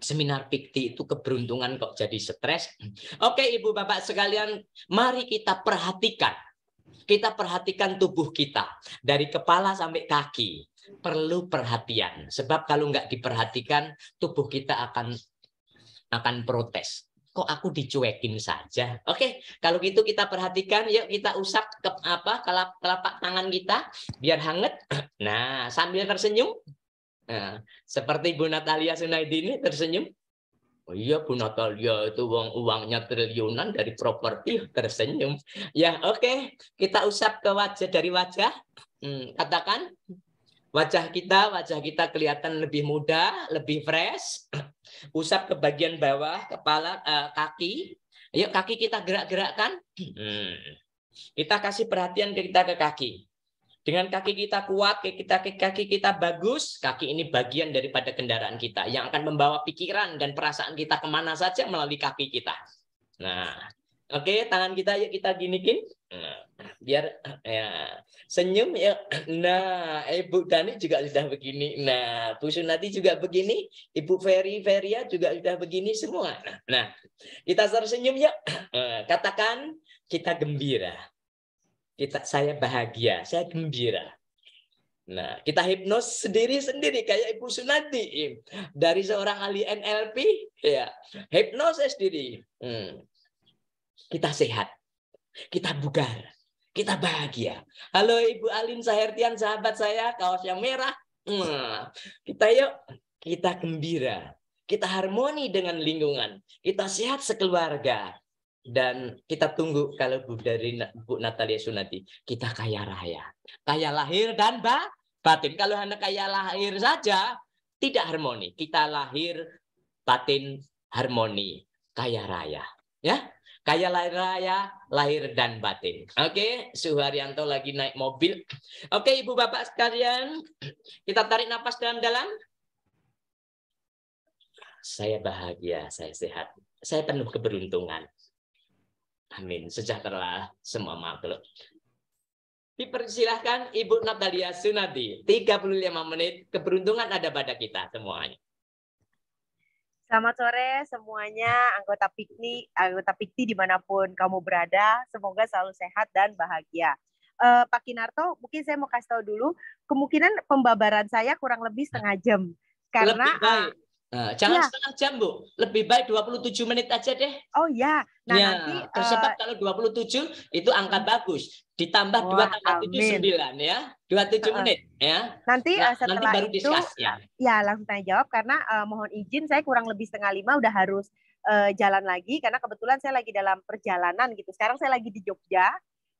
S4: seminar pikti itu keberuntungan kok jadi stres. Oke Ibu Bapak sekalian, mari kita perhatikan. Kita perhatikan tubuh kita dari kepala sampai kaki. Perlu perhatian sebab kalau nggak diperhatikan tubuh kita akan akan protes. Kok aku dicuekin saja? Oke, kalau gitu kita perhatikan, yuk kita usap ke apa kelap, tangan kita biar hangat. (clears throat) Nah, sambil tersenyum Nah, seperti Bu Natalia Sunaidi ini tersenyum. Oh iya Bu Natalia itu uang uangnya triliunan dari properti tersenyum. Ya oke, okay. kita usap ke wajah dari wajah. Hmm, katakan wajah kita, wajah kita kelihatan lebih muda, lebih fresh. (clears throat) Usap ke bagian bawah, kepala, uh, kaki. Yuk kaki kita gerak-gerakkan.
S2: Hmm.
S4: Kita kasih perhatian kita ke kaki. Dengan kaki kita kuat, kaki kita kaki kita bagus, kaki ini bagian daripada kendaraan kita yang akan membawa pikiran dan perasaan kita kemana saja melalui kaki kita. Nah, oke okay, tangan kita yuk kita ginikin. Nah, biar ya, senyum ya. Nah, Ibu Dani juga sudah begini. Nah, Bu Sunati juga begini, Ibu Ferry Feria juga sudah begini semua. Nah, kita tersenyum yuk. Nah, katakan kita gembira kita saya bahagia, saya gembira. Nah, kita hipnos sendiri-sendiri kayak Ibu Sunati dari seorang ahli NLP ya, hipnosis diri. Hmm. Kita sehat, kita bugar, kita bahagia. Halo Ibu Alin Sahertian, sahabat saya, kaos yang merah. Hmm. Kita yuk, kita gembira, kita harmoni dengan lingkungan, kita sehat sekeluarga, dan kita tunggu kalau Bu dari Bu Natalia Sunati kita kaya raya kaya lahir dan ba batin kalau hanya kaya lahir saja tidak harmoni kita lahir batin harmoni kaya raya ya kaya lahir raya lahir dan batin oke okay? Suharyanto lagi naik mobil oke okay, ibu bapak sekalian kita tarik nafas dalam-dalam saya bahagia saya sehat saya penuh keberuntungan Amin. Sejahteralah semua makhluk. Dipersilahkan Ibu Natalia Sunadi. 35 menit. Keberuntungan ada pada kita semuanya.
S9: Selamat sore semuanya anggota Pikni, anggota Pikti dimanapun kamu berada, semoga selalu sehat dan bahagia. Uh, Pak Kinarto, mungkin saya mau kasih tahu dulu, kemungkinan pembabaran saya kurang lebih setengah jam karena
S4: lebih Uh, Nah, jangan ya. setengah jam, Bu. Lebih baik 27 menit aja deh. Oh iya. Nah, ya. nanti tersebab uh... kalau 27 itu angka bagus. Ditambah Wah, 2 tambah amin. 9 ya. 27 uh, menit ya.
S9: Nanti nah, eh, setelah nanti baru itu ya. ya langsung tanya jawab karena uh, mohon izin saya kurang lebih setengah lima udah harus uh, jalan lagi karena kebetulan saya lagi dalam perjalanan gitu. Sekarang saya lagi di Jogja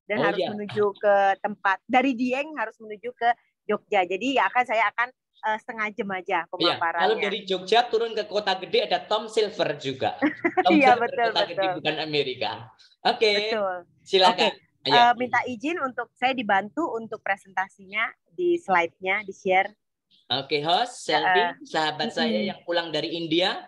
S9: dan oh, harus ya. menuju ke tempat dari Dieng harus menuju ke Jogja. Jadi ya akan saya akan uh, setengah jam aja iya, pemaparannya. kalau dari
S4: Jogja turun ke kota gede ada Tom Silver juga. (laughs) Iya, Tom Silver betul, kota betul. gede bukan Amerika. Oke. Okay. Silakan. Okay. Iya. Uh, eh, minta
S9: izin untuk saya dibantu untuk presentasinya di slide-nya di share.
S4: Oke, okay, host Selby, uh, eh, sahabat uh, saya yang pulang dari India.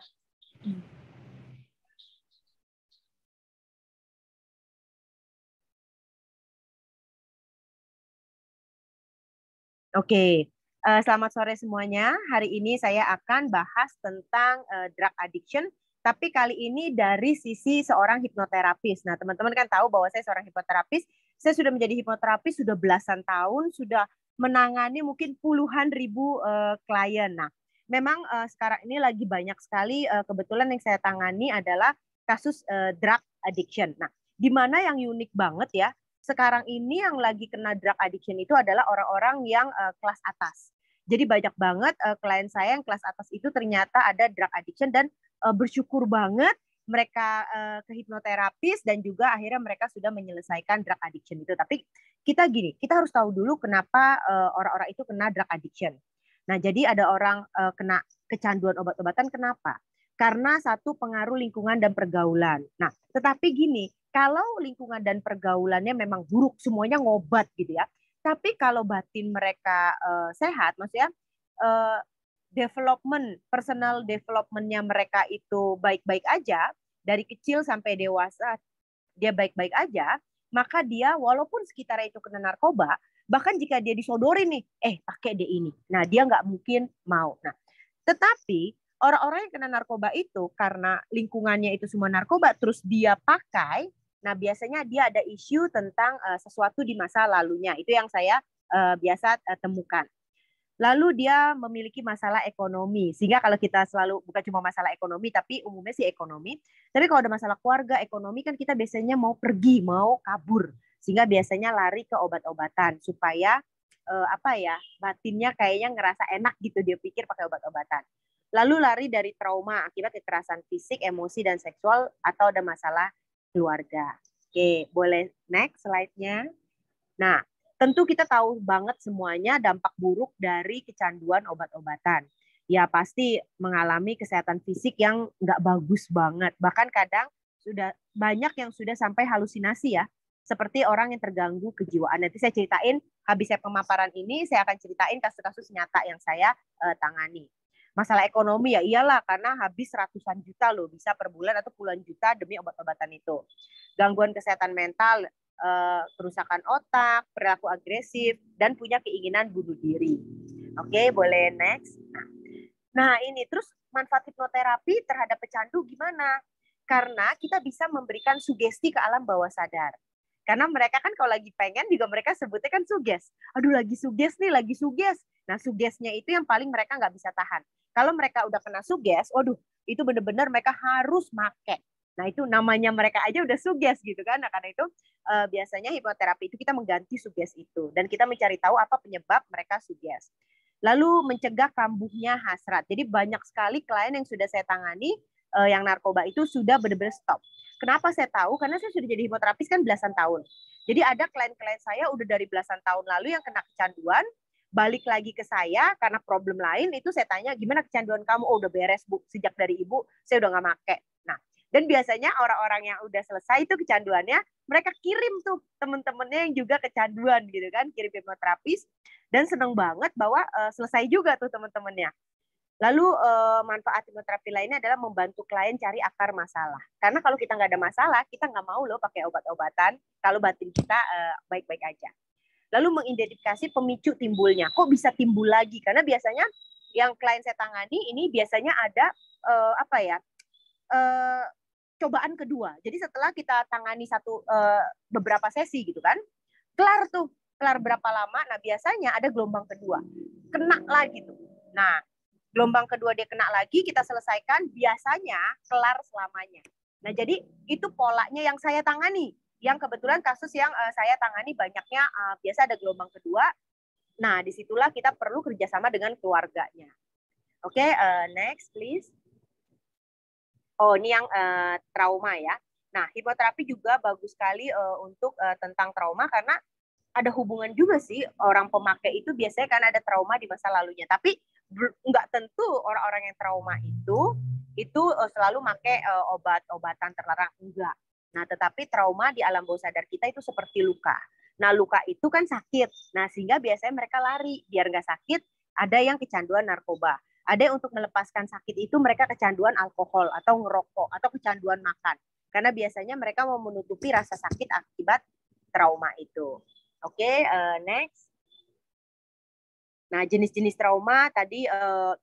S10: Oke.
S9: Eh, selamat sore semuanya. Hari ini saya akan bahas tentang eh, drug addiction, tapi kali ini dari sisi seorang hipnoterapis. Nah, teman-teman kan tahu bahwa saya seorang hipnoterapis. Saya sudah menjadi hipnoterapis sudah belasan tahun, sudah menangani mungkin puluhan ribu eh, klien. Nah, memang sekarang ini lagi banyak sekali kebetulan yang saya tangani adalah kasus drug addiction. Nah, di mana yang unik banget ya, sekarang ini yang lagi kena drug addiction itu adalah orang-orang yang uh, kelas atas. Jadi banyak banget uh, klien saya yang kelas atas itu ternyata ada drug addiction dan uh, bersyukur banget mereka uh, ke hipnoterapis dan juga akhirnya mereka sudah menyelesaikan drug addiction itu. Tapi kita gini, kita harus tahu dulu kenapa orang-orang uh, itu kena drug addiction. Nah, jadi ada orang uh, kena kecanduan obat-obatan kenapa? Karena satu pengaruh lingkungan dan pergaulan. Nah, tetapi gini, kalau lingkungan dan pergaulannya memang buruk, semuanya ngobat gitu ya. Tapi kalau batin mereka uh, sehat, maksudnya uh, development personal developmentnya mereka itu baik-baik aja dari kecil sampai dewasa dia baik-baik aja, maka dia walaupun sekitarnya itu kena narkoba, bahkan jika dia disodori nih, eh pakai deh ini. Nah, dia nggak mungkin mau. Nah, tetapi orang-orang yang kena narkoba itu karena lingkungannya itu semua narkoba terus dia pakai, Nah, biasanya dia ada isu tentang uh, sesuatu di masa lalunya. Itu yang saya uh, biasa uh, temukan. Lalu dia memiliki masalah ekonomi. Sehingga kalau kita selalu bukan cuma masalah ekonomi tapi umumnya sih ekonomi. Tapi kalau ada masalah keluarga, ekonomi kan kita biasanya mau pergi, mau kabur. Sehingga biasanya lari ke obat-obatan supaya uh, apa ya? batinnya kayaknya ngerasa enak gitu dia pikir pakai obat-obatan lalu lari dari trauma akibat kekerasan fisik, emosi, dan seksual, atau ada masalah keluarga. Oke, boleh next slide-nya. Nah, tentu kita tahu banget semuanya dampak buruk dari kecanduan obat-obatan. Ya pasti mengalami kesehatan fisik yang nggak bagus banget. Bahkan kadang sudah banyak yang sudah sampai halusinasi ya. Seperti orang yang terganggu kejiwaan. Nanti saya ceritain, habis saya pemaparan ini, saya akan ceritain kasus-kasus nyata yang saya uh, tangani masalah ekonomi ya iyalah karena habis ratusan juta loh bisa per bulan atau puluhan juta demi obat-obatan itu gangguan kesehatan mental eh, kerusakan otak perilaku agresif dan punya keinginan bunuh diri oke boleh next nah, nah ini terus manfaat hipnoterapi terhadap pecandu gimana karena kita bisa memberikan sugesti ke alam bawah sadar karena mereka kan kalau lagi pengen juga mereka sebutnya kan suges. Aduh lagi suges nih, lagi suges. Nah sugesnya itu yang paling mereka nggak bisa tahan. Kalau mereka udah kena suges, waduh, itu benar-benar mereka harus make. Nah, itu namanya mereka aja udah suges gitu kan. Nah, karena itu eh, biasanya hipnoterapi itu kita mengganti suges itu dan kita mencari tahu apa penyebab mereka suges. Lalu mencegah kambuhnya hasrat. Jadi banyak sekali klien yang sudah saya tangani eh, yang narkoba itu sudah benar-benar stop. Kenapa saya tahu? Karena saya sudah jadi hipnoterapis kan belasan tahun. Jadi ada klien-klien saya udah dari belasan tahun lalu yang kena kecanduan, balik lagi ke saya karena problem lain itu saya tanya gimana kecanduan kamu oh udah beres bu sejak dari ibu saya udah nggak make nah dan biasanya orang-orang yang udah selesai itu kecanduannya mereka kirim tuh temen-temennya yang juga kecanduan gitu kan kirim terapis dan seneng banget bahwa uh, selesai juga tuh temen-temennya Lalu eh, manfaat terapi lainnya adalah membantu klien cari akar masalah. Karena kalau kita nggak ada masalah, kita nggak mau loh pakai obat-obatan kalau batin kita eh, baik-baik uh, aja lalu mengidentifikasi pemicu timbulnya. Kok bisa timbul lagi? Karena biasanya yang klien saya tangani ini biasanya ada uh, apa ya? Uh, cobaan kedua. Jadi setelah kita tangani satu uh, beberapa sesi gitu kan, kelar tuh, kelar berapa lama? Nah, biasanya ada gelombang kedua. Kena lagi tuh. Nah, gelombang kedua dia kena lagi, kita selesaikan, biasanya kelar selamanya. Nah, jadi itu polanya yang saya tangani yang kebetulan kasus yang uh, saya tangani banyaknya uh, biasa ada gelombang kedua. Nah, disitulah kita perlu kerjasama dengan keluarganya. Oke, okay, uh, eh, next please. Oh, ini yang uh, trauma ya. Nah, hipoterapi juga bagus sekali uh, untuk uh, tentang trauma karena ada hubungan juga sih orang pemakai itu biasanya karena ada trauma di masa lalunya. Tapi nggak tentu orang-orang yang trauma itu itu selalu pakai obat-obatan terlarang enggak Nah, tetapi trauma di alam bawah sadar kita itu seperti luka. Nah, luka itu kan sakit. Nah, sehingga biasanya mereka lari biar nggak sakit. Ada yang kecanduan narkoba. Ada yang untuk melepaskan sakit itu mereka kecanduan alkohol atau ngerokok atau kecanduan makan. Karena biasanya mereka mau menutupi rasa sakit akibat trauma itu. Oke, okay, uh, eh, next. Nah, jenis-jenis trauma tadi uh,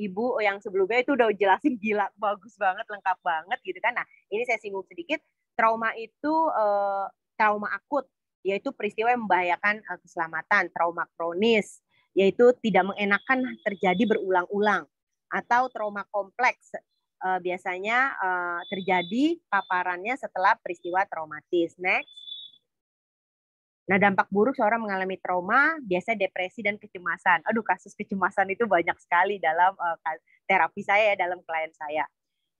S9: ibu yang sebelumnya itu udah jelasin gila bagus banget lengkap banget gitu kan nah ini saya singgung sedikit trauma itu eh, trauma akut yaitu peristiwa yang membahayakan eh, keselamatan trauma kronis yaitu tidak mengenakan terjadi berulang-ulang atau trauma kompleks eh, biasanya terjadi paparannya setelah peristiwa traumatis next Nah, dampak buruk seorang mengalami trauma biasanya depresi dan kecemasan. Aduh, kasus kecemasan itu banyak sekali dalam uh, terapi saya ya, dalam klien saya.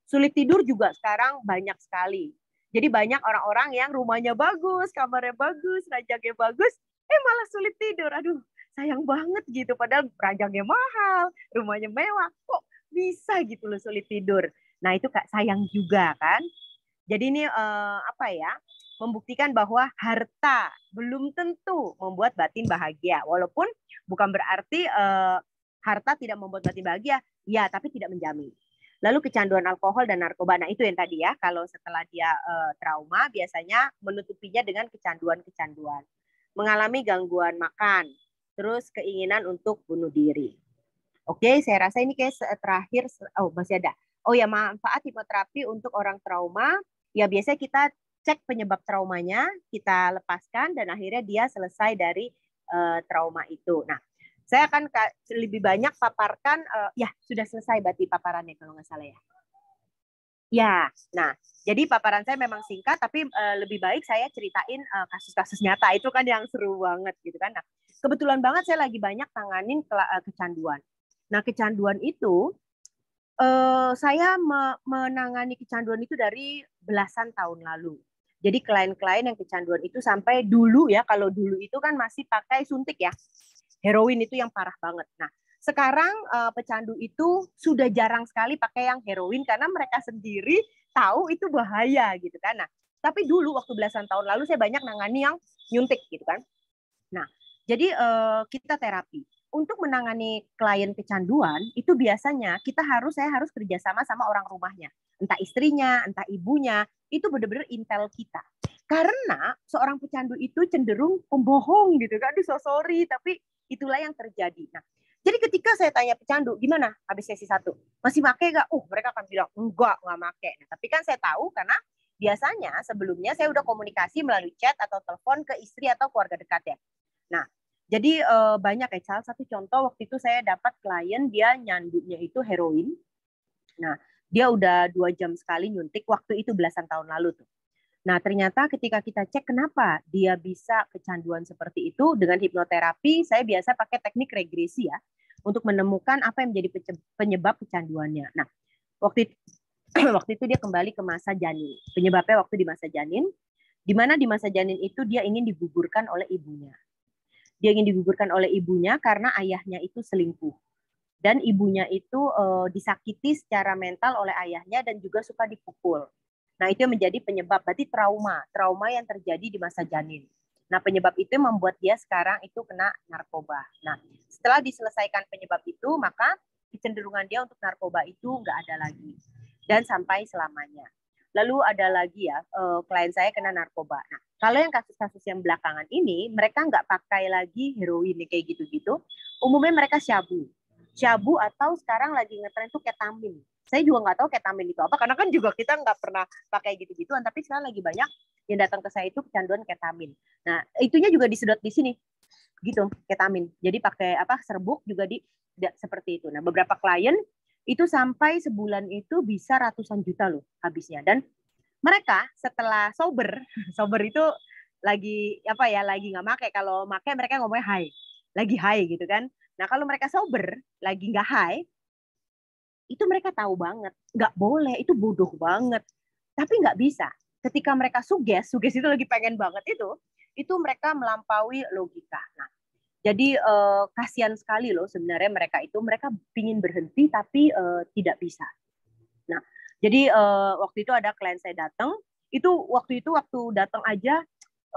S9: Sulit tidur juga sekarang banyak sekali. Jadi banyak orang-orang yang rumahnya bagus, kamarnya bagus, rajangnya bagus, eh malah sulit tidur. Aduh, sayang banget gitu. Padahal rajangnya mahal, rumahnya mewah. Kok bisa gitu loh sulit tidur? Nah, itu sayang juga kan. Jadi ini eh, apa ya? membuktikan bahwa harta belum tentu membuat batin bahagia. Walaupun bukan berarti uh, harta tidak membuat batin bahagia, ya, tapi tidak menjamin. Lalu kecanduan alkohol dan narkoba, nah itu yang tadi ya, kalau setelah dia uh, trauma biasanya menutupinya dengan kecanduan-kecanduan, mengalami gangguan makan, terus keinginan untuk bunuh diri. Oke, saya rasa ini kayak terakhir, oh masih ada. Oh ya manfaat hipnoterapi untuk orang trauma, ya biasanya kita cek penyebab traumanya, kita lepaskan dan akhirnya dia selesai dari uh, trauma itu. Nah, saya akan lebih banyak paparkan uh, ya sudah selesai berarti paparannya kalau nggak salah ya. Ya, nah jadi paparan saya memang singkat, tapi uh, lebih baik saya ceritain kasus-kasus uh, nyata itu kan yang seru banget gitu kan. Nah, kebetulan banget saya lagi banyak tanganin ke, uh, kecanduan. Nah, kecanduan itu uh, saya me menangani kecanduan itu dari belasan tahun lalu. Jadi klien-klien yang kecanduan itu sampai dulu ya, kalau dulu itu kan masih pakai suntik ya, heroin itu yang parah banget. Nah, sekarang uh, pecandu itu sudah jarang sekali pakai yang heroin karena mereka sendiri tahu itu bahaya gitu kan. Nah, tapi dulu waktu belasan tahun lalu saya banyak nangani yang nyuntik gitu kan. Nah, jadi uh, kita terapi. Untuk menangani klien kecanduan itu biasanya kita harus saya harus kerjasama sama orang rumahnya entah istrinya, entah ibunya, itu benar-benar intel kita. Karena seorang pecandu itu cenderung pembohong gitu kan, so sorry, tapi itulah yang terjadi. Nah, jadi ketika saya tanya pecandu, gimana habis sesi satu? Masih pakai gak? Uh, mereka akan bilang, enggak, enggak pakai. Nah, tapi kan saya tahu karena biasanya sebelumnya saya udah komunikasi melalui chat atau telepon ke istri atau keluarga dekat ya. Nah, jadi eh, banyak ya, salah satu contoh waktu itu saya dapat klien dia nyandunya itu heroin. Nah, dia udah dua jam sekali nyuntik waktu itu belasan tahun lalu tuh. Nah ternyata ketika kita cek kenapa dia bisa kecanduan seperti itu dengan hipnoterapi, saya biasa pakai teknik regresi ya untuk menemukan apa yang menjadi penyebab kecanduannya. Nah waktu itu, (clears throat) waktu itu dia kembali ke masa janin. Penyebabnya waktu di masa janin, di mana di masa janin itu dia ingin digugurkan oleh ibunya. Dia ingin digugurkan oleh ibunya karena ayahnya itu selingkuh dan ibunya itu e, disakiti secara mental oleh ayahnya dan juga suka dipukul. Nah, itu yang menjadi penyebab berarti trauma, trauma yang terjadi di masa janin. Nah, penyebab itu membuat dia sekarang itu kena narkoba. Nah, setelah diselesaikan penyebab itu, maka kecenderungan dia untuk narkoba itu nggak ada lagi dan sampai selamanya. Lalu ada lagi ya eh, klien saya kena narkoba. Nah, kalau yang kasus-kasus yang belakangan ini, mereka nggak pakai lagi heroin kayak gitu-gitu. Umumnya mereka syabu jabu atau sekarang lagi ngetren itu ketamin. Saya juga nggak tahu ketamin itu apa karena kan juga kita nggak pernah pakai gitu-gituan tapi sekarang lagi banyak yang datang ke saya itu kecanduan ketamin. Nah, itunya juga disedot di sini. Gitu, ketamin. Jadi pakai apa serbuk juga di seperti itu. Nah, beberapa klien itu sampai sebulan itu bisa ratusan juta loh habisnya dan mereka setelah sober, (laughs) sober itu lagi apa ya, lagi nggak make. Kalau make mereka ngomongnya high, lagi high gitu kan. Nah kalau mereka sober, lagi nggak high, itu mereka tahu banget. Nggak boleh, itu bodoh banget. Tapi nggak bisa. Ketika mereka suges, suges itu lagi pengen banget itu, itu mereka melampaui logika. Nah, jadi eh, kasihan sekali loh sebenarnya mereka itu mereka ingin berhenti tapi eh, tidak bisa. Nah, jadi eh, waktu itu ada klien saya datang, itu waktu itu waktu datang aja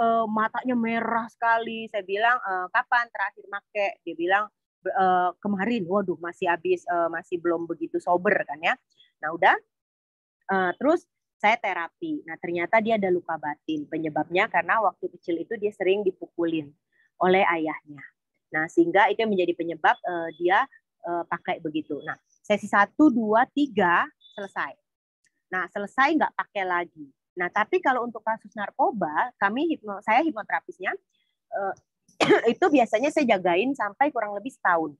S9: eh, matanya merah sekali. Saya bilang eh, kapan terakhir make? Dia bilang Eh, kemarin waduh masih habis eh, masih belum begitu sober kan ya nah udah eh, terus saya terapi nah ternyata dia ada luka batin penyebabnya karena waktu kecil itu dia sering dipukulin oleh ayahnya nah sehingga itu yang menjadi penyebab dia pakai begitu nah sesi satu dua tiga selesai nah selesai nggak pakai lagi nah tapi kalau untuk kasus narkoba kami hipno saya hipnoterapisnya (coughs) itu biasanya saya jagain sampai kurang lebih setahun.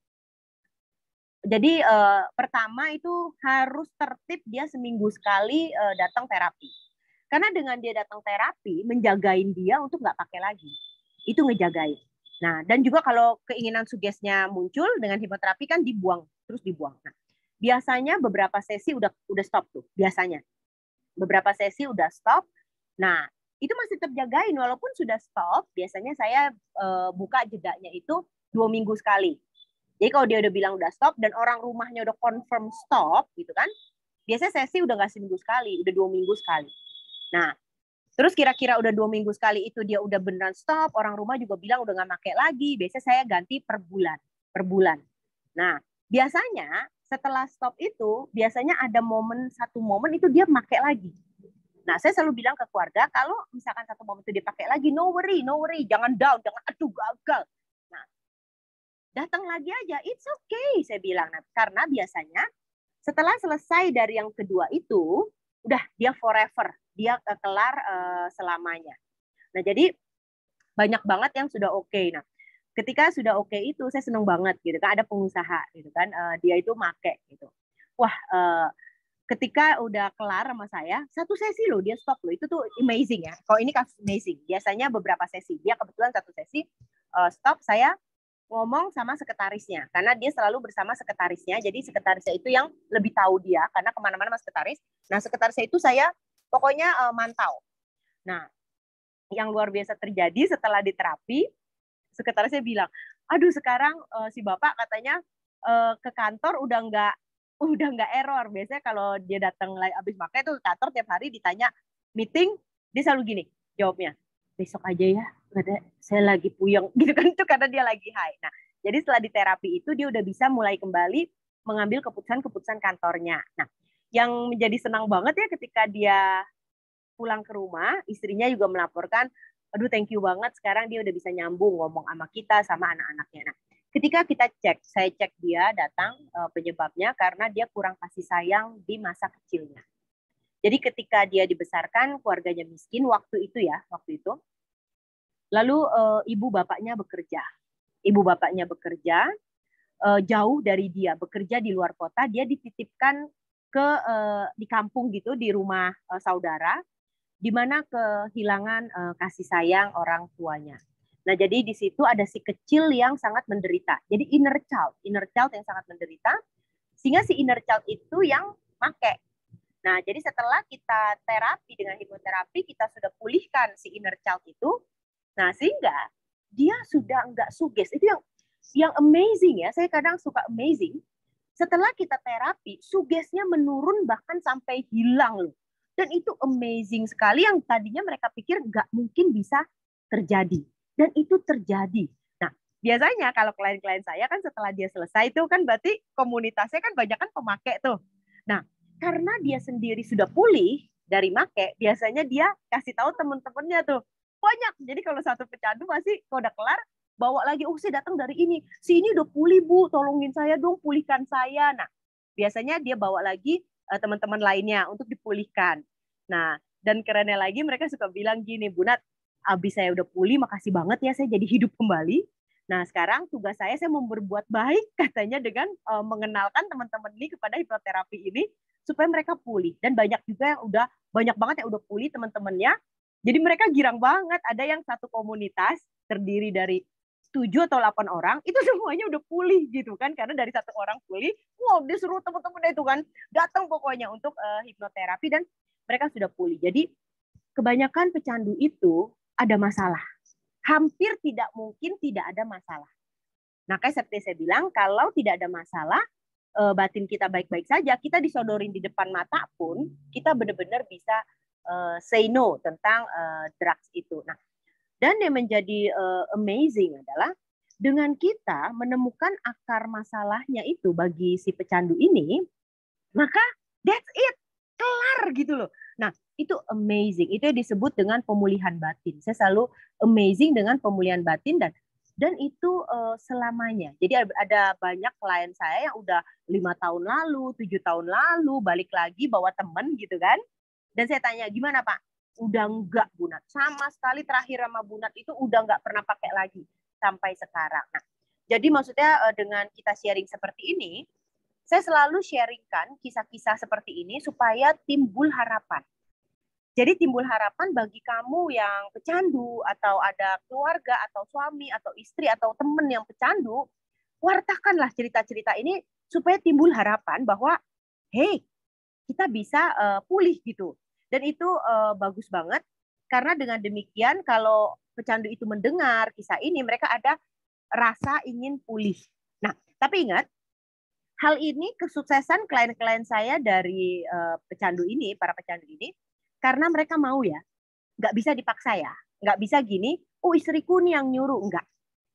S9: Jadi eh, pertama itu harus tertib dia seminggu sekali eh, datang terapi. Karena dengan dia datang terapi, menjagain dia untuk nggak pakai lagi. Itu ngejagain. Nah, dan juga kalau keinginan sugesnya muncul dengan hipoterapi kan dibuang, terus dibuang. Nah, biasanya beberapa sesi udah udah stop tuh, biasanya. Beberapa sesi udah stop. Nah, itu masih terjagain walaupun sudah stop biasanya saya e, buka jedanya itu dua minggu sekali jadi kalau dia udah bilang udah stop dan orang rumahnya udah confirm stop gitu kan biasanya saya sih udah nggak seminggu sekali udah dua minggu sekali nah Terus kira-kira udah dua minggu sekali itu dia udah beneran stop, orang rumah juga bilang udah nggak pakai lagi. Biasanya saya ganti per bulan, per bulan. Nah, biasanya setelah stop itu biasanya ada momen satu momen itu dia pakai lagi. Nah, saya selalu bilang ke keluarga, kalau misalkan satu momen itu dipakai lagi, no worry, no worry, jangan down, jangan aduh gagal. Nah, datang lagi aja, it's okay, saya bilang. Nah, karena biasanya setelah selesai dari yang kedua itu, udah dia forever, dia kelar uh, selamanya. Nah, jadi banyak banget yang sudah oke. Okay. Nah, ketika sudah oke okay itu, saya senang banget gitu kan, ada pengusaha gitu kan, uh, dia itu make gitu. Wah, uh, ketika udah kelar sama saya satu sesi loh dia stop loh itu tuh amazing ya kalau ini kasus amazing biasanya beberapa sesi dia kebetulan satu sesi uh, stop saya ngomong sama sekretarisnya karena dia selalu bersama sekretarisnya jadi sekretarisnya itu yang lebih tahu dia karena kemana-mana mas sekretaris nah sekretarisnya itu saya pokoknya uh, mantau nah yang luar biasa terjadi setelah diterapi sekretarisnya bilang aduh sekarang uh, si bapak katanya uh, ke kantor udah nggak udah nggak error. Biasanya kalau dia datang lagi abis pakai itu kantor tiap hari ditanya meeting, dia selalu gini jawabnya. Besok aja ya, ada saya lagi puyeng (laughs) gitu kan itu karena dia lagi high. Nah, jadi setelah di terapi itu dia udah bisa mulai kembali mengambil keputusan-keputusan kantornya. Nah, yang menjadi senang banget ya ketika dia pulang ke rumah, istrinya juga melaporkan, aduh thank you banget sekarang dia udah bisa nyambung ngomong sama kita sama anak-anaknya. Nah, Ketika kita cek, saya cek dia datang uh, penyebabnya karena dia kurang kasih sayang di masa kecilnya. Jadi ketika dia dibesarkan keluarganya miskin waktu itu ya, waktu itu. Lalu uh, ibu bapaknya bekerja. Ibu bapaknya bekerja uh, jauh dari dia, bekerja di luar kota, dia dititipkan ke uh, di kampung gitu di rumah uh, saudara di mana kehilangan uh, kasih sayang orang tuanya. Nah, jadi di situ ada si kecil yang sangat menderita. Jadi inner child, inner child yang sangat menderita, sehingga si inner child itu yang make. Nah, jadi setelah kita terapi dengan hipnoterapi, kita sudah pulihkan si inner child itu. Nah, sehingga dia sudah enggak suges. Itu yang yang amazing ya. Saya kadang suka amazing. Setelah kita terapi, sugesnya menurun bahkan sampai hilang loh. Dan itu amazing sekali yang tadinya mereka pikir enggak mungkin bisa terjadi dan itu terjadi. Nah, biasanya kalau klien-klien saya kan setelah dia selesai itu kan berarti komunitasnya kan banyak kan pemakai tuh. Nah, karena dia sendiri sudah pulih dari make, biasanya dia kasih tahu teman-temannya tuh. Banyak. Jadi kalau satu pecandu masih kalau udah kelar bawa lagi, oh datang dari ini, si ini udah pulih bu, tolongin saya dong, pulihkan saya. Nah, biasanya dia bawa lagi eh, teman-teman lainnya untuk dipulihkan. Nah, dan kerennya lagi mereka suka bilang gini, bunat abis saya udah pulih, makasih banget ya saya jadi hidup kembali. Nah sekarang tugas saya saya mau berbuat baik (laughs) katanya dengan uh, mengenalkan teman-teman ini kepada hipnoterapi ini supaya mereka pulih dan banyak juga yang udah banyak banget yang udah pulih teman-temannya. Jadi mereka girang banget. Ada yang satu komunitas terdiri dari tujuh atau delapan orang itu (laughs) semuanya udah pulih gitu kan karena dari satu orang pulih wow disuruh teman-teman itu kan datang pokoknya untuk uh, hipnoterapi dan mereka sudah pulih jadi kebanyakan pecandu itu ada masalah. Hampir tidak mungkin tidak ada masalah. Nah, kayak seperti saya bilang, kalau tidak ada masalah, eh, batin kita baik-baik saja, kita disodorin di depan mata pun, kita benar-benar bisa eh, say no tentang eh, drugs itu. Nah, dan yang menjadi amazing adalah dengan kita menemukan akar masalahnya itu bagi si pecandu ini, maka that's it, kelar gitu loh. Nah, itu amazing. Itu disebut dengan pemulihan batin. Saya selalu amazing dengan pemulihan batin dan dan itu uh, selamanya. Jadi ada banyak klien saya yang udah lima tahun lalu, tujuh tahun lalu balik lagi bawa temen gitu kan. Dan saya tanya gimana Pak? Udah enggak Bunat. Sama sekali terakhir sama Bunat itu udah enggak pernah pakai lagi sampai sekarang. Nah, jadi maksudnya eh, dengan kita sharing seperti ini, saya selalu sharingkan kisah-kisah seperti ini supaya timbul harapan. Jadi timbul harapan bagi kamu yang pecandu atau ada keluarga atau suami atau istri atau teman yang pecandu, wartakanlah cerita-cerita ini supaya timbul harapan bahwa hey, kita bisa uh, pulih gitu. Dan itu uh, bagus banget karena dengan demikian kalau pecandu itu mendengar kisah ini mereka ada rasa ingin pulih. Nah, tapi ingat hal ini kesuksesan klien-klien saya dari uh, pecandu ini, para pecandu ini karena mereka mau ya. Nggak bisa dipaksa ya. Nggak bisa gini, oh istriku nih yang nyuruh. Nggak.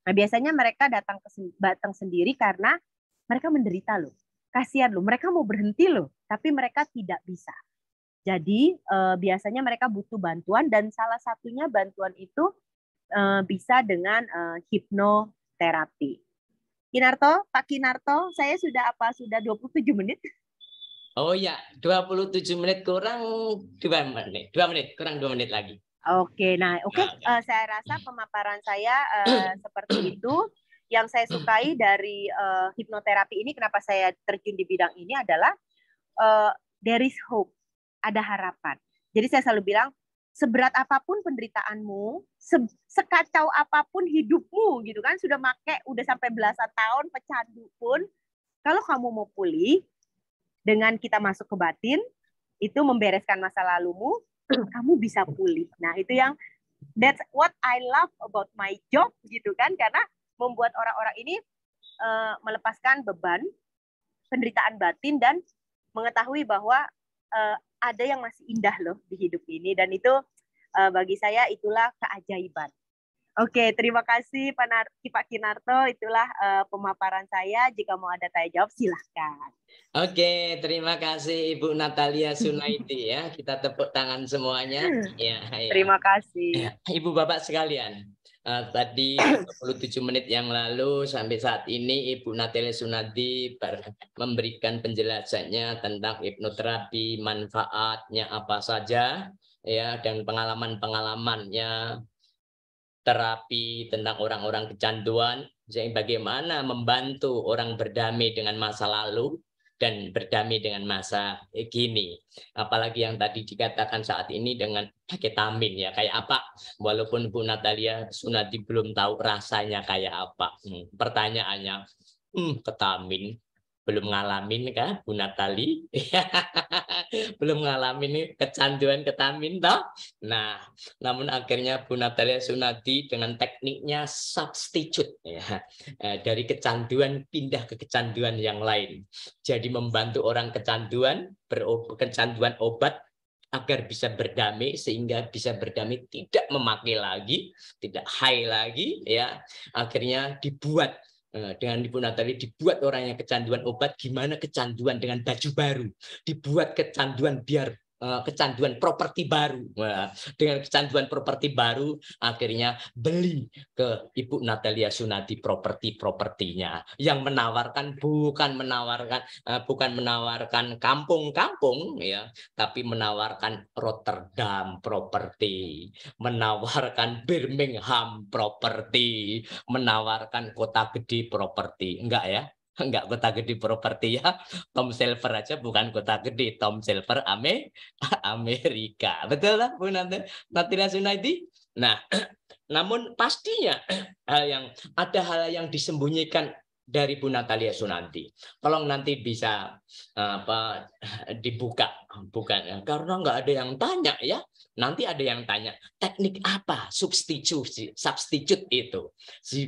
S9: Nah, biasanya mereka datang ke Batang sendiri karena mereka menderita loh. Kasihan loh, mereka mau berhenti loh, tapi mereka tidak bisa. Jadi eh, biasanya mereka butuh bantuan dan salah satunya bantuan itu eh, bisa dengan eh, hipnoterapi. Kinarto, Pak Kinarto, saya sudah apa? Sudah 27 menit.
S4: Oh ya, 27 menit kurang 2 menit. 2 menit, kurang 2 menit lagi. Oke, nah oke okay. Nah,
S9: okay. uh, eh, saya rasa pemaparan saya uh, (clears throat) seperti itu. Yang saya sukai dari uh, hipnoterapi ini kenapa saya terjun di bidang ini adalah uh, there is hope, ada harapan. Jadi saya selalu bilang seberat apapun penderitaanmu, se sekacau apapun hidupmu gitu kan, sudah make udah sampai belasan tahun pecandu pun, kalau kamu mau pulih, dengan kita masuk ke batin itu membereskan masa lalumu (clears throat) kamu bisa pulih nah itu yang that's what I love about my job gitu kan karena membuat orang-orang ini uh, melepaskan beban penderitaan batin dan mengetahui bahwa uh, ada yang masih indah loh di hidup ini dan itu uh, bagi saya itulah keajaiban Oke, terima kasih Pak, Nar Pak Kinarto. Itulah uh, pemaparan saya. Jika mau ada tanya jawab, silahkan.
S4: Oke, terima kasih Ibu Natalia Sunaiti ya. Kita tepuk tangan semuanya. Ya, ya. Terima kasih. Iya. Ibu Bapak sekalian, uh, tadi 27 menit yang lalu sampai saat ini Ibu Natalia Sunadi memberikan penjelasannya tentang hipnoterapi, manfaatnya apa saja ya dan pengalaman-pengalamannya terapi tentang orang-orang kecanduan, bagaimana membantu orang berdamai dengan masa lalu dan berdamai dengan masa kini. Apalagi yang tadi dikatakan saat ini dengan ketamin ya kayak apa? Walaupun Bu Natalia Sunati belum tahu rasanya kayak apa. Hmm, pertanyaannya, hmm, ketamin belum ngalamin kah Bu Natali? (laughs) belum ngalamin kecanduan ketamin toh? Nah, namun akhirnya Bu Natalia Sunadi dengan tekniknya substitute ya, eh, dari kecanduan pindah ke kecanduan yang lain. Jadi membantu orang kecanduan, berob, kecanduan obat agar bisa berdamai sehingga bisa berdamai tidak memakai lagi, tidak high lagi ya. Akhirnya dibuat Eh, dengan Ibu Natali dibuat orang yang kecanduan obat, gimana kecanduan dengan baju baru, dibuat kecanduan biar Eh, kecanduan properti baru. dengan kecanduan properti baru, akhirnya beli ke Ibu Natalia Sunadi properti-propertinya yang menawarkan bukan menawarkan eh, bukan menawarkan kampung-kampung ya, tapi menawarkan Rotterdam properti, menawarkan Birmingham properti, menawarkan kota gede properti. Enggak ya? nggak kota gede properti ya Tom Silver aja bukan kota gede Tom Silver Ame Amerika betul lah Bu Nanti Natira Sunaidi nah (clears throat) namun pastinya (clears throat) hal yang ada hal yang disembunyikan dari Bu Natalia Sunanti. Tolong nanti bisa apa (clears throat) dibuka bukan karena nggak ada yang tanya ya. Nanti ada yang tanya teknik apa substitusi substitute itu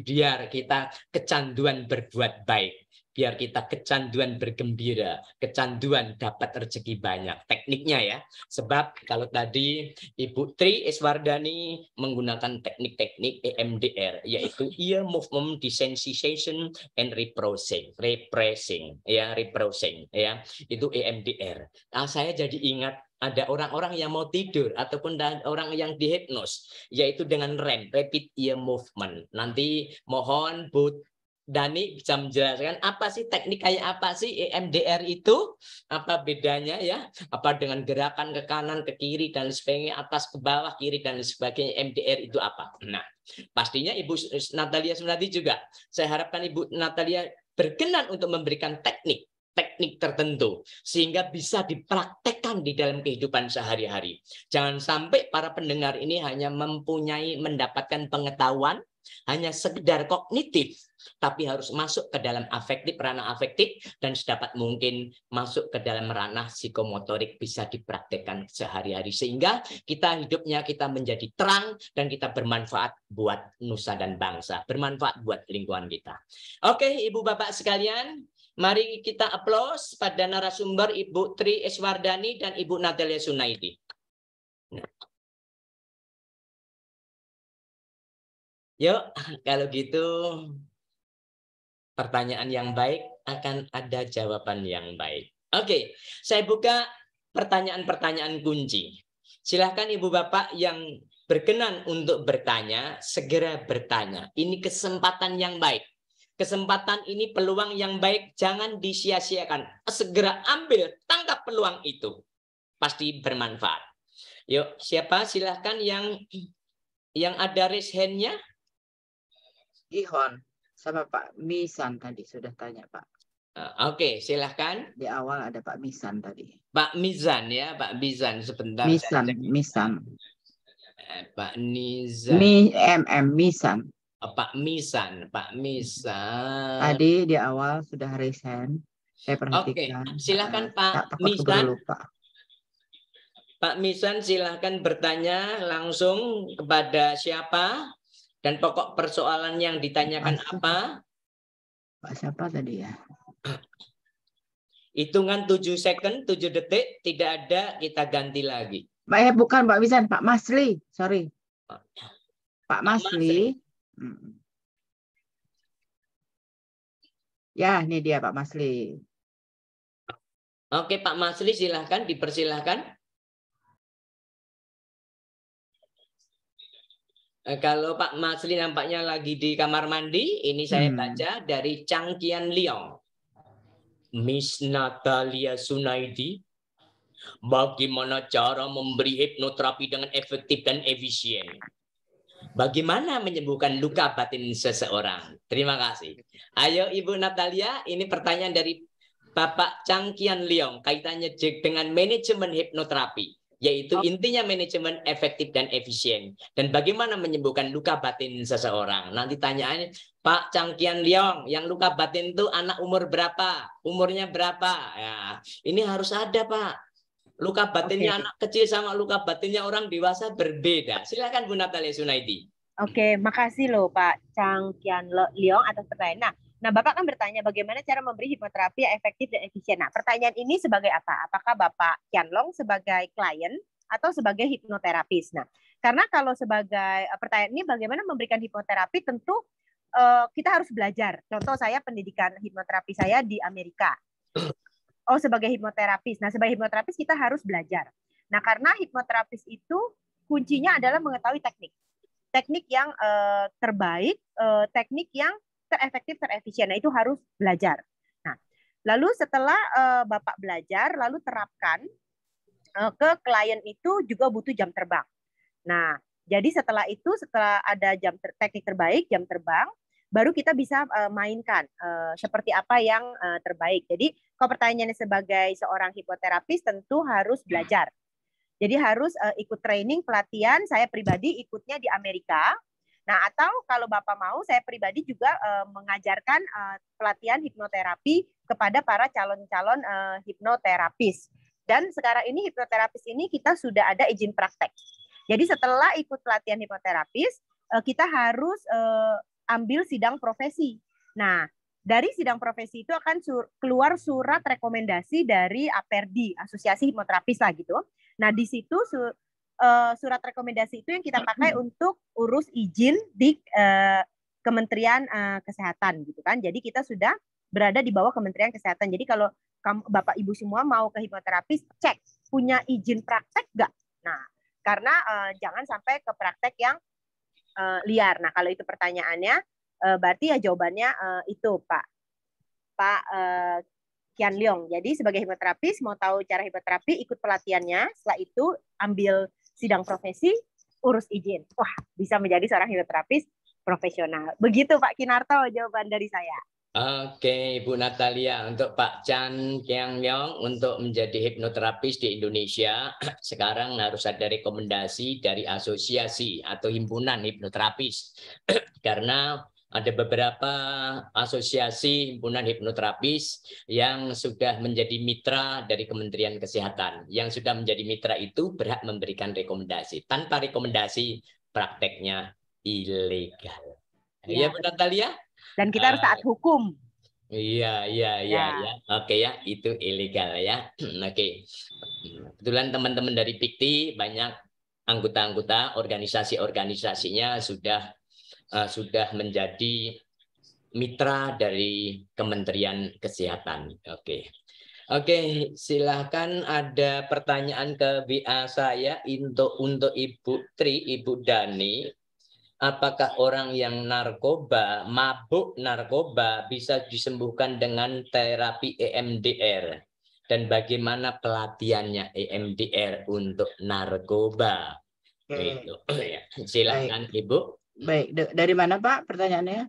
S4: biar kita kecanduan berbuat baik biar kita kecanduan bergembira, kecanduan dapat rezeki banyak. Tekniknya ya. Sebab kalau tadi Ibu Tri Eswardani menggunakan teknik-teknik EMDR, yaitu Ear Movement Desensitization and Reprocessing. Repressing, ya, repressing, ya. Itu EMDR. Nah, saya jadi ingat ada orang-orang yang mau tidur ataupun orang yang dihipnos yaitu dengan REM rapid ear movement nanti mohon Bu Dani bisa menjelaskan apa sih teknik kayak apa sih EMDR itu? Apa bedanya ya? Apa dengan gerakan ke kanan, ke kiri dan sebagainya, atas ke bawah, kiri dan sebagainya EMDR itu apa? Nah, pastinya Ibu Natalia Sunadi juga. Saya harapkan Ibu Natalia berkenan untuk memberikan teknik teknik tertentu sehingga bisa dipraktekkan di dalam kehidupan sehari-hari. Jangan sampai para pendengar ini hanya mempunyai mendapatkan pengetahuan hanya sekedar kognitif tapi harus masuk ke dalam afektif, ranah afektif, dan sedapat mungkin masuk ke dalam ranah psikomotorik bisa dipraktekkan sehari-hari. Sehingga kita hidupnya kita menjadi terang dan kita bermanfaat buat nusa dan bangsa, bermanfaat buat lingkungan kita. Oke, Ibu Bapak sekalian, mari kita aplaus pada narasumber Ibu Tri Eswardani dan Ibu Natalia Sunaidi. Yuk, kalau gitu pertanyaan yang baik akan ada jawaban yang baik. Oke, saya buka pertanyaan-pertanyaan kunci. Silahkan Ibu Bapak yang berkenan untuk bertanya, segera bertanya. Ini kesempatan yang baik. Kesempatan ini peluang yang baik, jangan disia-siakan. Segera ambil, tangkap peluang itu. Pasti bermanfaat. Yuk, siapa silahkan yang yang ada raise hand-nya?
S6: Gihon sama Pak Misan tadi sudah tanya Pak.
S4: Uh, Oke, okay,
S6: silahkan. Di awal ada Pak Misan tadi.
S4: Pak Misan ya, Pak Misan sebentar. Misan, Misan. Eh, Pak
S6: Nizan. Mi, MM, Misan.
S4: Oh, Pak Misan, Pak Misan. Tadi
S6: di awal sudah resign. Saya perhatikan. Oke, okay. silahkan ah, Pak Misan. lupa.
S4: Pak Misan silahkan bertanya langsung kepada siapa? Dan pokok persoalan yang ditanyakan Pak, apa?
S6: Pak siapa tadi ya?
S4: Hitungan 7 second, 7 detik, tidak ada, kita ganti lagi.
S6: Pak, ya bukan Pak Wisan, Pak Masli, sorry. Pak, Masli. Hmm. Ya, ini dia Pak Masli.
S10: Oke, Pak Masli silahkan, dipersilahkan.
S4: Eh, kalau Pak Masli nampaknya lagi di kamar mandi, ini saya hmm. baca hmm. dari Kian Liang, Miss Natalia Sunaidi, bagaimana cara memberi hipnoterapi dengan efektif dan efisien? Bagaimana menyembuhkan luka batin seseorang? Terima kasih. Ayo Ibu Natalia, ini pertanyaan dari Bapak Kian Liang. kaitannya dengan manajemen hipnoterapi yaitu oh. intinya manajemen efektif dan efisien. Dan bagaimana menyembuhkan luka batin seseorang. Nanti tanyaannya, Pak Cangkian Liong, yang luka batin itu anak umur berapa? Umurnya berapa? Ya, ini harus ada, Pak. Luka batinnya okay. anak kecil sama luka batinnya orang dewasa berbeda. Silakan Bu Natalia Sunaidi.
S9: Oke, okay, makasih loh Pak Cangkian Liong atas pertanyaan. Nah, Nah, Bapak kan bertanya bagaimana cara memberi hipnoterapi yang efektif dan efisien. Nah, pertanyaan ini sebagai apa? Apakah Bapak Kianlong sebagai klien atau sebagai hipnoterapis? Nah, karena kalau sebagai eh, pertanyaan ini bagaimana memberikan hipnoterapi tentu uh, kita harus belajar. Contoh saya pendidikan hipnoterapi saya di Amerika. (clears throat) Oh, sebagai hipnoterapis. Nah, sebagai hipnoterapis kita harus belajar. Nah, karena hipnoterapis itu kuncinya adalah mengetahui teknik. Teknik yang uh, terbaik, uh, teknik yang terefektif, terefisien. Nah, itu harus belajar. Nah, lalu setelah uh, Bapak belajar, lalu terapkan uh, ke klien itu juga butuh jam terbang. Nah, jadi setelah itu, setelah ada jam ter teknik terbaik, jam terbang, baru kita bisa uh, mainkan uh, seperti apa yang uh, terbaik. Jadi, kalau pertanyaannya sebagai seorang hipoterapis tentu harus belajar. Jadi harus uh, ikut training pelatihan. Saya pribadi ikutnya di Amerika Nah, atau kalau Bapak mau, saya pribadi juga uh, mengajarkan uh, pelatihan hipnoterapi kepada para calon-calon uh, hipnoterapis. Dan sekarang ini hipnoterapis ini kita sudah ada izin praktek. Jadi setelah ikut pelatihan hipnoterapis, uh, kita harus uh, ambil sidang profesi. Nah, dari sidang profesi itu akan sur keluar surat rekomendasi dari APERDI, Asosiasi Hipnoterapis lah gitu. Nah, di situ uh, surat rekomendasi itu yang kita pakai untuk urus izin di uh, Kementerian uh, Kesehatan gitu kan. Jadi kita sudah berada di bawah Kementerian Kesehatan. Jadi kalau kamu, Bapak Ibu semua mau ke hipnoterapis, cek punya izin praktek nggak? Nah, karena uh, jangan sampai ke praktek yang uh, liar. Nah, kalau itu pertanyaannya, uh, berarti ya jawabannya uh, itu Pak Pak uh, Kian Leong. Jadi sebagai hipnoterapis mau tahu cara hipnoterapi, ikut pelatihannya. Setelah itu ambil sidang profesi, urus izin. Wah, bisa menjadi seorang hipnoterapis profesional. Begitu Pak Kinarto jawaban dari saya.
S4: Oke, Ibu Natalia, untuk Pak Chan Kiang Yong untuk menjadi hipnoterapis di Indonesia (clears throat) sekarang harus ada rekomendasi dari asosiasi atau himpunan hipnoterapis (clears throat) karena ada beberapa asosiasi himpunan hipnoterapis yang sudah menjadi mitra dari Kementerian Kesehatan. Yang sudah menjadi mitra itu berhak memberikan rekomendasi. Tanpa rekomendasi, prakteknya ilegal.
S9: Iya, ya, Bu Natalia?
S4: Dan kita harus taat eh, hukum. Iya, iya, iya, ya. ya. Oke ya, itu ilegal ya. (clears throat) Oke. Kebetulan teman-teman dari Pikti banyak anggota-anggota organisasi-organisasinya sudah uh, sudah menjadi mitra dari Kementerian Kesehatan. Oke. Okay. Oke, okay, silahkan ada pertanyaan ke WA saya untuk untuk Ibu Tri, Ibu Dani. Apakah orang yang narkoba, mabuk narkoba bisa disembuhkan dengan terapi EMDR? Dan bagaimana pelatihannya EMDR untuk narkoba? Hmm. Itu. (clears throat) Ya. Silahkan Baik. Ibu.
S6: Baik, D dari mana Pak pertanyaannya?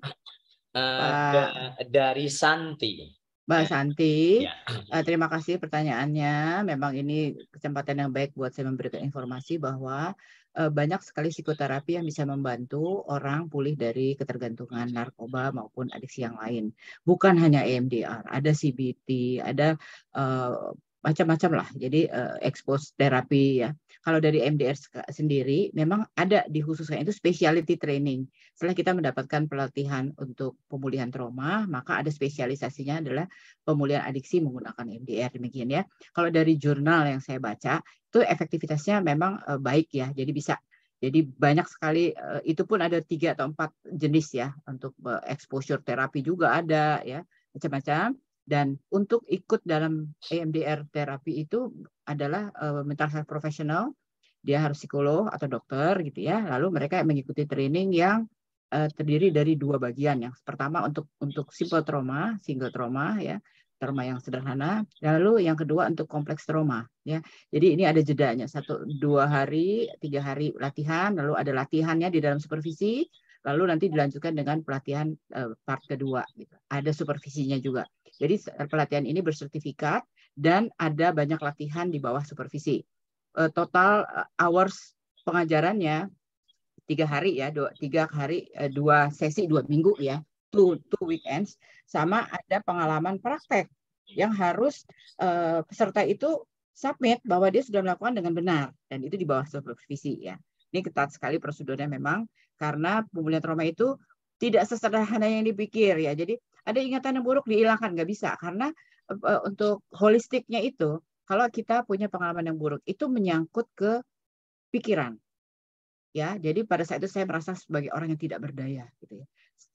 S4: Uh, Pak...
S6: Dari Santi. Mbak ya. Santi, ya. uh, terima kasih pertanyaannya. Memang ini kesempatan yang baik buat saya memberikan informasi bahwa uh, banyak sekali psikoterapi yang bisa membantu orang pulih dari ketergantungan narkoba maupun adiksi yang lain. Bukan hanya EMDR, ada CBT, ada uh, macam-macam lah. Jadi uh, expose terapi ya. Kalau dari MDR sendiri memang ada di khususnya itu speciality training. Setelah kita mendapatkan pelatihan untuk pemulihan trauma, maka ada spesialisasinya adalah pemulihan adiksi menggunakan MDR demikian ya. Kalau dari jurnal yang saya baca itu efektivitasnya memang uh, baik ya. Jadi bisa jadi banyak sekali uh, itu pun ada tiga atau empat jenis ya untuk uh, exposure terapi juga ada ya macam-macam dan untuk ikut dalam EMDR terapi itu adalah eh, mental health professional, dia harus psikolog atau dokter gitu ya. Lalu mereka mengikuti training yang eh, terdiri dari dua bagian. Yang pertama untuk untuk simple trauma, single trauma ya, trauma yang sederhana. Lalu yang kedua untuk kompleks trauma ya. Jadi ini ada jedanya satu dua hari tiga hari latihan, lalu ada latihannya di dalam supervisi, lalu nanti dilanjutkan dengan pelatihan eh, part kedua. Gitu. Ada supervisinya juga. Jadi eh, pelatihan ini bersertifikat dan ada banyak latihan di bawah supervisi. Eh, total eh, hours pengajarannya tiga hari ya, dua, tiga hari dua sesi dua minggu ya, two, two weekends. Sama ada pengalaman praktek yang harus peserta itu submit bahwa dia sudah melakukan dengan benar dan itu di bawah supervisi ya. Ini ketat sekali prosedurnya memang karena pemulihan trauma itu tidak sesederhana yang dipikir ya. Jadi ada ingatan yang buruk dihilangkan nggak bisa karena e, e, untuk holistiknya itu kalau kita punya pengalaman yang buruk itu menyangkut ke pikiran ya jadi pada saat itu saya merasa sebagai orang yang tidak berdaya gitu ya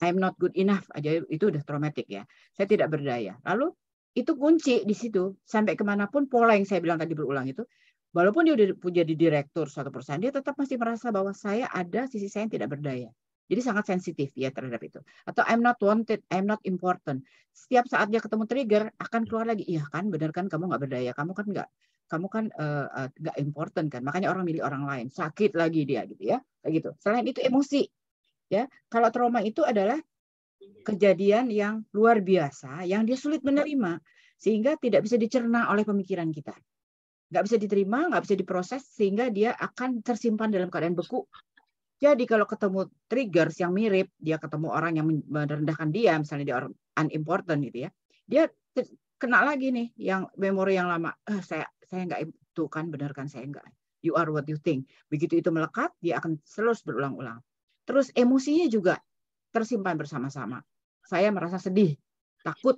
S6: I'm not good enough aja itu udah traumatik ya saya tidak berdaya lalu itu kunci di situ sampai kemanapun pola yang saya bilang tadi berulang itu walaupun dia udah jadi direktur satu perusahaan dia tetap masih merasa bahwa saya ada sisi saya yang tidak berdaya jadi sangat sensitif ya terhadap itu. Atau I'm not wanted, I'm not important. Setiap saat dia ketemu trigger akan keluar lagi. Iya kan, benar kan kamu nggak berdaya, kamu kan nggak kamu kan eh, eh, nggak uh, gak important kan makanya orang milih orang lain sakit lagi dia gitu ya kayak gitu selain itu emosi ya kalau trauma itu adalah kejadian yang luar biasa yang dia sulit menerima sehingga tidak bisa dicerna oleh pemikiran kita nggak bisa diterima nggak bisa diproses sehingga dia akan tersimpan dalam keadaan beku jadi kalau ketemu triggers yang mirip, dia ketemu orang yang merendahkan dia, misalnya dia orang unimportant gitu ya, dia kena lagi nih yang memori yang lama. Eh, saya saya nggak itu kan benar kan saya nggak. You are what you think. Begitu itu melekat, dia akan terus berulang-ulang. Terus emosinya juga tersimpan bersama-sama. Saya merasa sedih, takut,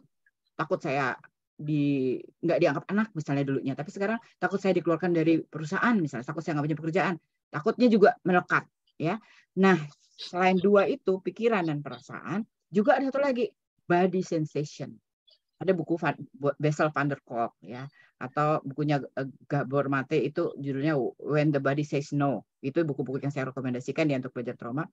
S6: takut saya di nggak dianggap anak misalnya dulunya, tapi sekarang takut saya dikeluarkan dari perusahaan misalnya, takut saya nggak punya pekerjaan, takutnya juga melekat ya. Nah, selain dua itu pikiran dan perasaan, juga ada satu lagi body sensation. Ada buku Van, Bessel van der Kolk ya atau bukunya eh, Gabor Mate itu judulnya When the Body Says No. Itu buku-buku yang saya rekomendasikan ya untuk belajar trauma.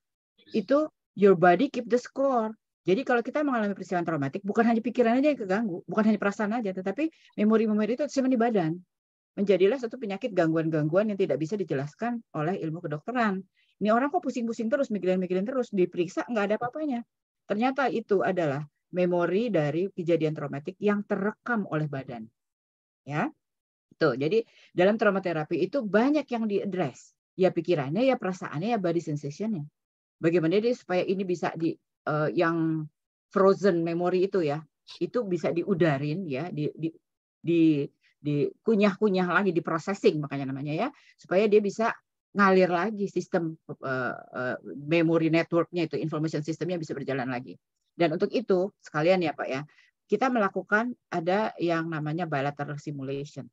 S6: Itu your body keep the score. Jadi kalau kita mengalami peristiwa traumatik, bukan hanya pikiran aja yang keganggu, bukan hanya perasaan aja, tetapi memori-memori itu simpan di badan. Menjadilah satu penyakit gangguan-gangguan yang tidak bisa dijelaskan oleh ilmu kedokteran ini orang kok pusing-pusing terus, mikirin-mikirin terus, diperiksa nggak ada apa-apanya. Ternyata itu adalah memori dari kejadian traumatik yang terekam oleh badan. Ya. Tuh, jadi dalam trauma terapi itu banyak yang diadres. Ya pikirannya, ya perasaannya, ya body sensationnya. Bagaimana dia supaya ini bisa di uh, yang frozen memori itu ya, itu bisa diudarin ya, di di di dikunyah-kunyah lagi di processing makanya namanya ya supaya dia bisa ngalir lagi sistem uh, uh, memori networknya itu information systemnya bisa berjalan lagi. Dan untuk itu sekalian ya Pak ya, kita melakukan ada yang namanya bilateral simulation.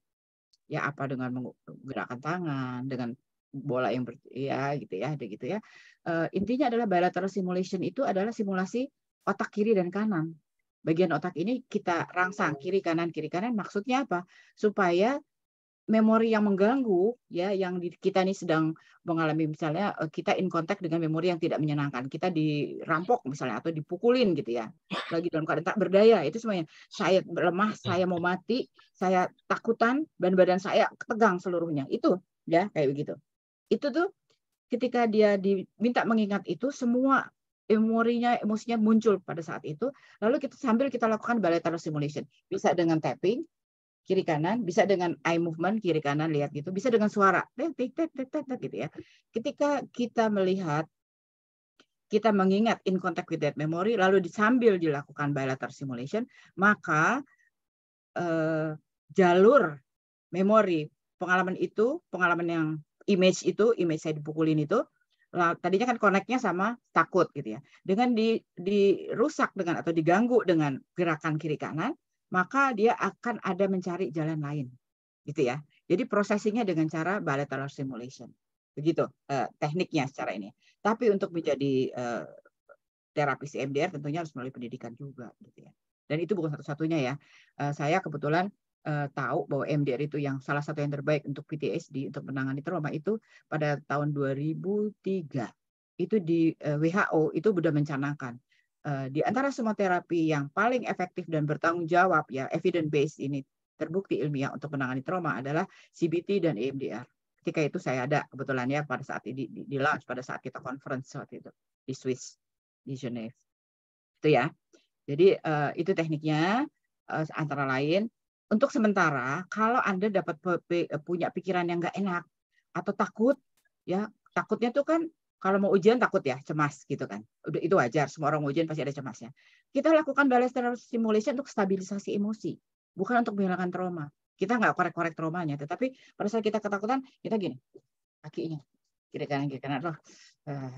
S6: Ya apa dengan menggerakkan tangan, dengan bola yang ber, ya gitu ya, ada gitu ya. Uh, intinya adalah bilateral simulation itu adalah simulasi otak kiri dan kanan. Bagian otak ini kita rangsang kiri kanan kiri kanan maksudnya apa? Supaya memori yang mengganggu ya yang kita ini sedang mengalami misalnya eh, kita in contact dengan memori yang tidak menyenangkan kita dirampok misalnya atau dipukulin gitu ya lagi dalam keadaan tak berdaya itu semuanya saya lemah saya mau mati saya takutan dan badan saya tegang seluruhnya itu ya kayak begitu itu tuh ketika dia diminta mengingat itu semua memorinya emosinya muncul pada saat itu lalu kita sambil kita lakukan bilateral simulation bisa dengan tapping kiri kanan, bisa dengan eye movement kiri kanan lihat gitu, bisa dengan suara
S8: gitu
S6: ya. Ketika kita melihat kita mengingat in contact with that memory lalu disambil dilakukan bilateral simulation, maka eh, jalur memori pengalaman itu, pengalaman yang image itu, image saya dipukulin itu tadinya kan koneknya sama takut gitu ya. Dengan di dirusak dengan atau diganggu dengan gerakan kiri kanan, maka dia akan ada mencari jalan lain, gitu ya. Jadi prosesinya dengan cara bilateral simulation, begitu eh, tekniknya secara ini. Tapi untuk menjadi eh, terapi CMDR tentunya harus melalui pendidikan juga, gitu ya. Dan itu bukan satu-satunya ya. Eh, saya kebetulan eh, tahu bahwa MDR itu yang salah satu yang terbaik untuk PTSD untuk menangani trauma itu pada tahun 2003 itu di eh, WHO itu sudah mencanangkan Eh, di antara semua terapi yang paling efektif dan bertanggung jawab ya evidence based ini terbukti ilmiah untuk menangani trauma adalah CBT dan EMDR. Ketika itu saya ada kebetulan ya pada saat di, di, di launch pada saat kita conference waktu itu di Swiss di Geneva. Itu ya. Jadi uh, itu tekniknya uh, antara lain untuk sementara kalau Anda dapat punya pikiran yang enggak enak atau takut ya takutnya tuh kan kalau mau ujian takut ya, cemas gitu kan. Udah itu wajar, semua orang ujian pasti ada cemasnya. Kita lakukan balance simulation stimulation untuk stabilisasi emosi, bukan untuk menghilangkan trauma. Kita nggak korek-korek traumanya, tetapi pada saat kita ketakutan, kita gini, kakinya kiri kanan kiri kanan loh. Eh,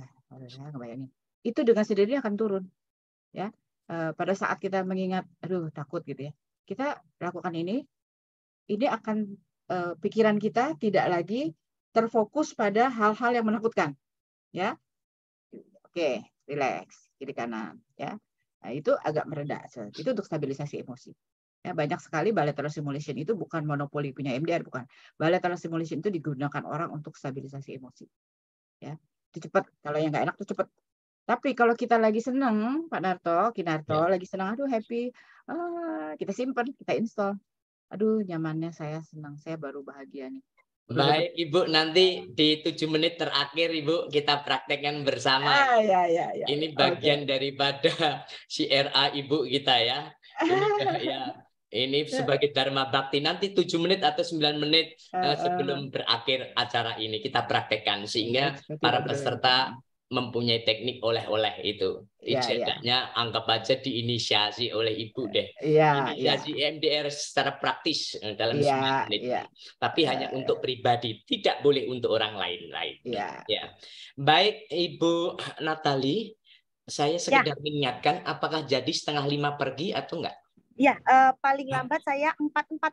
S6: ya, itu dengan sendirinya akan turun. Ya. Eh, pada saat kita mengingat aduh takut gitu ya. Kita lakukan ini ini akan eh, pikiran kita tidak lagi terfokus pada hal-hal yang menakutkan ya. Oke, relax kiri kanan ya. Nah, itu agak meredah. Itu untuk stabilisasi emosi. Ya, banyak sekali bilateral simulation itu bukan monopoli punya MDR, bukan. Bilateral simulation itu digunakan orang untuk stabilisasi emosi. Ya, itu cepat. Kalau yang nggak enak tuh cepat. Tapi kalau kita lagi seneng, Pak Narto, Kinarto, ya. lagi seneng, aduh happy, ah, kita simpan, kita install. Aduh nyamannya saya senang, saya baru bahagia nih. Baik
S4: Ibu, nanti di tujuh menit terakhir Ibu kita praktekkan bersama.
S6: Ah, ya, ya, ya.
S4: Ini bagian okay. daripada (laughs) RA Ibu kita ya. Ini, (laughs) ya. Ini sebagai Dharma Bakti. Nanti tujuh menit atau sembilan menit uh, uh, sebelum berakhir acara ini kita praktekkan. Sehingga para peserta mempunyai teknik oleh-oleh itu. Yeah, Ijazahnya yeah. anggap aja diinisiasi oleh ibu iya, deh. Yeah, Inisiasi yeah. MDR secara praktis eh, dalam yeah, semangat. Yeah. Tapi yeah, hanya yeah. untuk pribadi, tidak boleh untuk orang lain-lain. Yeah. Ya. Iya. Baik Ibu Natali, saya ya. sekedar yeah. mengingatkan apakah jadi setengah lima pergi atau enggak?
S9: Ya, uh, paling lambat saya 4.40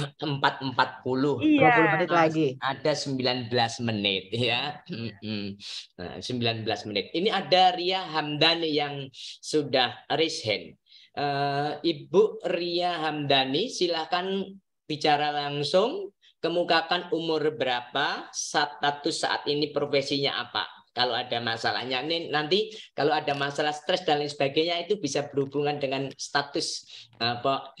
S4: empat empat iya. puluh menit nah, lagi ada sembilan belas menit ya nah, sembilan belas menit ini ada Ria Hamdani yang sudah raise hand uh, Ibu Ria Hamdani silahkan bicara langsung kemukakan umur berapa status saat ini profesinya apa kalau ada masalahnya ini nanti kalau ada masalah stres dan lain sebagainya itu bisa berhubungan dengan status apa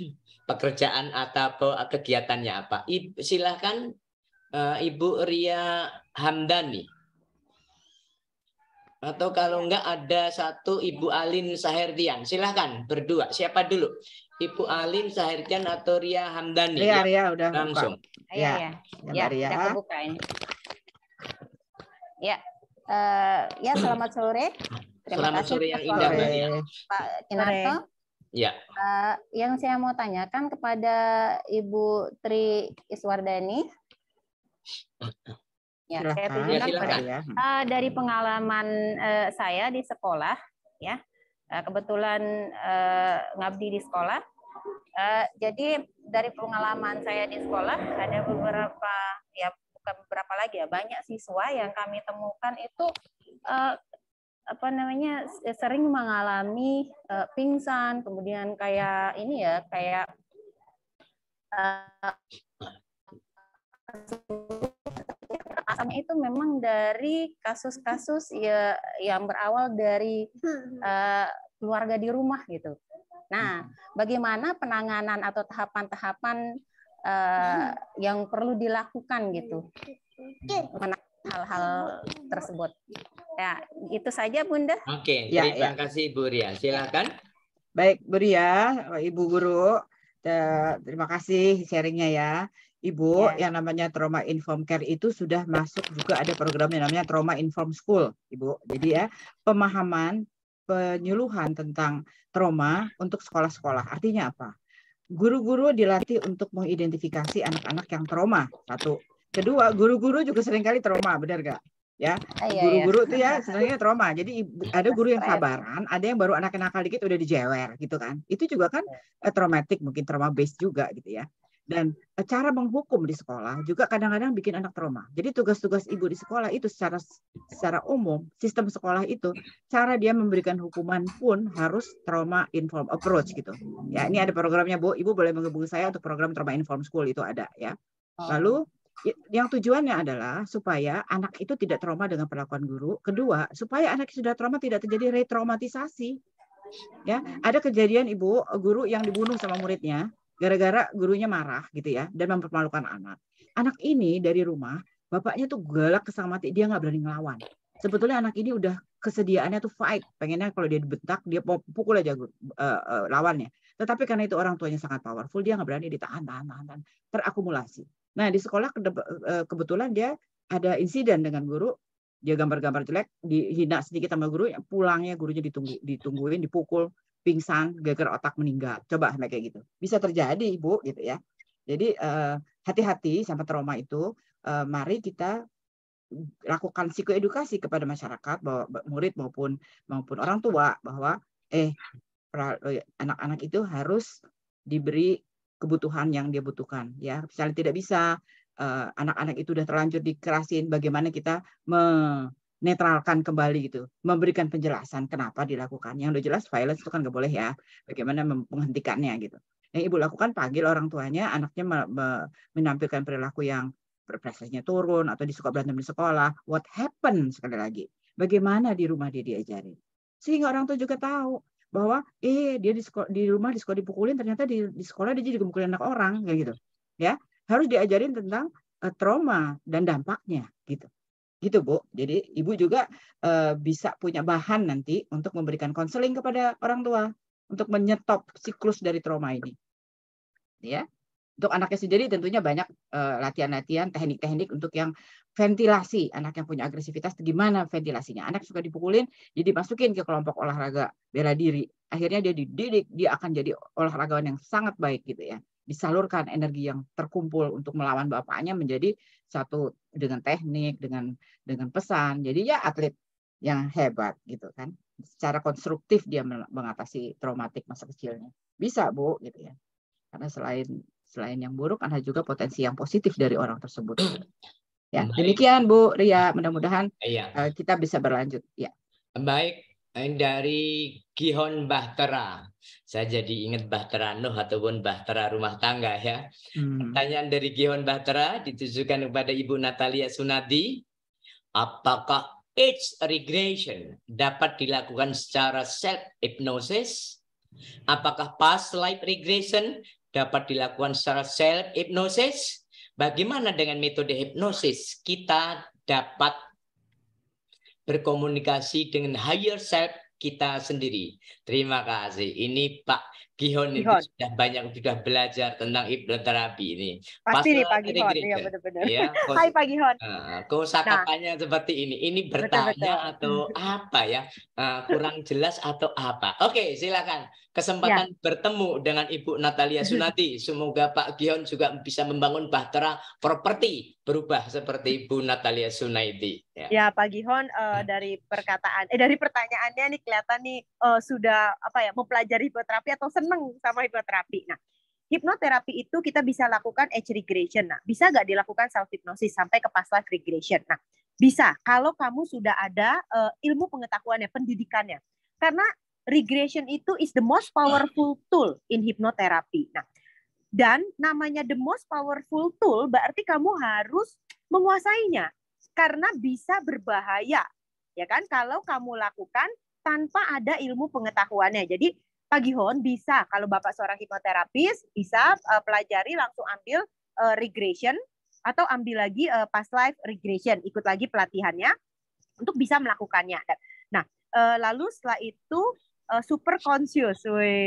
S4: pekerjaan atau kegiatannya apa. Ibu, silahkan eh, Ibu Ria Hamdani. Atau kalau enggak ada satu Ibu Alin Saherdian. Silahkan berdua. Siapa dulu? Ibu Alin Saherdian atau Ria
S7: Hamdani? Ria, Ria udah Langsung. Iya, Ya, ya. ya, Ria. saya bukain. Ya, uh, eh, ya selamat sore. Terima selamat kasih, sore yang indah, Pak Kinarto. Ya. Uh, yang saya mau tanyakan kepada Ibu Tri Iswardani. Ya, saya tunjukkan ya, ya. Uh, dari pengalaman uh, saya di sekolah, ya uh, kebetulan uh, ngabdi di sekolah. Uh, jadi dari pengalaman saya di sekolah ada beberapa ya bukan beberapa lagi ya banyak siswa yang kami temukan itu uh, apa namanya sering mengalami uh, pingsan kemudian kayak ini ya kayak uh, eh, asam itu memang dari kasus-kasus ya yang berawal dari uh, keluarga di rumah gitu. Nah, hmm. bagaimana penanganan atau tahapan-tahapan uh, yang perlu dilakukan gitu? Menang hal-hal oh. tersebut. Ya, itu saja Bunda. Oke, okay, terima ya, ya.
S4: kasih Bu Ria. Silakan.
S6: Baik, Bu Ria, Ibu Guru, terima kasih sharingnya ya. Ibu, ya. yang namanya trauma inform care itu sudah masuk juga ada program yang namanya trauma inform school, Ibu. Jadi ya, pemahaman penyuluhan tentang trauma untuk sekolah-sekolah. Artinya apa? Guru-guru dilatih untuk mengidentifikasi anak-anak yang trauma. Satu, Kedua, guru-guru juga seringkali trauma, benar gak? Ya,
S2: ah, iya, iya. guru-guru itu
S6: ya sebenarnya trauma. Jadi iya, ada guru yang sabaran, ada yang baru anak nakal dikit udah dijewer gitu kan. Itu juga kan eh, traumatik, mungkin trauma base juga gitu ya. Dan eh, cara menghukum di sekolah juga kadang-kadang bikin anak trauma. Jadi tugas-tugas ibu di sekolah itu secara secara umum sistem sekolah itu cara dia memberikan hukuman pun harus trauma informed approach gitu. Ya, ini ada programnya Bu. Ibu boleh menghubungi saya untuk program trauma informed school itu ada ya. Oh. Lalu Ya, yang tujuannya adalah supaya anak itu tidak trauma dengan perlakuan guru. Kedua, supaya anak yang sudah trauma tidak terjadi retraumatisasi. Ya, ada kejadian ibu guru yang dibunuh sama muridnya gara-gara gurunya marah gitu ya dan mempermalukan anak. Anak ini dari rumah bapaknya tuh galak kesamati dia nggak berani ngelawan. Sebetulnya anak ini udah kesediaannya tuh fight, pengennya kalau dia dibentak dia pukul aja uh, uh, lawannya. Tetapi karena itu orang tuanya sangat powerful, dia nggak berani ditahan, tahan, tahan, tahan, terakumulasi Nah, di sekolah eh, kebetulan dia ada insiden dengan guru, dia gambar-gambar jelek, dihina sedikit sama guru, ya pulangnya gurunya ditunggu, ditungguin, dipukul, pingsan, geger otak meninggal. Coba kayak gitu. Bisa terjadi, Ibu, gitu ya. Jadi eh, hati-hati sama trauma itu. Eh, mari kita lakukan psikoedukasi kepada masyarakat bahwa murid maupun maupun orang tua bahwa eh anak-anak itu harus diberi kebutuhan yang dia butuhkan ya misalnya tidak bisa eh, anak-anak itu sudah terlanjur dikerasin bagaimana kita menetralkan kembali gitu memberikan penjelasan kenapa dilakukan yang udah jelas violence itu kan nggak boleh ya bagaimana menghentikannya gitu yang ibu lakukan panggil orang tuanya anaknya menampilkan perilaku yang prestasinya turun atau disuka berantem di sekolah what happened sekali lagi bagaimana di rumah dia diajarin sehingga orang tua juga tahu bahwa eh dia di, sekolah, di rumah di sekolah dipukulin ternyata di, di sekolah dia jadi dipukulin anak orang kayak gitu ya harus diajarin tentang uh, trauma dan dampaknya gitu gitu bu jadi ibu juga uh, bisa punya bahan nanti untuk memberikan konseling kepada orang tua untuk menyetop siklus dari trauma ini ya untuk anaknya sendiri tentunya banyak eh, latihan-latihan teknik-teknik untuk yang ventilasi. Anak yang punya agresivitas gimana ventilasinya? Anak suka dipukulin, jadi masukin ke kelompok olahraga bela diri. Akhirnya dia dididik, dia akan jadi olahragawan yang sangat baik gitu ya. Disalurkan energi yang terkumpul untuk melawan bapaknya menjadi satu dengan teknik, dengan dengan pesan. Jadi ya atlet yang hebat gitu kan. Secara konstruktif dia mengatasi traumatik masa kecilnya. Bisa, Bu, gitu ya. Karena selain Selain yang buruk, ada juga potensi yang positif dari orang tersebut. Hmm. Ya, Baik. demikian Bu Ria. Mudah-mudahan ya. kita bisa berlanjut. Ya. Baik, dari
S4: Gihon Bahtera. Saya jadi ingat Bahtera Nuh ataupun Bahtera rumah tangga ya. Hmm. Pertanyaan dari Gihon Bahtera ditujukan kepada Ibu Natalia Sunadi. Apakah age regression dapat dilakukan secara self hypnosis? Apakah past life regression dapat dilakukan secara self hypnosis. Bagaimana dengan metode hipnosis? Kita dapat berkomunikasi dengan higher self kita sendiri. Terima kasih. Ini Pak Gihon, Gihon. itu sudah banyak sudah belajar tentang hipnoterapi ini. Pasti nih Pak Gihon, iya
S9: benar-benar. Ya, (laughs) Hai Pak Gihon. Uh, kosakatanya
S4: nah. seperti ini. Ini bertanya betul, betul. atau (laughs) apa ya? Uh, kurang jelas atau apa? Oke, okay, silakan. Kesempatan ya. bertemu dengan Ibu Natalia Sunati. (laughs) Semoga Pak Gihon juga bisa membangun bahtera properti berubah seperti Ibu Natalia Sunaiti. Ya, ya
S9: Pak Gihon uh, dari perkataan eh dari pertanyaannya nih kelihatan nih uh, sudah apa ya mempelajari hipnoterapi atau senang seneng sama hipnoterapi. Nah, hipnoterapi itu kita bisa lakukan age regression. Nah, bisa nggak dilakukan self hypnosis sampai ke past life regression? Nah, bisa kalau kamu sudah ada uh, ilmu pengetahuannya, pendidikannya. Karena regression itu is the most powerful tool in hipnoterapi. Nah, dan namanya the most powerful tool berarti kamu harus menguasainya karena bisa berbahaya ya kan kalau kamu lakukan tanpa ada ilmu pengetahuannya. Jadi Gihon bisa kalau Bapak seorang hipnoterapis bisa uh, pelajari langsung ambil uh, regression atau ambil lagi uh, past life regression, ikut lagi pelatihannya untuk bisa melakukannya. Nah, uh, lalu setelah itu uh, super conscious.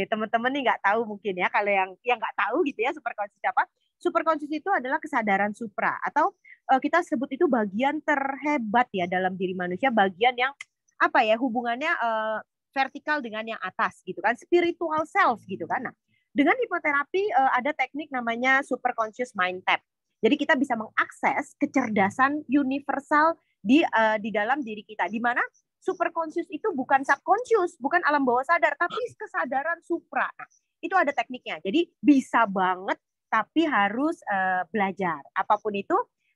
S9: teman-teman nih nggak tahu mungkin ya kalau yang yang nggak tahu gitu ya super conscious apa? Super conscious itu adalah kesadaran supra atau uh, kita sebut itu bagian terhebat ya dalam diri manusia, bagian yang apa ya hubungannya uh, vertikal dengan yang atas gitu kan, spiritual self gitu kan. Nah, dengan hipnoterapi eh, ada teknik namanya super conscious mind tap. Jadi kita bisa mengakses kecerdasan universal di uh, di dalam diri kita. Di mana super conscious itu bukan subconscious, bukan alam bawah sadar, tapi kesadaran supra. Nah, itu ada tekniknya. Jadi bisa banget tapi harus uh, belajar. Apapun itu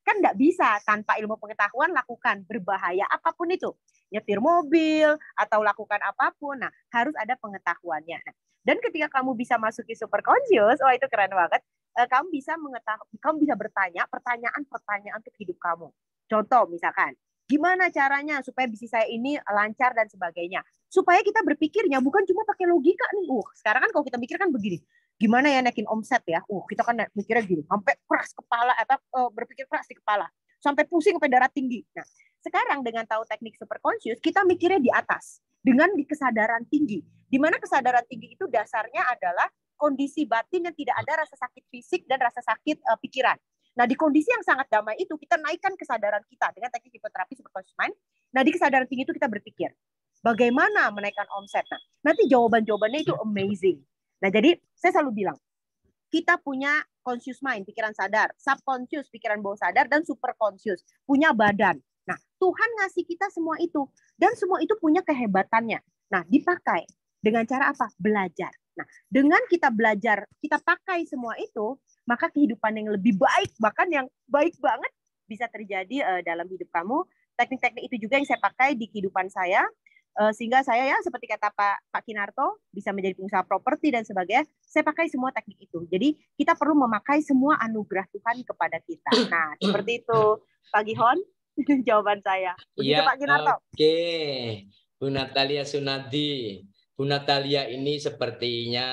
S9: Kan nggak bisa tanpa ilmu pengetahuan lakukan berbahaya apapun itu. Nyetir mobil atau lakukan apapun. Nah, harus ada pengetahuannya. Nah, dan ketika kamu bisa masuki super conscious, wah oh, itu keren banget. Eh, kamu bisa mengetahui, kamu bisa bertanya pertanyaan-pertanyaan untuk hidup kamu. Contoh misalkan, gimana caranya supaya bisnis saya ini lancar dan sebagainya. Supaya kita berpikirnya bukan cuma pakai logika nih. Uh, sekarang kan kalau kita mikir kan begini gimana ya naikin omset ya? Uh, kita kan mikirnya gini, sampai keras kepala atau eh, berpikir keras di kepala, sampai pusing sampai darah tinggi. Nah, sekarang dengan tahu teknik super conscious, kita mikirnya di atas dengan di kesadaran tinggi. Di mana kesadaran tinggi itu dasarnya adalah kondisi batin yang tidak ada rasa sakit fisik dan rasa sakit uh, pikiran. Nah, di kondisi yang sangat damai itu kita naikkan kesadaran kita dengan teknik hipnoterapi super mind. Nah, di kesadaran tinggi itu kita berpikir bagaimana menaikkan omset. Nah, nanti jawaban-jawabannya itu iya. amazing Nah, jadi saya selalu bilang, kita punya conscious mind, pikiran sadar, subconscious, pikiran bawah sadar, dan super conscious punya badan. Nah, Tuhan ngasih kita semua itu. Dan semua itu punya kehebatannya. Nah, dipakai. Dengan cara apa? Belajar. Nah, dengan kita belajar, kita pakai semua itu, maka kehidupan yang lebih baik, bahkan yang baik banget, bisa terjadi eh, dalam hidup kamu. Teknik-teknik itu juga yang saya pakai di kehidupan saya. Eh, sehingga saya ya seperti kata Pak Pak Kinarto bisa menjadi pengusaha properti dan sebagainya. Saya pakai semua teknik itu. Jadi kita perlu memakai semua anugerah Tuhan kepada kita. Nah (clears throat) seperti itu Pak Gihon (laughs) jawaban saya. Begitu ya, Pak Kinarto.
S4: Oke, okay. Bu Natalia Sunadi. Bu Natalia ini sepertinya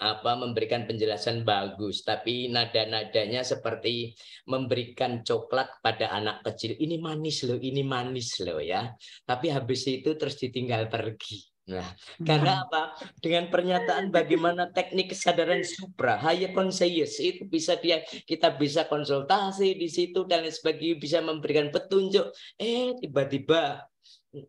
S4: apa memberikan penjelasan bagus, tapi nada-nadanya seperti memberikan coklat pada anak kecil. Ini manis loh, ini manis loh ya. Tapi habis itu terus ditinggal pergi. Nah,
S2: hmm. karena
S4: apa? Dengan pernyataan (laughs) bagaimana teknik kesadaran supra, higher conscious itu bisa dia kita bisa konsultasi di situ dan sebagainya bisa memberikan petunjuk. Eh, tiba-tiba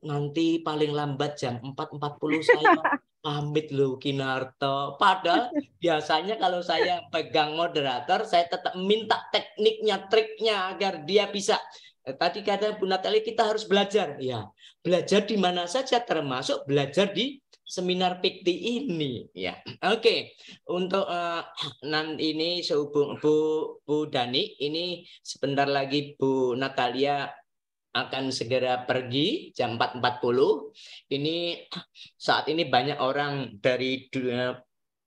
S4: nanti paling lambat jam 4.40 saya (laughs) pamit lo Kinarto. Padahal biasanya kalau saya pegang moderator, saya tetap minta tekniknya, triknya agar dia bisa. Eh, tadi kata Bu Natali kita harus belajar. Ya, belajar di mana saja termasuk belajar di seminar pikti ini ya oke okay. untuk uh, nan ini sehubung Bu Bu Dani ini sebentar lagi Bu Natalia akan segera pergi jam 4.40. Ini saat ini banyak orang dari dunia,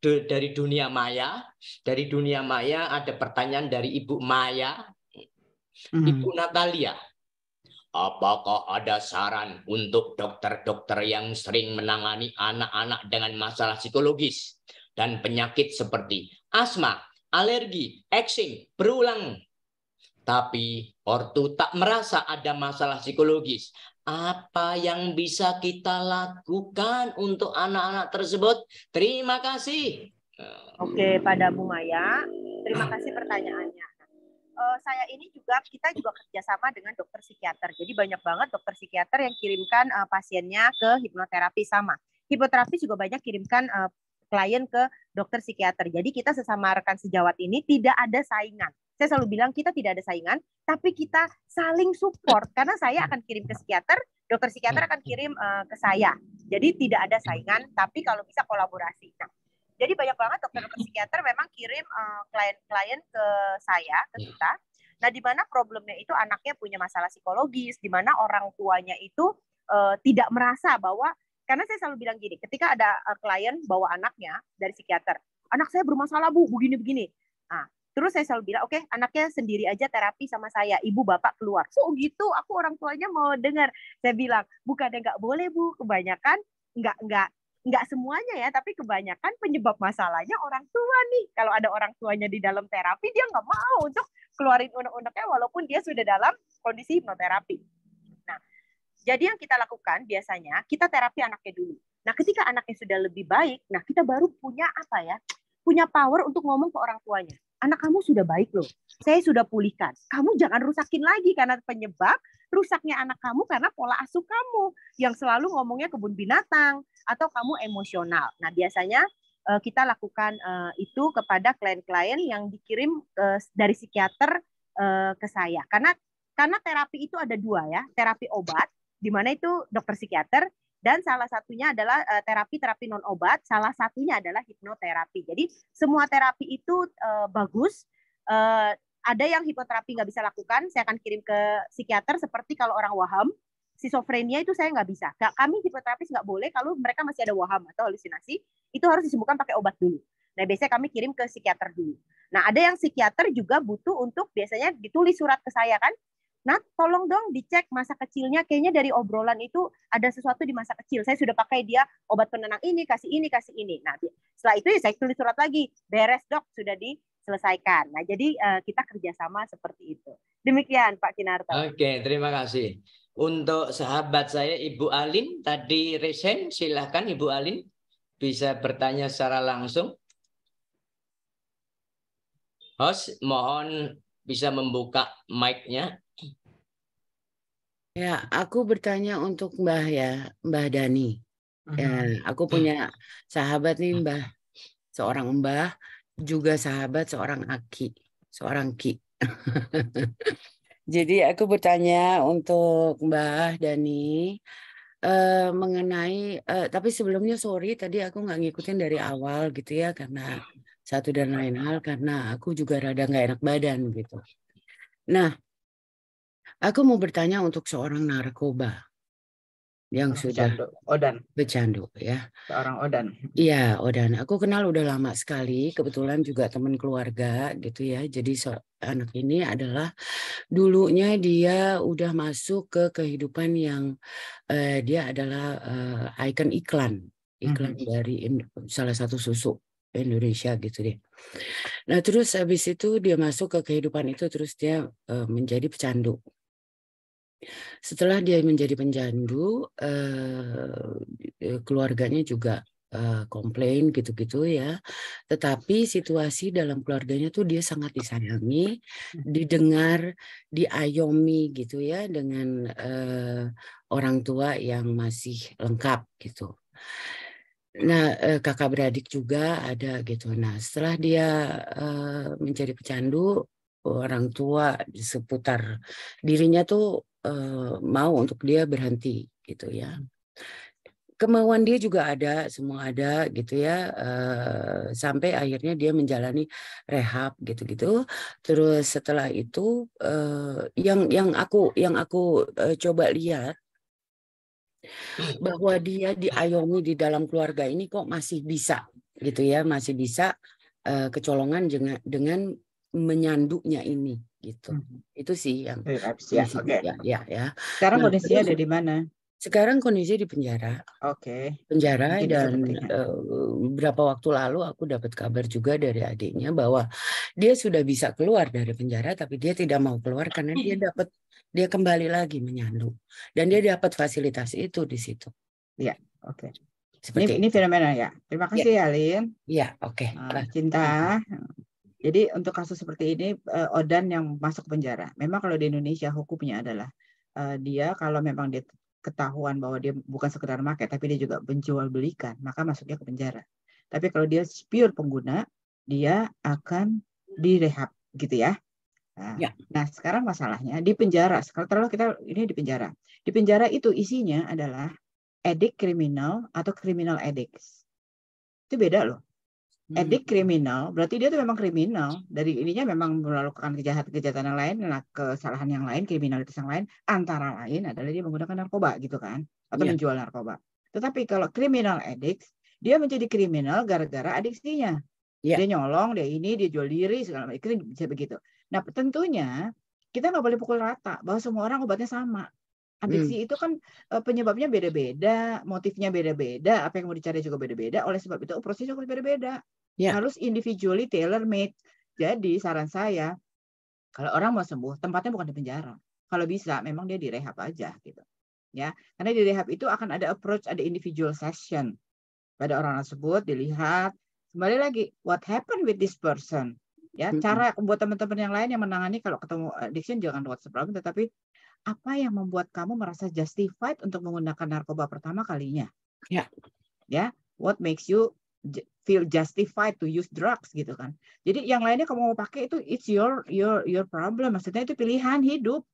S4: dari dunia maya, dari dunia maya ada pertanyaan dari Ibu Maya, hmm. Ibu Natalia. Apakah ada saran untuk dokter-dokter yang sering menangani anak-anak dengan masalah psikologis dan penyakit seperti asma, alergi, eksing, berulang tapi ortu tak merasa ada masalah psikologis. Apa yang bisa kita lakukan untuk anak-anak
S9: tersebut? Terima kasih. Oke, pada Bu Maya, terima kasih pertanyaannya. Uh, saya ini juga kita juga kerjasama dengan dokter psikiater. Jadi banyak banget dokter psikiater yang kirimkan uh, pasiennya ke hipnoterapi sama. Hipnoterapi juga banyak kirimkan uh, klien ke dokter psikiater. Jadi kita sesama rekan sejawat ini tidak ada saingan saya selalu bilang kita tidak ada saingan, tapi kita saling support karena saya akan kirim ke psikiater, dokter psikiater akan kirim uh, ke saya. Jadi tidak ada saingan, tapi kalau bisa kolaborasi. Nah, jadi banyak banget dokter-dokter psikiater memang kirim klien-klien eh, uh, ke saya, ke iya. kita. Nah, di mana problemnya itu anaknya punya masalah psikologis, di mana orang tuanya itu uh, tidak merasa bahwa karena saya selalu bilang gini, ketika ada klien bawa anaknya dari psikiater, anak saya bermasalah bu, begini begini. Nah, Terus saya selalu bilang, oke okay, anaknya sendiri aja terapi sama saya, ibu bapak keluar. Oh gitu, aku orang tuanya mau dengar. Saya bilang, bukannya nggak boleh bu, kebanyakan nggak nggak nggak semuanya ya, tapi kebanyakan penyebab masalahnya orang tua nih. Kalau ada orang tuanya di dalam terapi, dia nggak mau untuk keluarin unek-uneknya walaupun dia sudah dalam kondisi hipnoterapi. Nah, jadi yang kita lakukan biasanya kita terapi anaknya dulu. Nah, ketika anaknya sudah lebih baik, nah kita baru punya apa ya? Punya power untuk ngomong ke orang tuanya anak kamu sudah baik loh. Saya sudah pulihkan. Kamu jangan rusakin lagi karena penyebab rusaknya anak kamu karena pola asuh kamu yang selalu ngomongnya kebun binatang atau kamu emosional. Nah, biasanya eh, kita lakukan eh, itu kepada klien-klien yang dikirim eh, dari psikiater ke saya. Karena karena terapi itu ada dua ya, terapi obat di mana itu dokter psikiater dan salah satunya adalah eh, terapi-terapi non obat, salah satunya adalah hipnoterapi. Jadi semua terapi itu uh, bagus. Uh, ada yang hipnoterapi nggak bisa lakukan, saya akan kirim ke psikiater seperti kalau orang waham, Sisofrenia itu saya nggak bisa. Kami hipnoterapis nggak boleh kalau mereka masih ada waham atau halusinasi, itu harus disembuhkan pakai obat dulu. Nah biasanya kami kirim ke psikiater dulu. Nah ada yang psikiater juga butuh untuk biasanya ditulis surat ke saya kan, Nah, tolong dong dicek masa kecilnya. Kayaknya dari obrolan itu ada sesuatu di masa kecil. Saya sudah pakai dia obat penenang ini, kasih ini, kasih ini. Nah, setelah itu ya saya tulis surat lagi. Beres dok, sudah diselesaikan. Nah, jadi uh, kita kerjasama seperti itu. Demikian Pak Kinarto.
S4: Oke, terima kasih. Untuk sahabat saya Ibu Alin tadi resen, silahkan Ibu Alin bisa bertanya secara langsung. Host, mohon bisa membuka mic-nya
S8: Ya, aku bertanya untuk Mbah ya, Mbah Dani. Ya, mm-hmm. aku ya. punya sahabat nih Mbah, seorang Mbah juga sahabat seorang Aki, seorang Ki. (laughs) Jadi aku bertanya untuk Mbah Dani eh, mengenai, eh, tapi sebelumnya sorry tadi aku nggak ngikutin dari awal gitu ya karena satu dan lain hal karena aku juga rada nggak enak badan gitu. Nah, Aku mau bertanya untuk seorang narkoba yang oh, sudah Odan. Becandu ya. Seorang Odan. Iya, Odan. Aku kenal udah lama sekali, kebetulan juga teman keluarga gitu ya. Jadi so, anak ini adalah dulunya dia udah masuk ke kehidupan yang eh, dia adalah eh, ikon iklan, iklan mm -hmm. dari salah satu susu Indonesia gitu deh. Nah, terus habis itu dia masuk ke kehidupan itu terus dia uh, menjadi pecandu setelah dia menjadi penjandu, eh, keluarganya juga eh, komplain gitu-gitu ya. Tetapi situasi dalam keluarganya tuh dia sangat disayangi, hmm. didengar, diayomi gitu ya dengan eh, orang tua yang masih lengkap gitu. Nah, kakak beradik juga ada gitu. Nah, setelah dia menjadi pecandu, orang tua seputar dirinya tuh Eh, mau untuk dia berhenti gitu ya hmm. kemauan dia juga ada semua ada gitu ya uh, sampai akhirnya dia menjalani rehab gitu-gitu terus setelah itu uh, yang yang aku yang aku uh, coba lihat bahwa dia diayomi di dalam keluarga ini kok masih bisa gitu ya masih bisa uh, kecolongan dengan dengan menyanduknya ini gitu. Hmm. Itu sih yang eh, ya, okay. Ya, ya, ya, ya. Sekarang nah, kondisinya ada di mana? Sekarang kondisinya di penjara. Oke. Okay. Penjara Jadi dan uh, waktu lalu aku dapat kabar juga dari adiknya bahwa dia sudah bisa keluar dari penjara tapi dia tidak mau keluar karena dia hmm. dapat dia kembali lagi menyandu dan dia dapat fasilitas itu di situ. Iya, oke. Okay. ini, ini fenomena ya.
S6: Terima ya. kasih ya, ya Lin. Iya, oke. Okay. Ah, cinta. Jadi untuk kasus seperti ini uh, Odan yang masuk penjara. Memang kalau di Indonesia hukumnya adalah uh, dia kalau memang dia ketahuan bahwa dia bukan sekedar market tapi dia juga menjual belikan, maka masuknya ke penjara. Tapi kalau dia spion pengguna, dia akan direhab gitu ya. Nah, ya. nah sekarang masalahnya di penjara. Sekarang terlalu kita ini di penjara. Di penjara itu isinya adalah edik kriminal atau kriminal edik. Itu beda loh. Hmm. edik kriminal berarti dia itu memang kriminal dari ininya memang melakukan kejahatan-kejahatan yang lain nah kesalahan yang lain kriminalitas yang lain antara lain adalah dia menggunakan narkoba gitu kan atau yeah. menjual narkoba tetapi kalau kriminal edik dia menjadi kriminal gara-gara adiksinya yeah. dia nyolong dia ini dia jual diri segala macam itu bisa begitu nah tentunya kita nggak boleh pukul rata bahwa semua orang obatnya sama Adiksi hmm. itu kan eh, penyebabnya beda-beda, motifnya beda-beda, apa yang mau dicari juga beda-beda. Oleh sebab itu prosesnya juga beda-beda. Yeah. Harus individually tailor made. Jadi saran saya, kalau orang mau sembuh, tempatnya bukan di penjara. Kalau bisa, memang dia direhab aja gitu. Ya, karena di rehab itu akan ada approach, ada individual session pada orang tersebut dilihat kembali lagi what happened with this person ya hmm, hmm. cara buat teman-teman yang lain yang menangani kalau ketemu addiction jangan WhatsApp problem tetapi apa yang membuat kamu merasa justified untuk menggunakan narkoba pertama kalinya? Ya. Ya, what makes you feel justified to use drugs gitu kan. Jadi yang lainnya kamu mau pakai itu it's your your your problem. Maksudnya itu pilihan hidup.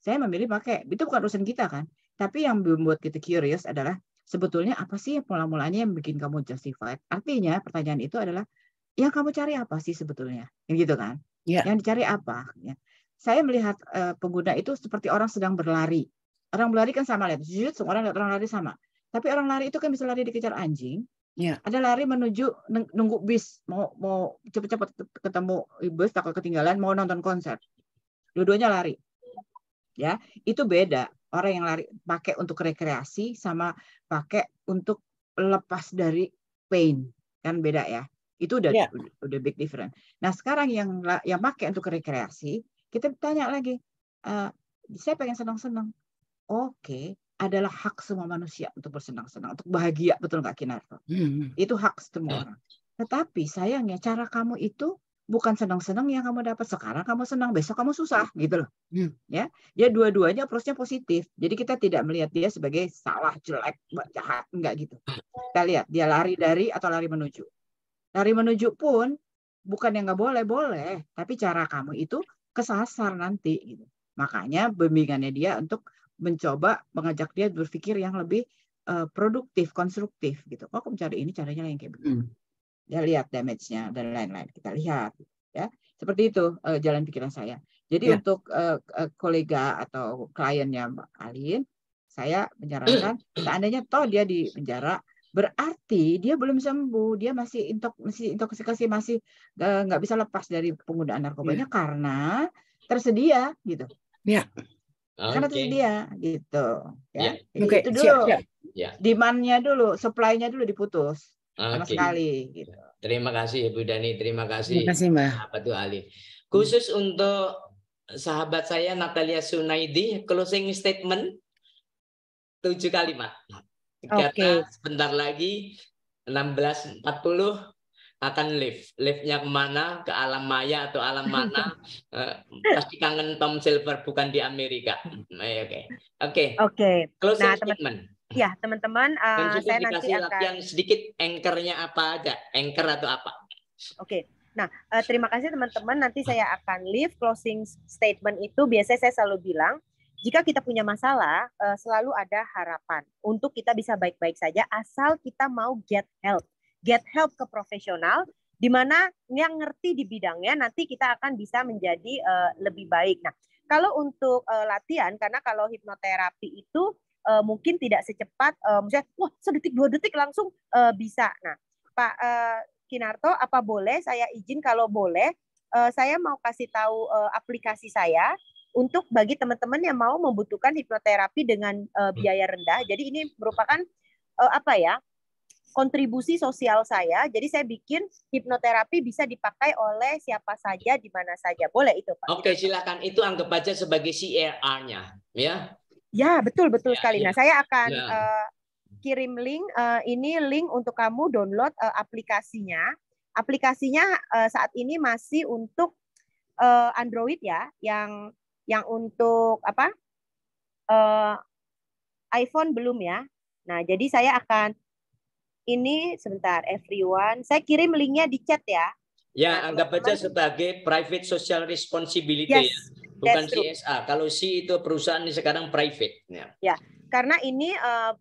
S6: Saya memilih pakai. Itu bukan urusan kita kan. Tapi yang membuat kita curious adalah sebetulnya apa sih mula-mulanya yang bikin kamu justified? Artinya pertanyaan itu adalah yang kamu cari apa sih sebetulnya? Yang gitu kan. Yeah. Yang dicari apa? Ya saya melihat uh, pengguna itu seperti orang sedang berlari. Orang berlari kan sama lihat, jujur semua orang orang lari sama. Tapi orang lari itu kan bisa lari dikejar anjing. Ya. Ada lari menuju nunggu bis, mau mau cepat cepet ketemu bus takut ketinggalan, mau nonton konser. Dua-duanya lari. Ya, itu beda. Orang yang lari pakai untuk rekreasi sama pakai untuk lepas dari pain. Kan beda ya. Itu udah ya. udah big difference. Nah, sekarang yang yang pakai untuk rekreasi kita tanya lagi, uh, saya pengen senang-senang. Oke, okay, adalah hak semua manusia untuk bersenang-senang, untuk bahagia, betul nggak Kinarto? Hmm. hmm. Itu hak semua orang. Ya. Tetapi sayangnya cara kamu itu bukan senang-senang yang kamu dapat sekarang kamu senang besok kamu susah gitu loh hmm. ya ya dua-duanya prosesnya positif jadi kita tidak melihat dia sebagai salah jelek jahat enggak gitu kita lihat dia lari dari atau lari menuju lari menuju pun bukan yang nggak boleh boleh tapi cara kamu itu kesasar nanti gitu. Makanya bimbingannya dia untuk mencoba mengajak dia berpikir yang lebih uh, produktif, konstruktif gitu. Oh, Kok aku mencari ini caranya yang kayak begini. Hmm. Dia lihat damage-nya dan lain-lain. Kita lihat ya. Seperti itu uh, jalan pikiran saya. Jadi ya. untuk uh, uh, kolega atau kliennya Mbak Alin, saya menyarankan (clears throat) seandainya toh dia di penjara berarti dia belum sembuh, dia masih intok masih intoksikasi masih eh, nggak uh, bisa lepas dari penggunaan narkobanya yeah. karena tersedia gitu. Ya. Yeah. Okay. Karena tersedia gitu. Ya. Yeah. okay. itu dulu. yeah. Yeah. demandnya dulu, supply-nya dulu diputus. Okay. sekali
S4: gitu. Iya. Terima kasih Bu Dani, terima kasih. Terima kasih Mbak. Apa tuh Ali? Khusus hmm. untuk sahabat saya Natalia Sunaidi closing statement tujuh kalimat. Karena okay. sebentar lagi 16.40 akan lift. Liftnya kemana? Ke alam maya atau alam mana? (laughs) Eh, pasti kangen Tom Silver bukan di Amerika. Eh, oke. Oke.
S9: Oke. Closing nah, teman teman Ya teman-teman, uh, saya nanti akan yang
S4: sedikit anchornya apa aja, anchor atau apa?
S9: Oke. Okay. Nah, terima kasih teman-teman. Nanti saya akan leave closing statement itu. Biasanya saya selalu bilang jika kita punya masalah, eh, selalu ada harapan untuk kita bisa baik-baik saja asal kita mau get help. Get help ke profesional di mana yang ngerti di bidangnya nanti kita akan bisa menjadi eh, lebih baik. Nah, kalau untuk eh, latihan karena kalau hipnoterapi itu mungkin tidak secepat misalnya wah sedetik dua detik langsung bisa. Nah, Pak Kinarto apa boleh saya izin kalau boleh saya mau kasih tahu aplikasi saya untuk bagi teman-teman yang mau membutuhkan hipnoterapi dengan uh, biaya rendah. Jadi ini merupakan uh, apa ya? kontribusi sosial saya. Jadi saya bikin hipnoterapi bisa dipakai oleh siapa saja di mana saja. Boleh itu, Pak. Oke,
S4: silakan. Itu anggap saja sebagai CRR-nya, ya.
S9: Ya, betul betul ya, sekali. Ya. Nah, saya akan ya. uh, kirim link uh, ini link untuk kamu download uh, aplikasinya. Aplikasinya uh, saat ini masih untuk Android ya, yang yang untuk apa? Uh, iPhone belum ya. Nah, jadi saya akan ini sebentar everyone. Saya kirim linknya di chat ya.
S4: Ya, nah, anggap aja sebagai private social responsibility ya. yes, ya. Bukan CSA. Kalau si itu perusahaan ini sekarang private ya.
S9: Ya, karena ini uh,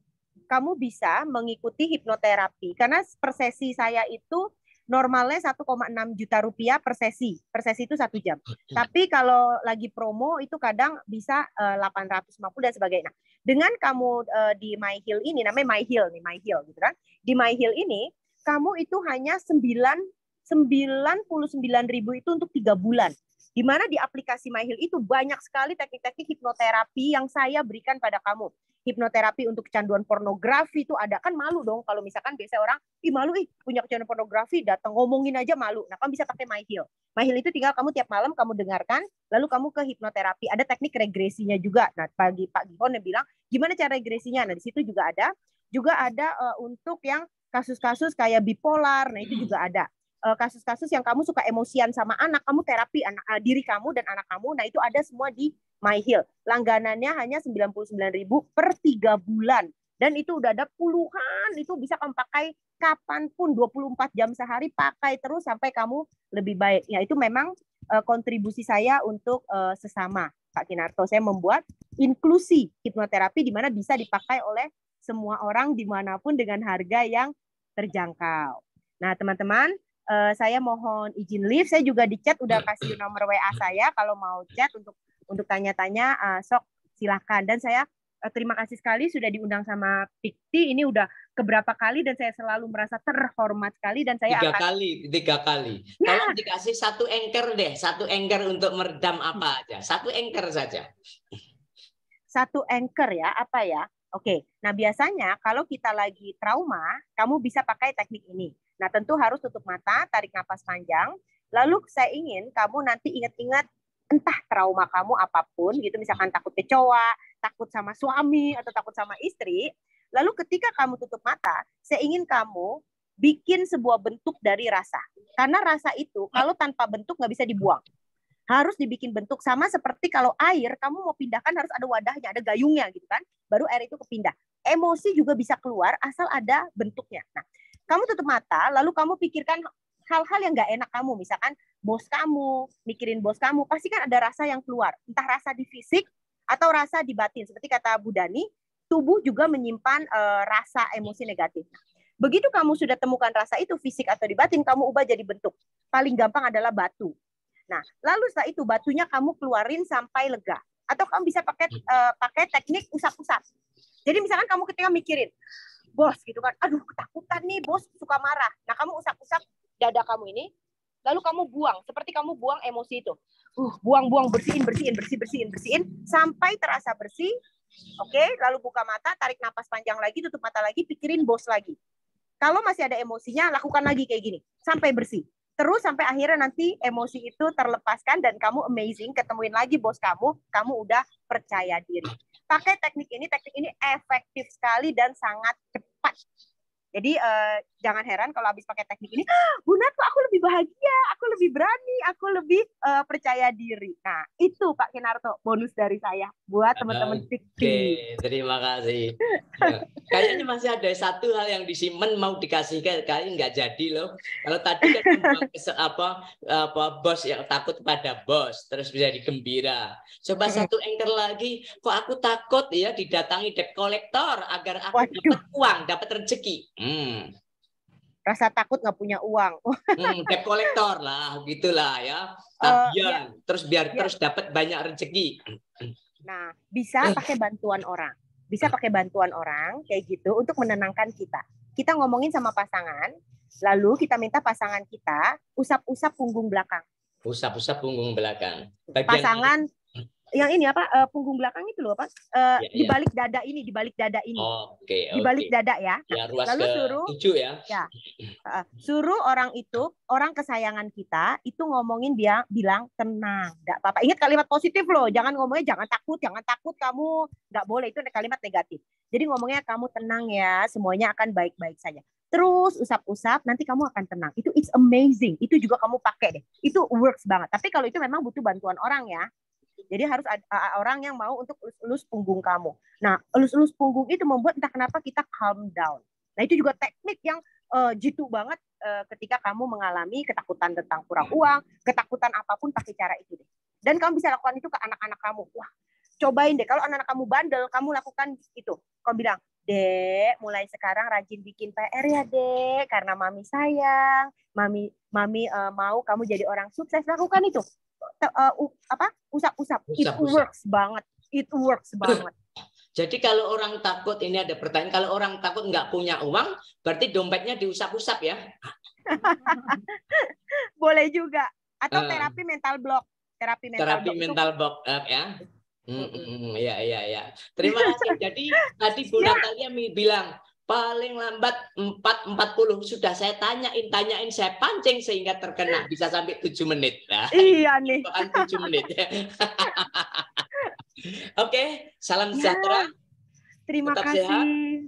S9: kamu bisa mengikuti hipnoterapi karena persesi saya itu normalnya 1,6 juta rupiah per sesi. Per sesi itu satu jam. Tapi kalau lagi promo itu kadang bisa eh, uh, 850 dan sebagainya. Nah, dengan kamu uh, di MyHill ini namanya MyHill nih, MyHill gitu kan. Di MyHill ini kamu itu hanya 9 ribu itu untuk tiga bulan. Di mana di aplikasi My MyHill itu banyak sekali teknik-teknik hipnoterapi yang saya berikan pada kamu hipnoterapi untuk kecanduan pornografi itu ada kan malu dong kalau misalkan biasa orang ih malu ih punya kecanduan pornografi datang ngomongin aja malu nah kamu bisa pakai my heal itu tinggal kamu tiap malam kamu dengarkan lalu kamu ke hipnoterapi ada teknik regresinya juga nah pagi Pak Gihon yang bilang gimana cara regresinya nah di situ juga ada juga ada uh, untuk yang kasus-kasus kayak bipolar nah itu juga ada eh, kasus-kasus yang kamu suka emosian sama anak kamu terapi anak eh, diri kamu dan anak kamu nah itu ada semua di MyHeal. Langganannya hanya 99.000 per 3 bulan. Dan itu udah ada puluhan, itu bisa kamu pakai kapanpun 24 jam sehari pakai terus sampai kamu lebih baik. Ya itu memang uh, kontribusi saya untuk uh, sesama Pak Kinarto. Saya membuat inklusi hipnoterapi di mana bisa dipakai oleh semua orang dimanapun dengan harga yang terjangkau. Nah teman-teman, uh, saya mohon izin lift. Saya juga di chat udah kasih nomor WA saya kalau mau chat untuk untuk tanya-tanya uh, sok silahkan dan saya uh, terima kasih sekali sudah diundang sama Pikti ini udah keberapa kali dan saya selalu merasa terhormat sekali dan saya tiga akan... kali
S4: tiga kali
S9: ya. Nah. kalau dikasih satu anchor deh satu
S4: anchor untuk meredam apa aja satu anchor saja
S9: satu anchor ya apa ya Oke, nah biasanya kalau kita lagi trauma, kamu bisa pakai teknik ini. Nah tentu harus tutup mata, tarik napas panjang. Lalu saya ingin kamu nanti ingat-ingat entah trauma kamu apapun gitu misalkan takut kecoa, takut sama suami atau takut sama istri, lalu ketika kamu tutup mata, saya ingin kamu bikin sebuah bentuk dari rasa. Karena rasa itu kalau tanpa bentuk nggak bisa dibuang. Harus dibikin bentuk sama seperti kalau air kamu mau pindahkan harus ada wadahnya, ada gayungnya gitu kan. Baru air itu kepindah. Emosi juga bisa keluar asal ada bentuknya. Nah, kamu tutup mata lalu kamu pikirkan hal-hal yang nggak enak kamu misalkan bos kamu, mikirin bos kamu, pasti kan ada rasa yang keluar. Entah rasa di fisik atau rasa di batin. Seperti kata Bu Dani, tubuh juga menyimpan e, rasa emosi negatif. Begitu kamu sudah temukan rasa itu fisik atau di batin, kamu ubah jadi bentuk. Paling gampang adalah batu. Nah, lalu setelah itu batunya kamu keluarin sampai lega. Atau kamu bisa pakai e, pakai teknik usap-usap. Jadi misalkan kamu ketika mikirin, bos gitu kan, aduh ketakutan nih, bos suka marah. Nah, kamu usap-usap dada kamu ini, lalu kamu buang, seperti kamu buang emosi itu. Uh, buang, buang, bersihin, bersihin, bersihin, bersihin, bersihin, sampai terasa bersih. Oke, okay? lalu buka mata, tarik napas panjang lagi, tutup mata lagi, pikirin bos lagi. Kalau masih ada emosinya, lakukan lagi kayak gini, sampai bersih. Terus sampai akhirnya nanti emosi itu terlepaskan dan kamu amazing, ketemuin lagi bos kamu, kamu udah percaya diri. Pakai teknik ini, teknik ini efektif sekali dan sangat cepat. Jadi uh, jangan heran kalau habis pakai teknik ini, ah, Bu aku lebih bahagia, aku lebih berani, aku lebih uh, percaya diri. Nah itu Pak Kinarto bonus dari saya buat teman-teman Oke, okay,
S4: terima kasih. ya. Kayaknya masih ada satu hal yang disimpan mau dikasih kali nggak jadi loh. Kalau tadi kan apa apa bos yang takut pada bos terus bisa digembira. Coba satu anchor lagi, kok aku takut ya didatangi debt collector agar aku dapat uang, dapat rezeki.
S9: Hmm. Rasa takut nggak punya uang. (laughs) hmm, debt collector lah, gitulah ya. Uh,
S4: ya. Terus biar ya. terus dapat banyak rezeki.
S9: Nah, bisa eh. pakai bantuan orang. Bisa eh. pakai bantuan orang kayak gitu untuk menenangkan kita. Kita ngomongin sama pasangan, lalu kita minta pasangan kita usap-usap punggung belakang.
S4: Usap-usap punggung belakang. Bagian pasangan
S9: yang ini apa uh, punggung belakang itu loh apa uh, eh, iya, ya, di balik dada ini di balik dada ini oh, okay, di balik dada ya, ya ruas lalu suruh tujuh ya, ya uh, suruh orang itu orang kesayangan kita itu ngomongin dia bilang tenang nggak apa-apa ingat kalimat positif loh jangan ngomongnya jangan takut jangan takut kamu nggak boleh itu kalimat negatif jadi ngomongnya kamu tenang ya semuanya akan baik-baik saja terus usap-usap nanti kamu akan tenang itu it's amazing itu juga kamu pakai deh itu works banget tapi kalau itu memang butuh bantuan orang ya jadi harus ada orang yang mau untuk elus-elus punggung kamu. Nah, elus-elus punggung itu membuat entah kenapa kita calm down. Nah, itu juga teknik yang uh, jitu banget uh, ketika kamu mengalami ketakutan tentang kurang uang, ketakutan apapun pakai cara itu deh. Dan kamu bisa lakukan itu ke anak-anak kamu. Wah, cobain deh kalau anak-anak kamu bandel, kamu lakukan itu. Kamu bilang, Dek, mulai sekarang rajin bikin PR ya, Dek, karena mami sayang. Mami mami uh, mau kamu jadi orang sukses, lakukan itu uh, apa usap-usap. It usap. works banget. It works banget.
S4: Jadi kalau orang takut ini ada pertanyaan kalau orang takut nggak punya uang berarti dompetnya diusap-usap ya?
S9: (laughs) Boleh juga atau uh, terapi mental block. Terapi mental terapi block. mental
S4: block uh, ya. Mm, mm, ya ya ya. Terima
S9: kasih. Jadi
S4: tadi Bu Natalia ya. bilang paling lambat 4.40 sudah saya tanyain tanyain saya pancing sehingga terkena bisa sampai 7 menit nah, (laughs) iya nih 7 menit (laughs) oke okay, salam ya. sejahtera
S9: terima Tetap kasih sehat.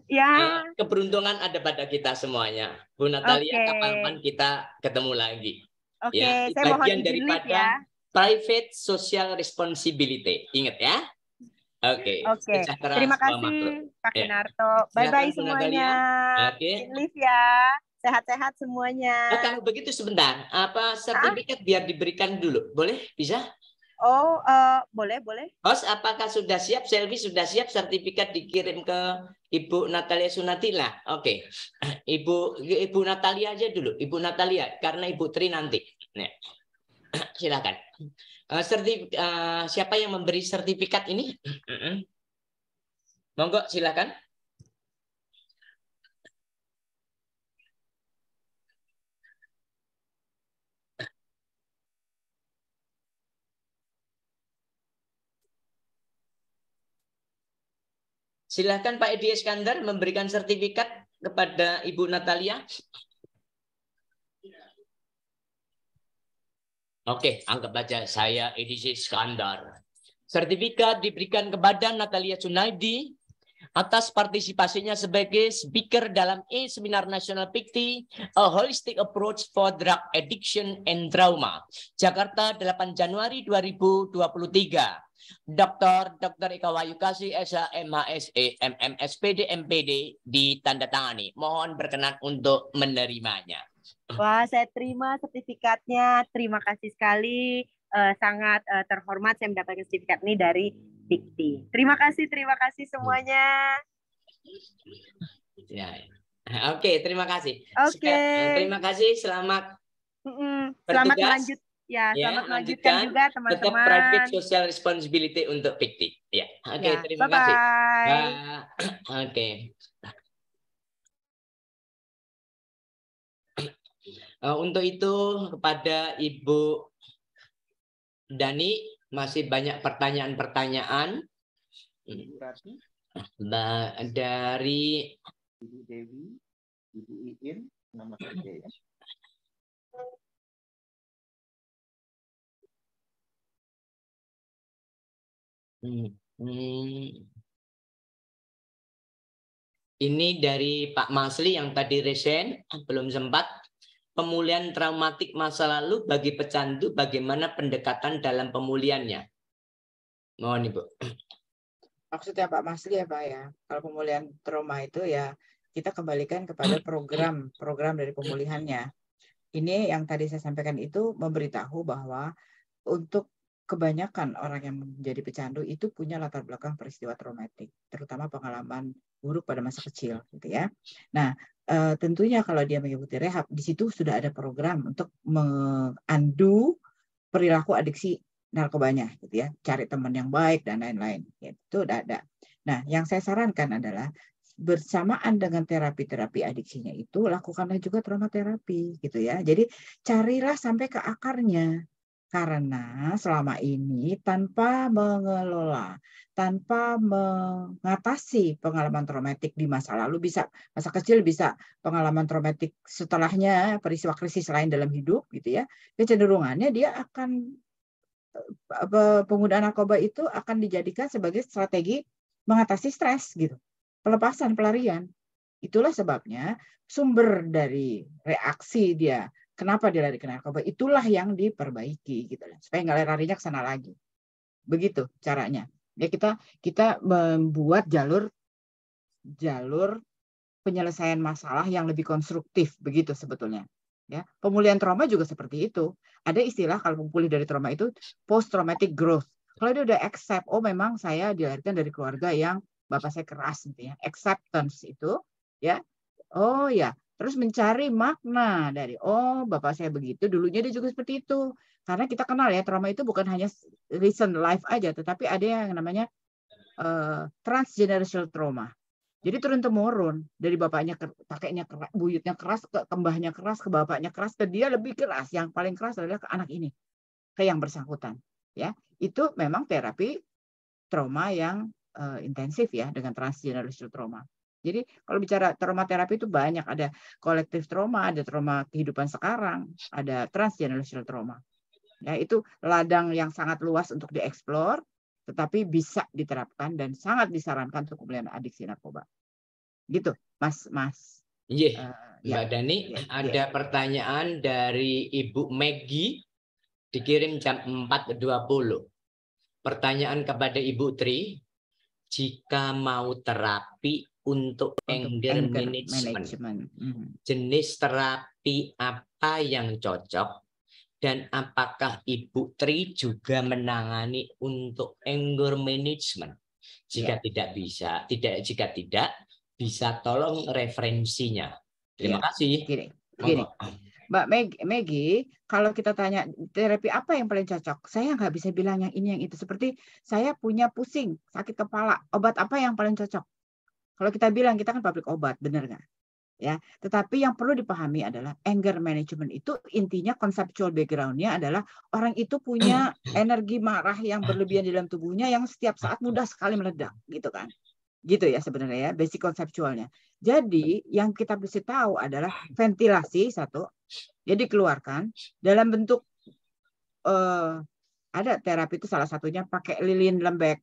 S9: ya, ya
S4: keberuntungan ada pada kita semuanya Bu Natalia okay. kapan kita ketemu lagi
S9: oke okay, ya, saya bagian mohon daripada ya. private
S4: social responsibility ingat ya Oke. Oke. Terima kasih
S9: Pak ya. Kinarto. Bye-bye semuanya. Oke. Okay. ya. Sehat-sehat semuanya. Oke,
S4: oh, begitu sebentar, apa sertifikat biar diberikan dulu. Boleh? Bisa?
S9: Oh, uh, boleh, boleh.
S4: Host, apakah sudah siap? Selfie sudah siap sertifikat dikirim ke Ibu Natalia Sunatila? Oke. Okay. Ibu Ibu Natalia aja dulu. Ibu Natalia karena Ibu Tri nanti. Nih. Silakan. Uh, uh, siapa yang memberi sertifikat ini? Monggo silakan. Silakan Pak Edi Iskandar memberikan sertifikat kepada Ibu Natalia. Oke, anggap saja saya Edisi Skandar. Sertifikat diberikan kepada Natalia Sunaidi atas partisipasinya sebagai speaker dalam e seminar nasional Pikti A Holistic Approach for Drug Addiction and Trauma Jakarta 8 Januari 2023 Dr. Dr. Eka Wayu Kasih SH MHSE MMSPD MPD ditandatangani mohon berkenan untuk menerimanya
S9: (laughs) Wah, saya terima sertifikatnya. Terima kasih sekali. Uh, sangat uh, terhormat saya mendapatkan sertifikat ini dari
S4: Dikti.
S9: Terima kasih, terima kasih semuanya.
S4: Ya. Oke, okay, terima kasih. Oke. Okay. Eh, terima kasih, selamat.
S2: Mm hmm Selamat lanjut ya, ya selamat lanjutkan, lanjutkan juga teman-teman.
S4: Tetap private social responsibility untuk Dikti. Ya. Oke, okay, ya. terima Bye -bye. kasih. Bye. Oke. Okay. Eh, untuk itu kepada Ibu Dani masih banyak pertanyaan-pertanyaan nah, dari
S5: Ibu Dewi, Ibu Iin, nama kerja
S10: ya. Hmm, hmm.
S4: Ini dari Pak Masli yang tadi resen belum sempat pemulihan traumatik masa lalu bagi pecandu bagaimana pendekatan dalam pemulihannya? Mohon Ibu. (clears throat)
S6: Maksudnya Pak Masli ya Pak ya, kalau pemulihan trauma itu ya kita kembalikan kepada (clears throat) program program dari pemulihannya. Ini yang tadi saya sampaikan itu memberitahu bahwa untuk kebanyakan orang yang menjadi pecandu itu punya latar belakang peristiwa traumatik, terutama pengalaman buruk pada masa kecil, gitu ya. Nah, eh, tentunya kalau dia mengikuti rehab, di situ sudah ada program untuk mengandu perilaku adiksi narkobanya, gitu ya. Cari teman yang baik dan lain-lain, itu udah ada. Nah, yang saya sarankan adalah bersamaan dengan terapi-terapi adiksinya itu lakukanlah juga trauma terapi gitu ya. Jadi carilah sampai ke akarnya karena selama ini tanpa mengelola, tanpa mengatasi pengalaman traumatik di masa lalu bisa masa kecil bisa pengalaman traumatik setelahnya peristiwa krisis lain dalam hidup gitu ya. Kecenderungannya dia akan eh, penggunaan narkoba itu akan dijadikan sebagai strategi mengatasi stres gitu. Pelepasan, pelarian. Itulah sebabnya sumber dari reaksi dia Kenapa dia lari ke narkoba? Itulah yang diperbaiki gitu Supaya nggak larinya ke sana lagi. Begitu caranya. Ya kita kita membuat jalur jalur penyelesaian masalah yang lebih konstruktif begitu sebetulnya. Ya, pemulihan trauma juga seperti itu. Ada istilah kalau pulih dari trauma itu post traumatic growth. Kalau dia udah accept, oh memang saya dilahirkan dari keluarga yang bapak saya keras gitu ya. Acceptance itu ya. Oh ya, Terus mencari makna dari oh bapak saya begitu, dulunya dia juga seperti itu. Karena kita kenal ya trauma itu bukan hanya recent life aja, tetapi ada yang namanya uh, transgenerational trauma. Jadi turun temurun dari bapaknya kakeknya keras, buyutnya keras ke kembahnya keras ke bapaknya keras ke dia lebih keras. Yang paling keras adalah ke anak ini, ke yang bersangkutan. Ya, itu memang terapi trauma yang uh, intensif ya dengan transgenerational trauma. Jadi kalau bicara trauma terapi itu banyak ada kolektif trauma, ada trauma kehidupan sekarang, ada transgenerational trauma. Ya, itu ladang yang sangat luas untuk dieksplor, tetapi bisa diterapkan dan sangat disarankan untuk pembelian adiksi narkoba. Gitu, Mas, Mas. Yeah. Iya. Uh, ya. Mbak ya. Dani, yeah. Iya. ada yeah.
S4: pertanyaan dari Ibu Maggie dikirim jam 4.20. Pertanyaan kepada Ibu Tri, jika mau terapi untuk, untuk anger, management. Mhm. Jenis terapi apa yang cocok dan apakah Ibu Tri juga menangani untuk anger management? Jika yeah. tidak bisa, tidak jika tidak bisa tolong referensinya. Terima yeah. kasih. Gini, gini.
S6: Mbak Megi, kalau kita tanya terapi apa yang paling cocok, saya nggak bisa bilang yang ini yang itu. Seperti saya punya pusing, sakit kepala, obat apa yang paling cocok? Kalau kita bilang kita kan pabrik obat, benar nggak? Ya, tetapi yang perlu dipahami adalah anger management itu intinya conceptual backgroundnya adalah orang itu punya (clears throat) energi marah yang berlebihan di dalam tubuhnya yang setiap saat mudah sekali meledak, gitu kan? Gitu ya sebenarnya ya, basic conceptualnya. Jadi yang kita mesti tahu adalah ventilasi satu, jadi keluarkan dalam bentuk uh, ada terapi itu salah satunya pakai lilin lembek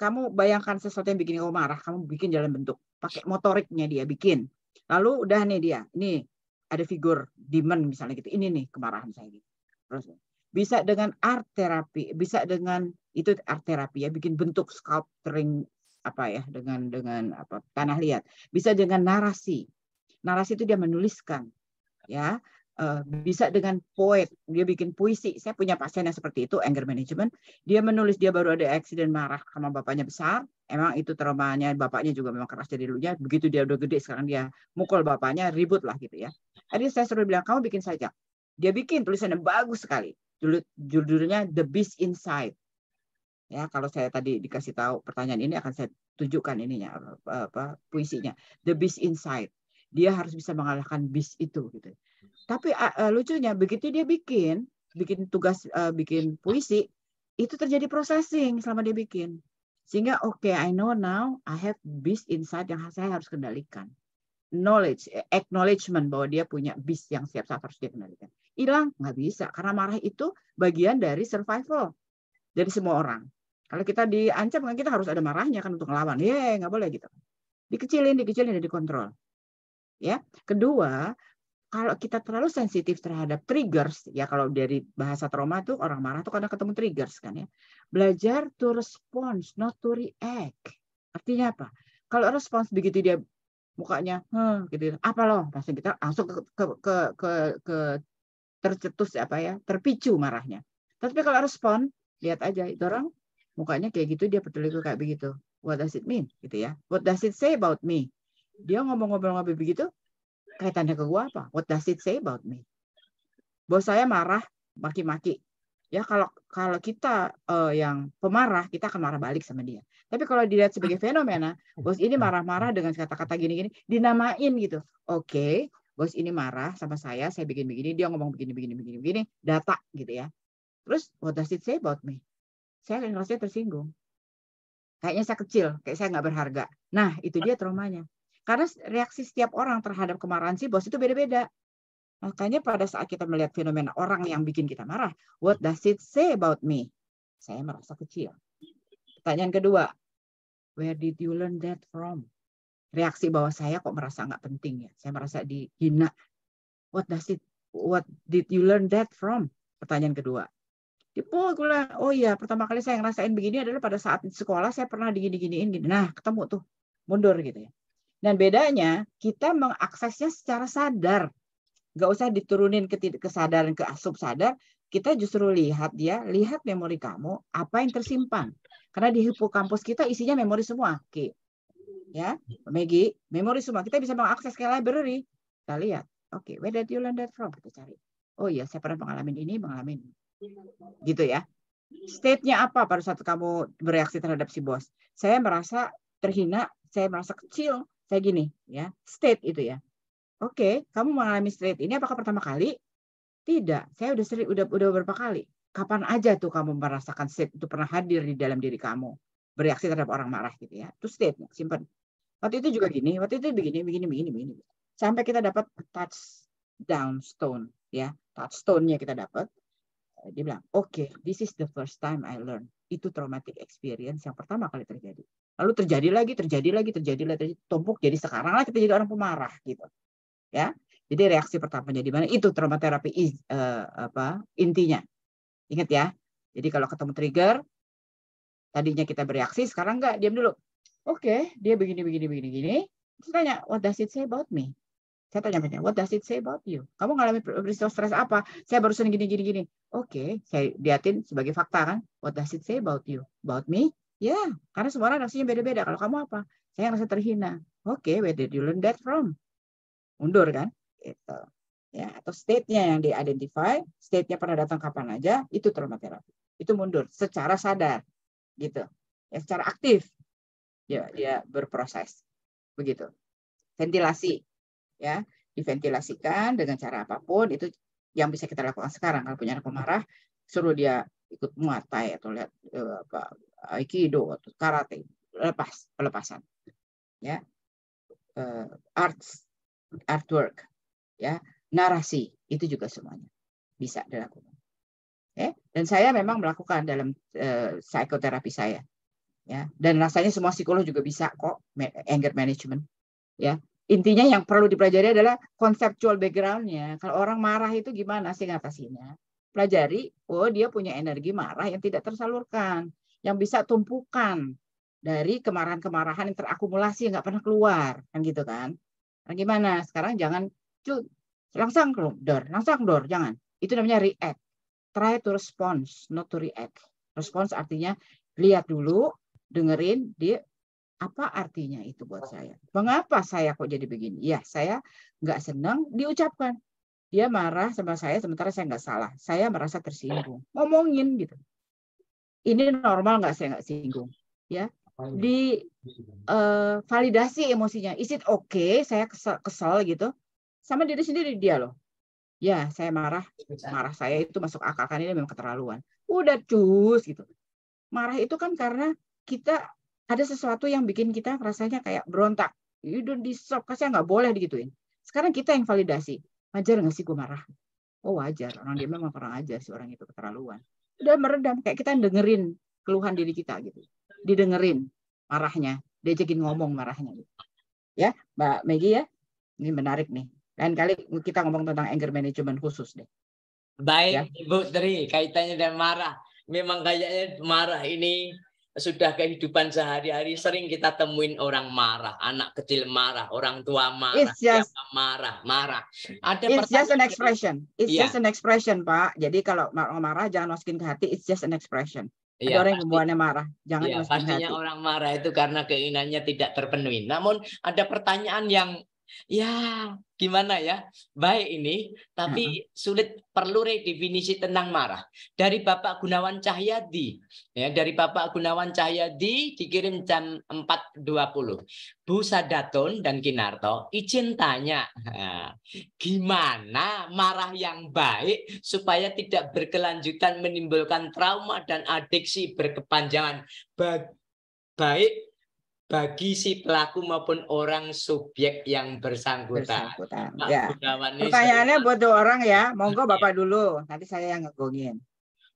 S6: kamu bayangkan sesuatu yang bikin kamu marah, kamu bikin jalan bentuk. Pakai motoriknya dia bikin. Lalu udah nih dia, nih ada figur demon misalnya gitu. Ini nih kemarahan saya gitu. Terus bisa dengan art terapi, bisa dengan itu art terapi ya, bikin bentuk sculpturing apa ya dengan dengan apa tanah liat. Bisa dengan narasi. Narasi itu dia menuliskan ya. Eh, bisa dengan poet dia bikin puisi saya punya pasien yang seperti itu anger management dia menulis dia baru ada accident marah sama bapaknya besar emang itu traumanya bapaknya juga memang keras dari dulunya begitu dia udah gede sekarang dia mukul bapaknya ribut lah gitu ya jadi saya suruh bilang kamu bikin saja dia bikin tulisannya bagus sekali judulnya The Beast Inside ya kalau saya tadi dikasih tahu pertanyaan ini akan saya tunjukkan ininya apa, apa puisinya The Beast Inside dia harus bisa mengalahkan beast itu gitu tapi uh, lucunya begitu dia bikin, bikin tugas, uh, bikin puisi, itu terjadi processing selama dia bikin. Sehingga oke, okay, I know now I have beast inside yang saya harus kendalikan. Knowledge, e, acknowledgement bahwa dia punya beast yang siap saat harus dia kendalikan. Hilang nggak bisa karena marah itu bagian dari survival dari semua orang. Kalau kita diancam kan kita harus ada marahnya kan untuk ngelawan. Ya nggak boleh gitu. Dikecilin, dikecilin dan dikontrol. Ya. Kedua, kalau kita terlalu sensitif terhadap triggers, ya kalau dari bahasa trauma tuh orang marah tuh karena ketemu triggers kan ya. Belajar to respond not to react. Artinya apa? Kalau respons begitu dia mukanya, hmm, gitu, ya, apa loh? Langsung kita langsung ke ke ke, ke, ke tercetus apa ya, terpicu marahnya. Tapi kalau respon, lihat aja itu orang mukanya kayak gitu dia peduli kayak begitu. What does it mean? Gitu ya. What does it say about me? Dia ngomong ngomong begitu, kaitannya ke gua apa? What does it say about me? Bos saya marah, maki-maki. Ya kalau kalau kita uh, yang pemarah, kita akan marah balik sama dia. Tapi kalau dilihat sebagai (laughs) fenomena, bos ini iya. marah-marah dengan kata-kata gini-gini, dinamain gitu. Oke, okay, bos ini marah sama saya, saya bikin begini, dia ngomong begini, begini, begini, begini, data gitu ya. Terus what does it say about me? Saya akan rasanya tersinggung. Kayaknya saya kecil, kayak saya nggak berharga. Nah, itu dia traumanya. Karena reaksi setiap orang terhadap kemarahan si bos itu beda-beda. Makanya pada saat kita melihat fenomena orang yang bikin kita marah, what does it say about me? Saya merasa kecil. Pertanyaan kedua, where did you learn that from? Reaksi bahwa saya kok merasa nggak penting ya, saya merasa dihina. What does it? What did you learn that from? Pertanyaan kedua. Dipukul, oh iya, pertama kali saya ngerasain begini adalah pada saat sekolah saya pernah digini-giniin. Nah, ketemu tuh, mundur gitu ya. Dan bedanya kita mengaksesnya secara sadar. Gak usah diturunin ke kesadaran ke asup sadar. kita justru lihat dia, lihat memori kamu apa yang tersimpan. Karena di hipokampus kita isinya memori semua, Oke, Ya, Megi, memori semua. Kita bisa mengakses ke library. Kita lihat. Oke, where did you learn that from? Kita cari. Oh iya, saya pernah mengalami ini, mengalami ini. Gitu ya. State-nya apa pada saat kamu bereaksi terhadap si bos? Saya merasa terhina, saya merasa kecil, kayak gini ya state itu ya oke kamu mengalami state ini apakah pertama kali tidak saya udah sering udah udah beberapa kali kapan aja tuh kamu merasakan state itu pernah hadir di dalam diri kamu bereaksi terhadap orang marah gitu ya itu state simpan. waktu itu juga gini waktu itu begini begini begini begini sampai kita dapat touch down stone ya touch stone nya kita dapat eh, dia bilang oke okay, this is the first time I learn itu traumatic experience yang pertama kali terjadi lalu terjadi lagi terjadi lagi terjadi lagi terjadi, tumpuk jadi sekarang lah kita jadi orang pemarah gitu ya jadi reaksi pertamanya di mana itu trauma terapi uh, eh, apa intinya ingat ya jadi kalau ketemu trigger tadinya kita bereaksi sekarang enggak diam dulu oke okay, dia begini begini begini begini. terus tanya what does it say about me saya tanya banyak, what does it say about you? Kamu ngalami peristiwa stres apa? Saya barusan gini, gini, gini. Oke, okay, saya liatin sebagai fakta kan. What does it say about you? About me? Ya, karena semua orang rasanya beda-beda. Kalau kamu apa? Saya rasa terhina. Oke, okay, where did you learn that from? Mundur kan? Itu, Ya, atau state-nya yang diidentify, state-nya pernah datang kapan aja, itu trauma terapi. Itu mundur secara sadar. Gitu. Ya, secara aktif. Ya, dia berproses. Begitu. Ventilasi. Ya, diventilasikan dengan cara apapun itu yang bisa kita lakukan sekarang kalau punya anak pemarah suruh dia ikut muatai atau lihat eh, apa aikido atau karate lepas pelepasan ya uh, arts artwork ya narasi itu juga semuanya bisa dilakukan ya dan saya memang melakukan dalam uh, psikoterapi saya ya dan rasanya semua psikolog juga bisa kok anger management ya intinya yang perlu dipelajari adalah konseptual backgroundnya kalau orang marah itu gimana sih ngatasinya pelajari oh dia punya energi marah yang tidak tersalurkan yang bisa tumpukan dari kemarahan-kemarahan yang terakumulasi yang nggak pernah keluar kan gitu kan nah, gimana sekarang jangan cut langsung dor langsung dor jangan itu namanya react try to response not to react response artinya lihat dulu dengerin dia apa artinya itu buat saya mengapa saya kok jadi begini ya saya nggak senang diucapkan dia marah sama saya sementara saya nggak salah saya merasa tersinggung ngomongin gitu ini normal nggak saya nggak singgung ya oh, iya. di uh, validasi emosinya is it okay saya kesel, kesel gitu sama diri sendiri dia loh ya saya marah marah saya itu masuk akal kan ini memang keterlaluan udah cus gitu marah itu kan karena kita ada sesuatu yang bikin kita rasanya kayak berontak you don't deserve kasih nggak boleh digituin sekarang kita yang validasi wajar nggak sih gue marah oh wajar orang dia memang pernah aja sih orang itu keterlaluan udah meredam kayak kita dengerin keluhan diri kita gitu didengerin marahnya diajakin ngomong marahnya gitu. ya Mbak Megi ya ini menarik nih lain kali kita ngomong tentang anger management khusus deh baik
S4: ya. Ibu Tri kaitannya dengan marah memang kayaknya marah ini sudah kehidupan sehari-hari sering kita temuin orang marah, anak kecil marah, orang tua marah, It's just, siapa marah, marah. Ada It's just an
S6: expression. It's yeah. just an expression, Pak. Jadi kalau marah jangan masukin ke hati, it's just an expression. Ada ya, orang pasti, yang membuatnya marah. Jangan ya, pastinya hati. orang
S4: marah itu karena keinginannya tidak terpenuhi. Namun ada pertanyaan yang ya gimana ya baik ini tapi sulit perlu redefinisi tentang marah dari Bapak Gunawan Cahyadi ya dari Bapak Gunawan Cahyadi dikirim jam 4.20 Bu Sadaton dan Kinarto izin tanya gimana marah yang baik supaya tidak berkelanjutan menimbulkan trauma dan adiksi berkepanjangan baik bagi si pelaku maupun orang subjek yang bersangkutan. bersangkutan. ya. Pertanyaannya
S6: saya... buat dua orang ya, monggo iya. Bapak dulu, nanti saya yang ngegongin.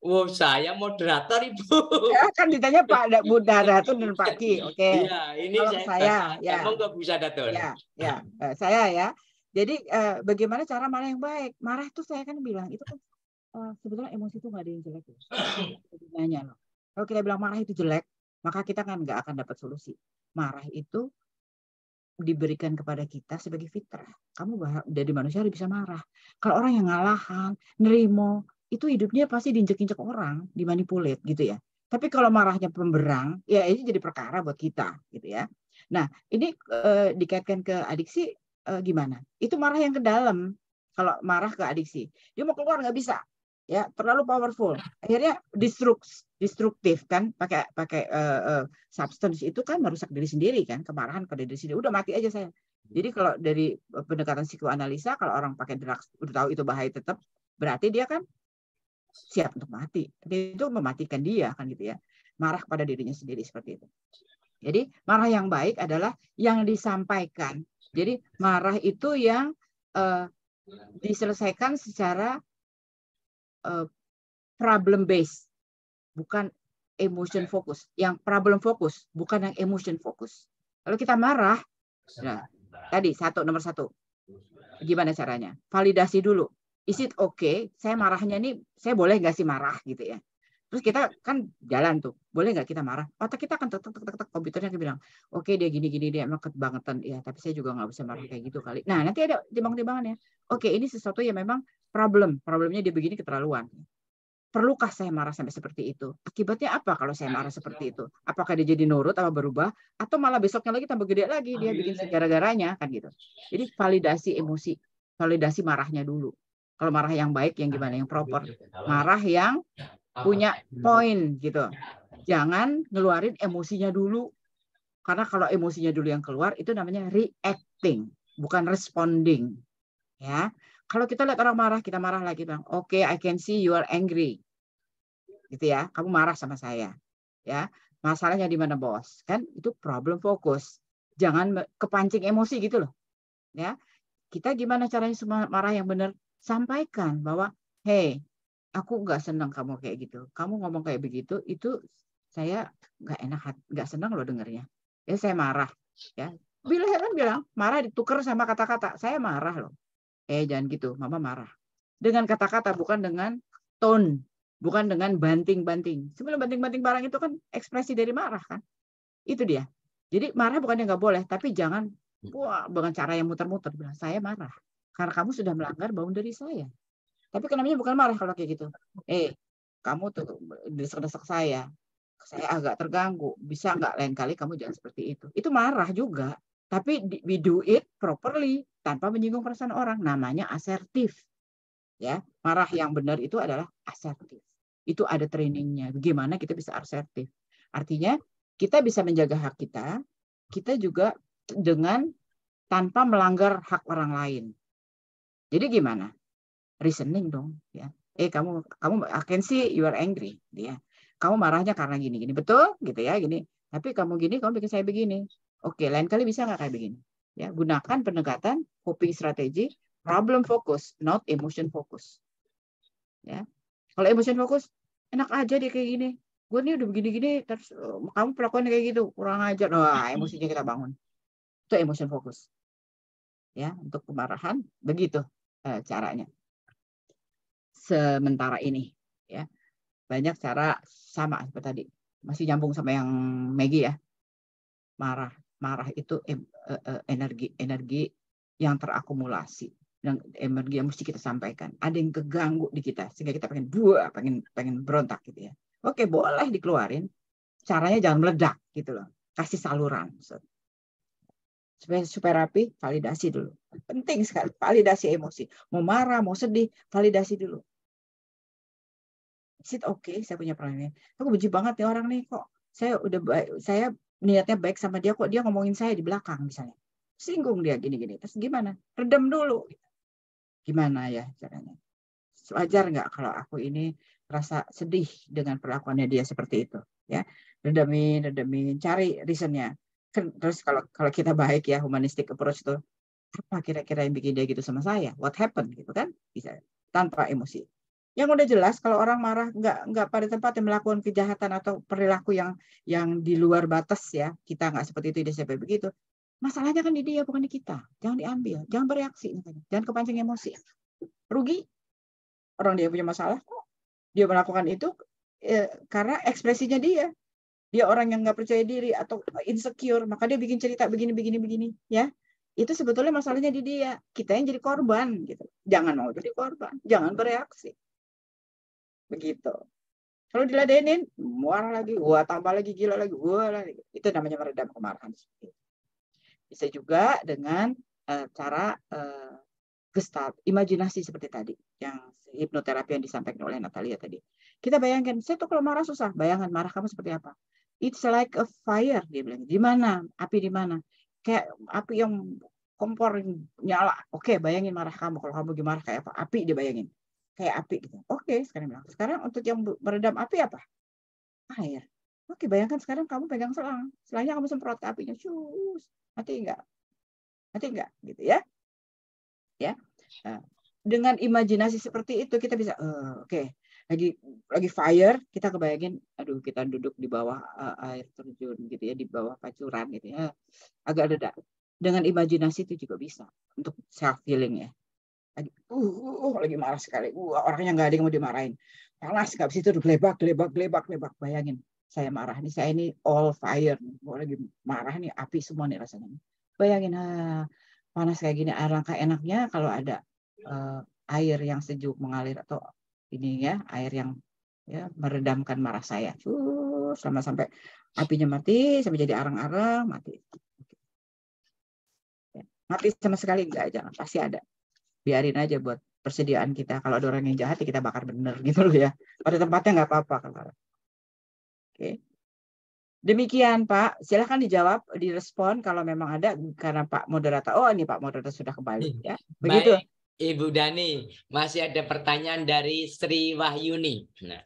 S6: Wow, saya
S4: moderator
S6: ibu. Ya, kan ditanya Pak Bu Daratun dan Pak Ki, (laughs) oke. Okay. Ya, ini Kalau saya, saya ya. Monggo
S4: Bu Daratun. Ya,
S6: ya, eh, saya ya. Jadi uh, bagaimana cara marah yang baik? Marah itu saya kan bilang itu kan uh, sebetulnya emosi itu nggak ada yang jelek. Ya. Gunanya (coughs) loh. Kalau kita bilang marah itu jelek, maka kita kan nggak akan dapat solusi. Marah itu diberikan kepada kita sebagai fitrah. Kamu dari manusia harus bisa marah. Kalau orang yang ngalahan, nerimo, itu hidupnya pasti diinjek-injek orang, dimanipulit gitu ya. Tapi kalau marahnya pemberang, ya ini jadi perkara buat kita gitu ya. Nah, ini e, dikaitkan ke adiksi e, gimana? Itu marah yang ke dalam. Kalau marah ke adiksi, dia mau keluar nggak bisa ya terlalu powerful akhirnya destruktif kan pakai pakai uh, substance itu kan merusak diri sendiri kan kemarahan pada diri sendiri udah mati aja saya jadi kalau dari eh, pendekatan psikoanalisa kalau orang pakai drugs udah tahu itu bahaya tetap berarti dia kan siap untuk mati dia itu mematikan dia kan gitu ya marah pada dirinya sendiri seperti itu jadi marah yang baik adalah yang disampaikan jadi marah itu yang uh, diselesaikan secara Eh, problem based, bukan emotion fokus. Yang problem fokus, bukan yang emotion fokus. Kalau kita marah, nah, nah, tadi satu nomor satu, gimana caranya? Validasi dulu. Is it okay? Saya marahnya nih, saya boleh nggak sih marah gitu ya? Terus kita kan jalan tuh, boleh nggak kita marah? Otak kita akan tek tek tek komputernya akan bilang, oke okay, dia gini gini dia emang kebangetan ya, tapi saya juga nggak bisa marah kayak gitu kali. Nah nanti ada timbang-timbangan ya. Oke okay, ini sesuatu yang memang problem problemnya dia begini keterlaluan perlukah saya marah sampai seperti itu akibatnya apa kalau saya nah, marah seperti itu apakah dia jadi nurut atau berubah atau malah besoknya lagi tambah gede lagi dia bikin segara-garanya kan gitu jadi validasi emosi validasi marahnya dulu kalau marah yang baik yang gimana yang proper marah yang ya, ah, punya ah, poin gitu ya, jangan ngeluarin emosinya dulu karena kalau emosinya dulu yang keluar itu namanya reacting bukan responding ya kalau kita lihat orang marah, kita marah lagi bang. Oke, okay, I can see you are angry, gitu ya. Kamu marah sama saya, ya. Masalahnya di mana bos? Kan itu problem fokus. Jangan kepancing emosi gitu loh, ya. Kita gimana caranya semua marah yang benar? Sampaikan bahwa, hey, aku nggak senang kamu kayak gitu. Kamu ngomong kayak begitu, itu saya nggak enak, nggak senang loh dengernya. Ya saya marah, ya. Bila heran bilang marah ditukar sama kata-kata. Saya marah loh eh jangan gitu, mama marah. Dengan kata-kata bukan dengan tone, bukan dengan banting-banting. Sebelum banting-banting barang itu kan ekspresi dari marah kan. Itu dia. Jadi marah bukan yang nggak boleh, tapi jangan wah dengan cara yang muter-muter bilang saya marah karena kamu sudah melanggar dari saya. Tapi kan namanya bukan marah kalau kayak gitu. Eh, kamu tuh desak-desak saya. Saya agak terganggu. Bisa nggak lain kali kamu jangan seperti itu. Itu marah juga. Tapi we do it properly tanpa menyinggung perasaan orang. Namanya asertif. Ya, marah yang benar itu adalah asertif. Itu ada trainingnya. Bagaimana kita bisa asertif? Artinya kita bisa menjaga hak kita, kita juga dengan tanpa melanggar hak orang lain. Jadi gimana? Reasoning dong, ya. Eh kamu kamu I can see you are angry, gitu ya. Kamu marahnya karena gini-gini, betul? Gitu ya, gini. Tapi kamu gini, kamu bikin saya begini. Oke, lain kali bisa nggak kayak begini? Ya, gunakan pendekatan coping strategi problem focus, not emotion focus. Ya, kalau emotion focus enak aja dia kayak gini. Gue nih udah begini-gini, terus eh, kamu perlakuan kayak gitu, kurang ajar. Wah, emosinya kita bangun. Itu emotion focus. Ya, untuk kemarahan begitu eh, caranya. Sementara ini, ya banyak cara sama seperti tadi masih nyambung sama yang Maggie ya marah marah itu eh, eh, energi energi yang terakumulasi dan energi yang mesti kita sampaikan ada yang keganggu di kita sehingga kita pengen buah pengen pengen berontak gitu ya oke boleh dikeluarin caranya jangan meledak gitu loh kasih saluran supaya supaya rapi validasi dulu penting sekali validasi emosi mau marah mau sedih validasi dulu sit oke okay, saya punya perannya aku benci banget nih orang nih kok saya udah baik saya niatnya baik sama dia kok dia ngomongin saya di belakang misalnya singgung dia gini-gini terus gimana redam dulu gimana ya caranya wajar nggak kalau aku ini rasa sedih dengan perlakuannya dia seperti itu ya redamin redamin cari reasonnya kan terus kalau kalau kita baik ya humanistik approach tuh apa kira-kira yang bikin dia gitu sama saya what happened gitu kan bisa tanpa emosi yang udah jelas kalau orang marah nggak nggak pada tempatnya melakukan kejahatan atau perilaku yang yang di luar batas ya kita nggak seperti itu di sampai begitu masalahnya kan di dia bukan di kita jangan diambil jangan bereaksi jangan kepancing emosi rugi orang dia punya masalah dia melakukan itu eh, karena ekspresinya dia dia orang yang nggak percaya diri atau insecure maka dia bikin cerita begini begini begini ya itu sebetulnya masalahnya di dia kita yang jadi korban gitu jangan mau jadi korban jangan bereaksi Begitu. Kalau diladenin, muara lagi, gua tambah lagi, gila lagi, gua lagi. Itu namanya meredam kemarahan Bisa juga dengan uh, cara uh, gestalt, imajinasi seperti tadi yang hipnoterapi yang disampaikan oleh Natalia tadi. Kita bayangkan, saya tuh kalau marah susah, bayangan marah kamu seperti apa? It's like a fire, dia bilang. Di mana? Api di mana? Kayak api yang kompor nyala. Oke, bayangin marah kamu kalau kamu gimana kayak apa? Api dia bayangin kayak api gitu. Oke, sekarang bilang. Sekarang untuk yang meredam api apa? Air. Oke, bayangkan sekarang kamu pegang selang. Selangnya kamu semprot ke apinya. Cus. Mati enggak? Mati enggak? Gitu ya. Ya. Nah, dengan imajinasi seperti itu kita bisa uh, oke. Okay. Lagi lagi fire, kita kebayangin aduh kita duduk di bawah uh, air terjun gitu ya, di bawah pacuran gitu ya. Agak dedak. Dengan imajinasi itu juga bisa untuk self healing ya lagi uh, uh, uh, lagi marah sekali uh, orangnya nggak ada yang mau dimarahin panas nggak bisa itu gelebak gelebak gelebak gelebak bayangin saya marah nih saya ini all fire nih gua lagi marah nih api semua nih rasanya bayangin ah, panas kayak gini alangkah enaknya kalau ada uh, air yang sejuk mengalir atau ini ya air yang ya meredamkan marah saya uh, selama sampai apinya mati sampai jadi arang-arang mati ya, mati sama sekali enggak jangan pasti ada biarin aja buat persediaan kita. Kalau ada orang yang jahat ya kita bakar bener gitu loh ya. Pada tempatnya nggak apa-apa kalau. Oke. Demikian Pak, silahkan dijawab, direspon kalau memang ada karena Pak moderator. Oh ini Pak moderator sudah kembali hmm. ya. Begitu. Baik,
S4: Ibu Dani, masih ada pertanyaan dari Sri Wahyuni. Nah,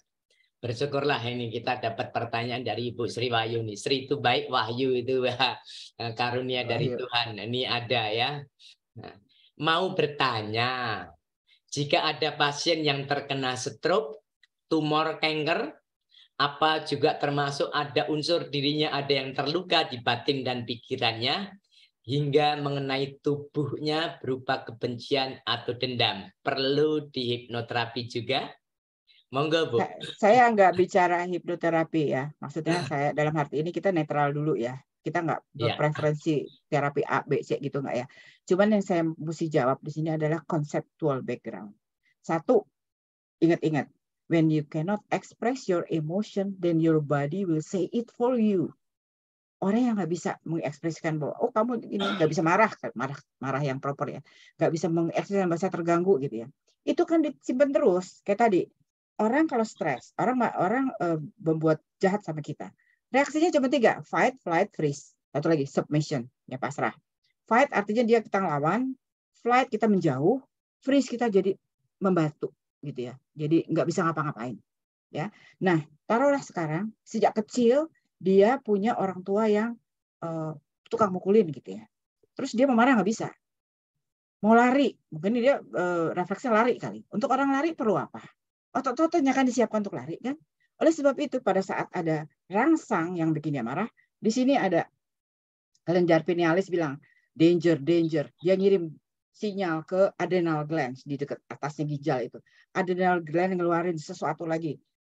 S4: bersyukurlah ini kita dapat pertanyaan dari Ibu Sri Wahyuni. Sri itu baik Wahyu itu (laughs) eh, karunia dari Wahyu. Tuhan. Ini ada ya. Nah, mau bertanya, jika ada pasien yang terkena stroke, tumor kanker, apa juga termasuk ada unsur dirinya ada yang terluka di batin dan pikirannya, hingga mengenai tubuhnya berupa kebencian atau dendam. Perlu dihipnoterapi juga? Monggo, Bu.
S6: Saya nggak bicara hipnoterapi ya. Maksudnya ah. saya dalam arti ini kita netral dulu ya. Kita nggak iya. berpreferensi ya. terapi A, B, C gitu nggak ya. Cuman yang saya mesti jawab di sini adalah conceptual background. Satu, ingat-ingat, when you cannot express your emotion, then your body will say it for you. Orang yang nggak bisa mengekspresikan bahwa oh kamu ini nggak bisa marah, kan, marah marah yang proper ya, nggak bisa mengekspresikan bahasa terganggu gitu ya. Itu kan disimpan terus kayak tadi. Orang kalau stres, orang orang uh, membuat jahat sama kita. Reaksinya cuma tiga, fight, flight, freeze. Satu lagi submission, ya pasrah. Fight artinya dia kita lawan, flight kita menjauh, freeze kita jadi membantu gitu ya. Jadi nggak bisa ngapa-ngapain ya. Nah taruhlah sekarang sejak kecil dia punya orang tua yang uh, tukang mukulin gitu ya. Terus dia memarah nggak bisa, mau lari mungkin dia uh, refleksnya lari kali. Untuk orang lari perlu apa? Otot-ototnya kan disiapkan untuk lari kan. Oleh sebab itu pada saat ada rangsang yang bikin dia marah, di sini ada Lenjar pinealis bilang danger danger dia ngirim sinyal ke adrenal glands di dekat atasnya ginjal itu adrenal gland ngeluarin sesuatu lagi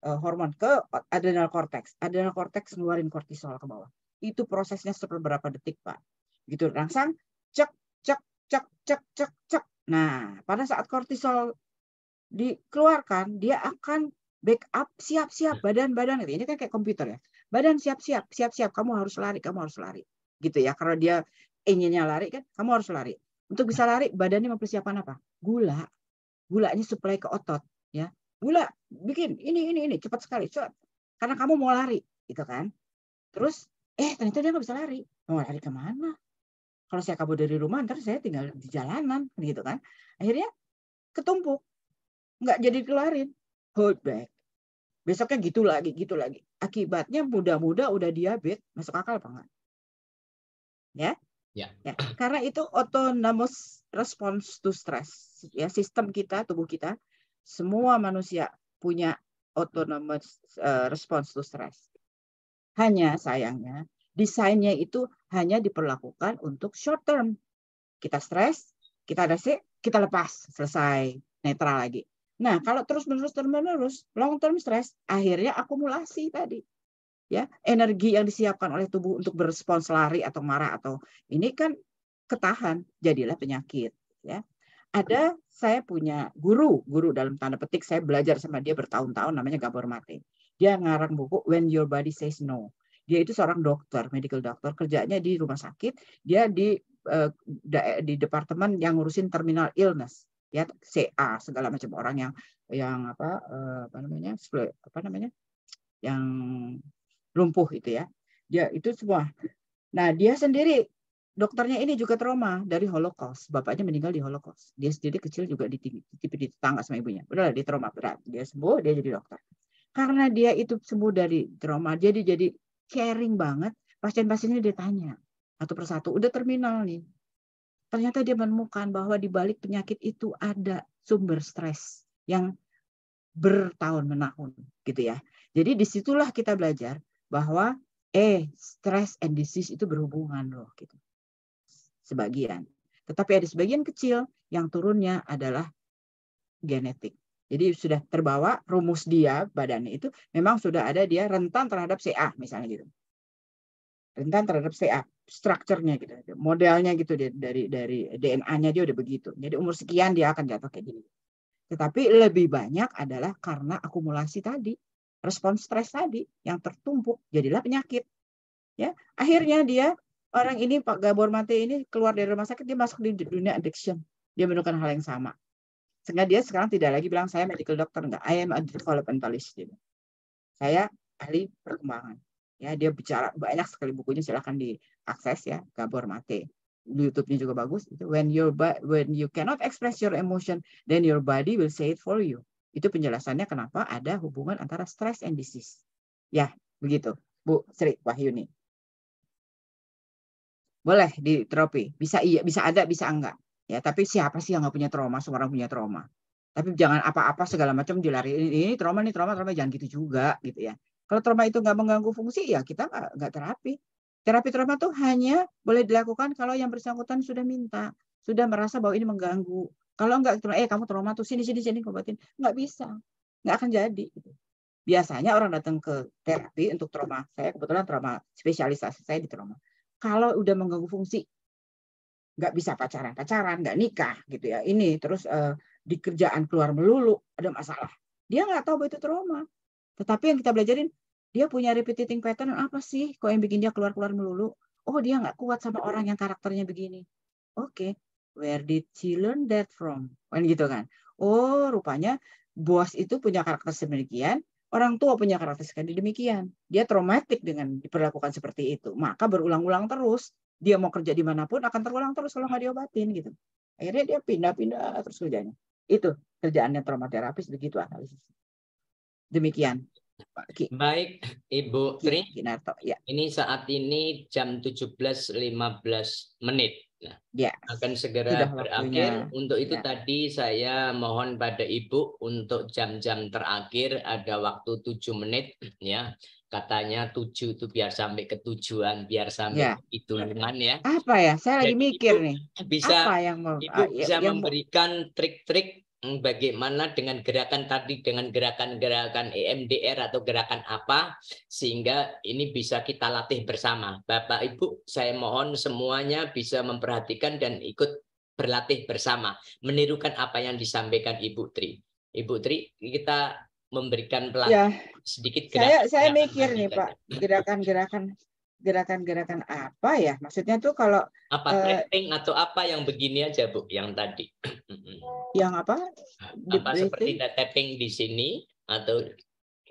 S6: eh, hormon ke adrenal cortex adrenal cortex ngeluarin kortisol ke bawah itu prosesnya seberapa detik pak gitu langsung cek cek cek cek cek cek nah pada saat kortisol dikeluarkan dia akan backup siap-siap badan-badan ini kan kayak komputer ya badan siap-siap siap-siap kamu harus lari kamu harus lari gitu ya karena dia inginnya lari kan, kamu harus lari. Untuk bisa lari, badannya mempersiapkan apa? Gula. Gula ini suplai ke otot, ya. Gula, bikin ini ini ini cepat sekali, cepat. Karena kamu mau lari, gitu kan? Terus, eh ternyata dia nggak bisa lari. Mau lari kemana? Kalau saya kabur dari rumah, ntar saya tinggal di jalanan, gitu kan? Akhirnya ketumpuk, nggak jadi kelarin, hold back. Besoknya gitu lagi, gitu lagi. Akibatnya muda-muda udah diabetes, masuk akal apa Ya, Ya. ya. Karena itu autonomous response to stress. Ya, sistem kita, tubuh kita, semua manusia punya autonomous uh, response to stress. Hanya sayangnya desainnya itu hanya diperlakukan untuk short term. Kita stres, kita ada sih, kita lepas, selesai, netral lagi. Nah, kalau terus-menerus terus-menerus long term stress akhirnya akumulasi tadi ya energi yang disiapkan oleh tubuh untuk berespons lari atau marah atau ini kan ketahan jadilah penyakit ya ada saya punya guru guru dalam tanda petik saya belajar sama dia bertahun-tahun namanya Gabor Mate dia ngarang buku When Your Body Says No dia itu seorang dokter medical doctor kerjanya di rumah sakit dia di eh, di departemen yang ngurusin terminal illness ya CA segala macam orang yang yang apa eh, apa namanya apa namanya yang lumpuh itu ya. Dia itu semua. Nah, dia sendiri dokternya ini juga trauma dari Holocaust. Bapaknya meninggal di Holocaust. Dia sendiri kecil juga ditipu di tetangga sama ibunya. Udah dia trauma berat. Dia sembuh, dia jadi dokter. Karena dia itu sembuh dari trauma, jadi jadi caring banget. Pasien-pasiennya dia tanya satu persatu. Udah terminal nih. Ternyata dia menemukan bahwa di balik penyakit itu ada sumber stres yang bertahun menahun gitu ya. Jadi disitulah kita belajar bahwa eh stress and disease itu berhubungan loh gitu. Sebagian. Tetapi ada sebagian kecil yang turunnya adalah genetik. Jadi sudah terbawa rumus dia badannya itu memang sudah ada dia rentan terhadap CA misalnya gitu. Rentan terhadap CA, strukturnya gitu, modelnya gitu dari dari DNA-nya dia udah begitu. Jadi umur sekian dia akan jatuh kayak gini. Tetapi lebih banyak adalah karena akumulasi tadi respon stres tadi yang tertumpuk jadilah penyakit. Ya, akhirnya dia orang ini Pak Gabor Mate ini keluar dari rumah sakit dia masuk di dunia addiction. Dia menemukan hal yang sama. Sehingga dia sekarang tidak lagi bilang saya medical doctor enggak, I am a developmentalist gitu. Saya ahli perkembangan. Ya, dia bicara banyak sekali bukunya silahkan diakses ya Gabor Mate. YouTube-nya juga bagus. When your when you cannot express your emotion, then your body will say it for you. Itu penjelasannya kenapa ada hubungan antara stress and disease. Ya, begitu. Bu Sri Wahyuni. Boleh di terapi. Bisa iya, bisa ada, bisa enggak. Ya, tapi siapa sih yang nggak punya trauma? Semua orang punya trauma. Tapi jangan apa-apa segala macam dilari. Ini trauma, ini trauma, trauma jangan gitu juga gitu ya. Kalau trauma itu nggak mengganggu fungsi ya kita nggak terapi. Terapi trauma tuh hanya boleh dilakukan kalau yang bersangkutan sudah minta, sudah merasa bahwa ini mengganggu. Kalau enggak, eh kamu trauma tuh sini sini sini obatin, nggak bisa, nggak akan jadi. Gitu. Biasanya orang datang ke terapi untuk trauma. Saya kebetulan trauma spesialisasi saya di trauma. Kalau udah mengganggu fungsi, nggak bisa pacaran pacaran, nggak nikah gitu ya. Ini terus eh, di kerjaan keluar melulu ada masalah. Dia nggak tahu bahwa itu trauma. Tetapi yang kita belajarin, dia punya repeating pattern apa sih? Kok yang bikin dia keluar keluar melulu? Oh dia nggak kuat sama orang yang karakternya begini. Oke, okay Where did she learn that from? Kan gitu kan. Oh, rupanya bos itu punya karakter sedemikian, orang tua punya karakter sedemikian. Dia traumatik dengan diperlakukan seperti itu. Maka berulang-ulang terus. Dia mau kerja di manapun akan terulang terus kalau nggak diobatin gitu. Akhirnya dia pindah-pindah terus kerjanya. Itu kerjaannya trauma terapis begitu analisis. Demikian.
S4: Baik, Ibu Tri. ya. Ini saat ini jam 17.15 menit. Nah, ya, akan segera berakhir. Untuk itu ya. tadi saya mohon pada Ibu untuk jam-jam terakhir ada waktu tujuh menit ya. Katanya tujuh itu biar sampai ketujuan, biar sampai ya. hitungan ya.
S6: Apa ya? Saya Jadi lagi mikir Ibu nih. Bisa Apa yang mau Ibu ah, ya, bisa yang
S4: memberikan trik-trik Hmm, bagaimana dengan gerakan tadi dengan gerakan-gerakan EMDR atau gerakan apa sehingga ini bisa kita latih bersama. Bapak Ibu, saya mohon semuanya bisa memperhatikan dan ikut berlatih bersama, menirukan apa yang disampaikan Ibu Tri. Ibu Tri, kita memberikan pelatihan ya. sedikit gerakan. Saya saya
S6: mikir nih, Pak, gerakan-gerakan gerakan-gerakan apa ya? Maksudnya tuh kalau
S4: apa uh, eh, tapping atau apa yang begini aja bu, yang tadi. (clears throat) Yang apa? Apa di, seperti di, tapping di sini atau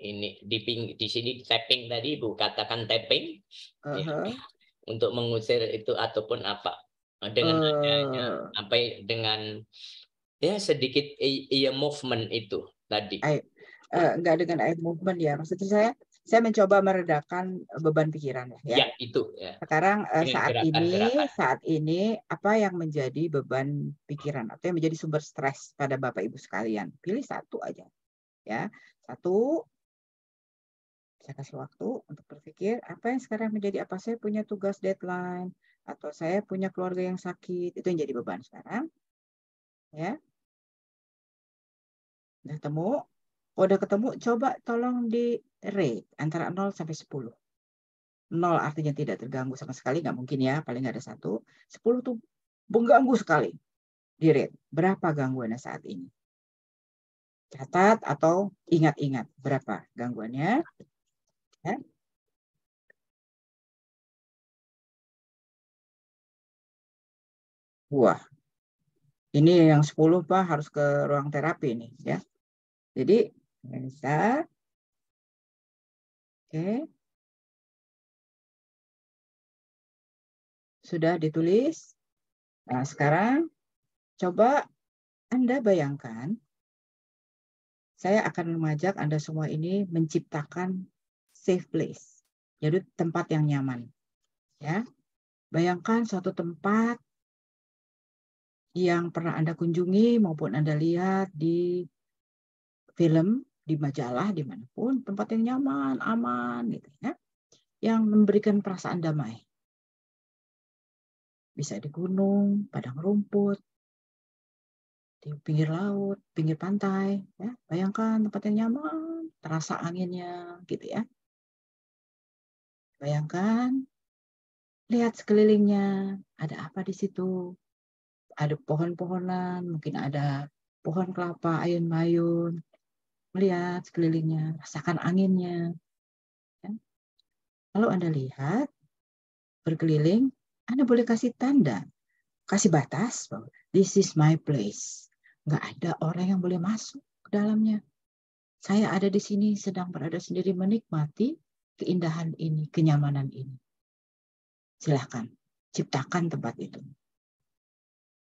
S4: ini di ping di sini tapping tadi bu katakan tapping uh -huh. ya, uh-huh. untuk mengusir itu ataupun apa dengan uh. adanya apa ya, dengan ya sedikit ear movement itu
S6: tadi. Air, uh, eh, enggak dengan air movement ya maksudnya saya saya mencoba meredakan beban pikiran ya. Ya itu. Ya. Sekarang eh, ini saat gerakan, ini gerakan. saat ini apa yang menjadi beban pikiran atau yang menjadi sumber stres pada bapak ibu sekalian pilih satu aja ya satu saya kasih waktu untuk berpikir apa yang sekarang menjadi apa saya punya tugas deadline atau saya punya keluarga yang sakit itu yang jadi beban sekarang
S10: ya Sudah
S6: temu udah ketemu, coba tolong di rate antara 0 sampai 10. 0 artinya tidak terganggu sama sekali, nggak mungkin ya, paling nggak ada satu. 10 tuh mengganggu sekali di rate. Berapa gangguannya saat ini? Catat atau ingat-ingat berapa gangguannya. Ya.
S10: Wah, ini yang 10 Pak harus ke ruang terapi nih ya. Jadi Lensa. Oke. Sudah ditulis.
S6: Nah, sekarang coba Anda bayangkan saya akan mengajak Anda semua ini menciptakan safe place, jadi tempat yang nyaman. Ya. Bayangkan suatu tempat yang pernah Anda kunjungi maupun Anda lihat di film di majalah dimanapun tempat yang nyaman aman gitu ya yang memberikan perasaan damai bisa di gunung
S10: padang rumput di pinggir laut pinggir pantai ya
S6: bayangkan tempat yang nyaman
S10: terasa anginnya gitu ya
S6: bayangkan lihat sekelilingnya ada apa di situ ada pohon-pohonan mungkin ada pohon kelapa ayun mayun melihat sekelilingnya, rasakan anginnya. Lalu ya. Kalau Anda lihat, berkeliling, Anda boleh kasih tanda, kasih batas bahwa this is my place. Nggak ada orang yang boleh masuk ke dalamnya. Saya ada di sini sedang berada sendiri menikmati keindahan ini, kenyamanan ini. Silahkan, ciptakan tempat itu.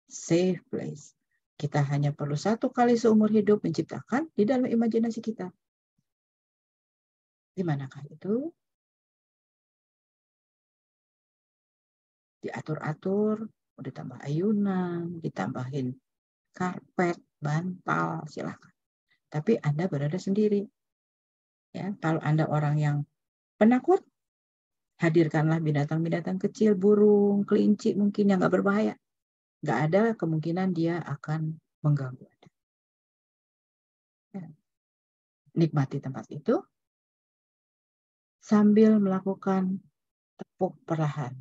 S6: Safe place. Kita hanya perlu satu kali seumur hidup menciptakan di dalam imajinasi kita. Di manakah itu?
S10: Diatur-atur, ditambah
S6: ayunan, ditambahin karpet, bantal, silakan. Tapi Anda berada sendiri. Ya, kalau Anda orang yang penakut, hadirkanlah binatang-binatang kecil, burung, kelinci mungkin yang nggak berbahaya nggak ada kemungkinan dia akan mengganggu Anda.
S2: Ya.
S10: Nikmati tempat itu sambil melakukan tepuk perlahan.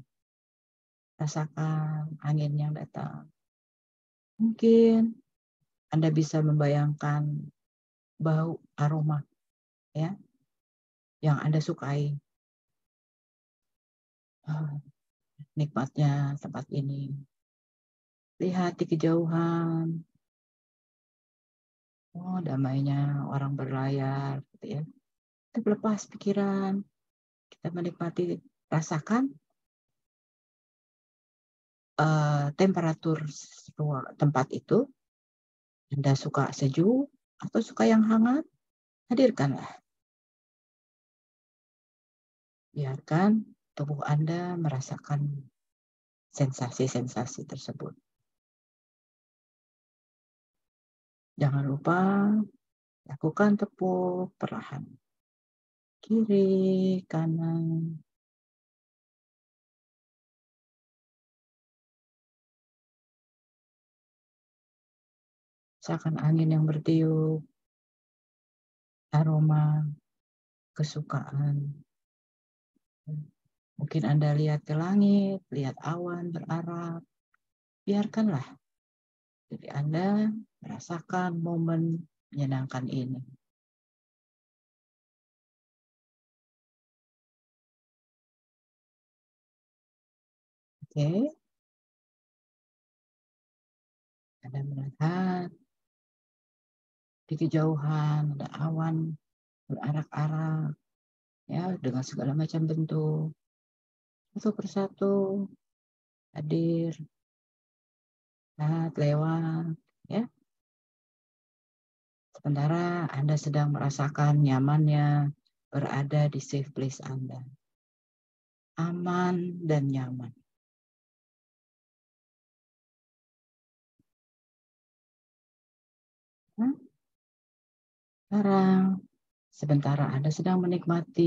S10: Rasakan angin yang datang. Mungkin Anda bisa membayangkan bau aroma ya yang Anda sukai. Ah, nikmatnya tempat ini Lihat di kejauhan. Oh, damainya orang berlayar gitu ya. Kita lepas pikiran. Kita menikmati, rasakan uh, temperatur tempat itu. Anda suka sejuk atau suka yang hangat? Hadirkanlah. Biarkan tubuh Anda merasakan sensasi-sensasi tersebut. Jangan lupa lakukan tepuk perlahan. Kiri, kanan. Seakan angin yang bertiup, aroma kesukaan.
S6: Mungkin Anda lihat ke langit, lihat awan berarak. Biarkanlah jadi Anda merasakan momen menyenangkan
S10: ini. Oke. Okay. Anda melihat di kejauhan ada awan berarak-arak ya dengan segala macam bentuk. Satu persatu hadir,
S6: lihat, lewat, ya. Sementara Anda sedang merasakan nyamannya berada di safe place Anda.
S10: Aman dan nyaman.
S6: Sekarang, sebentar Anda sedang menikmati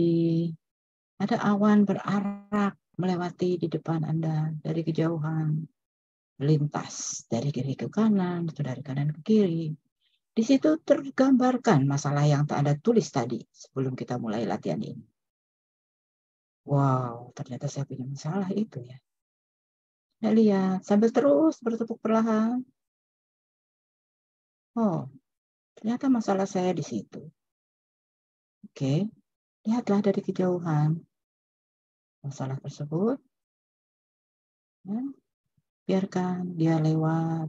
S6: ada awan berarak melewati di depan Anda dari kejauhan, lintas dari kiri ke kanan, atau dari kanan ke kiri, di situ tergambarkan masalah yang tak Anda tulis tadi sebelum kita mulai latihan ini. Wow, ternyata saya punya masalah itu ya. Saya nah, lihat, sambil terus
S10: bertepuk perlahan. Oh, ternyata masalah saya di situ. Oke, lihatlah dari kejauhan masalah tersebut. Ya, biarkan dia
S6: lewat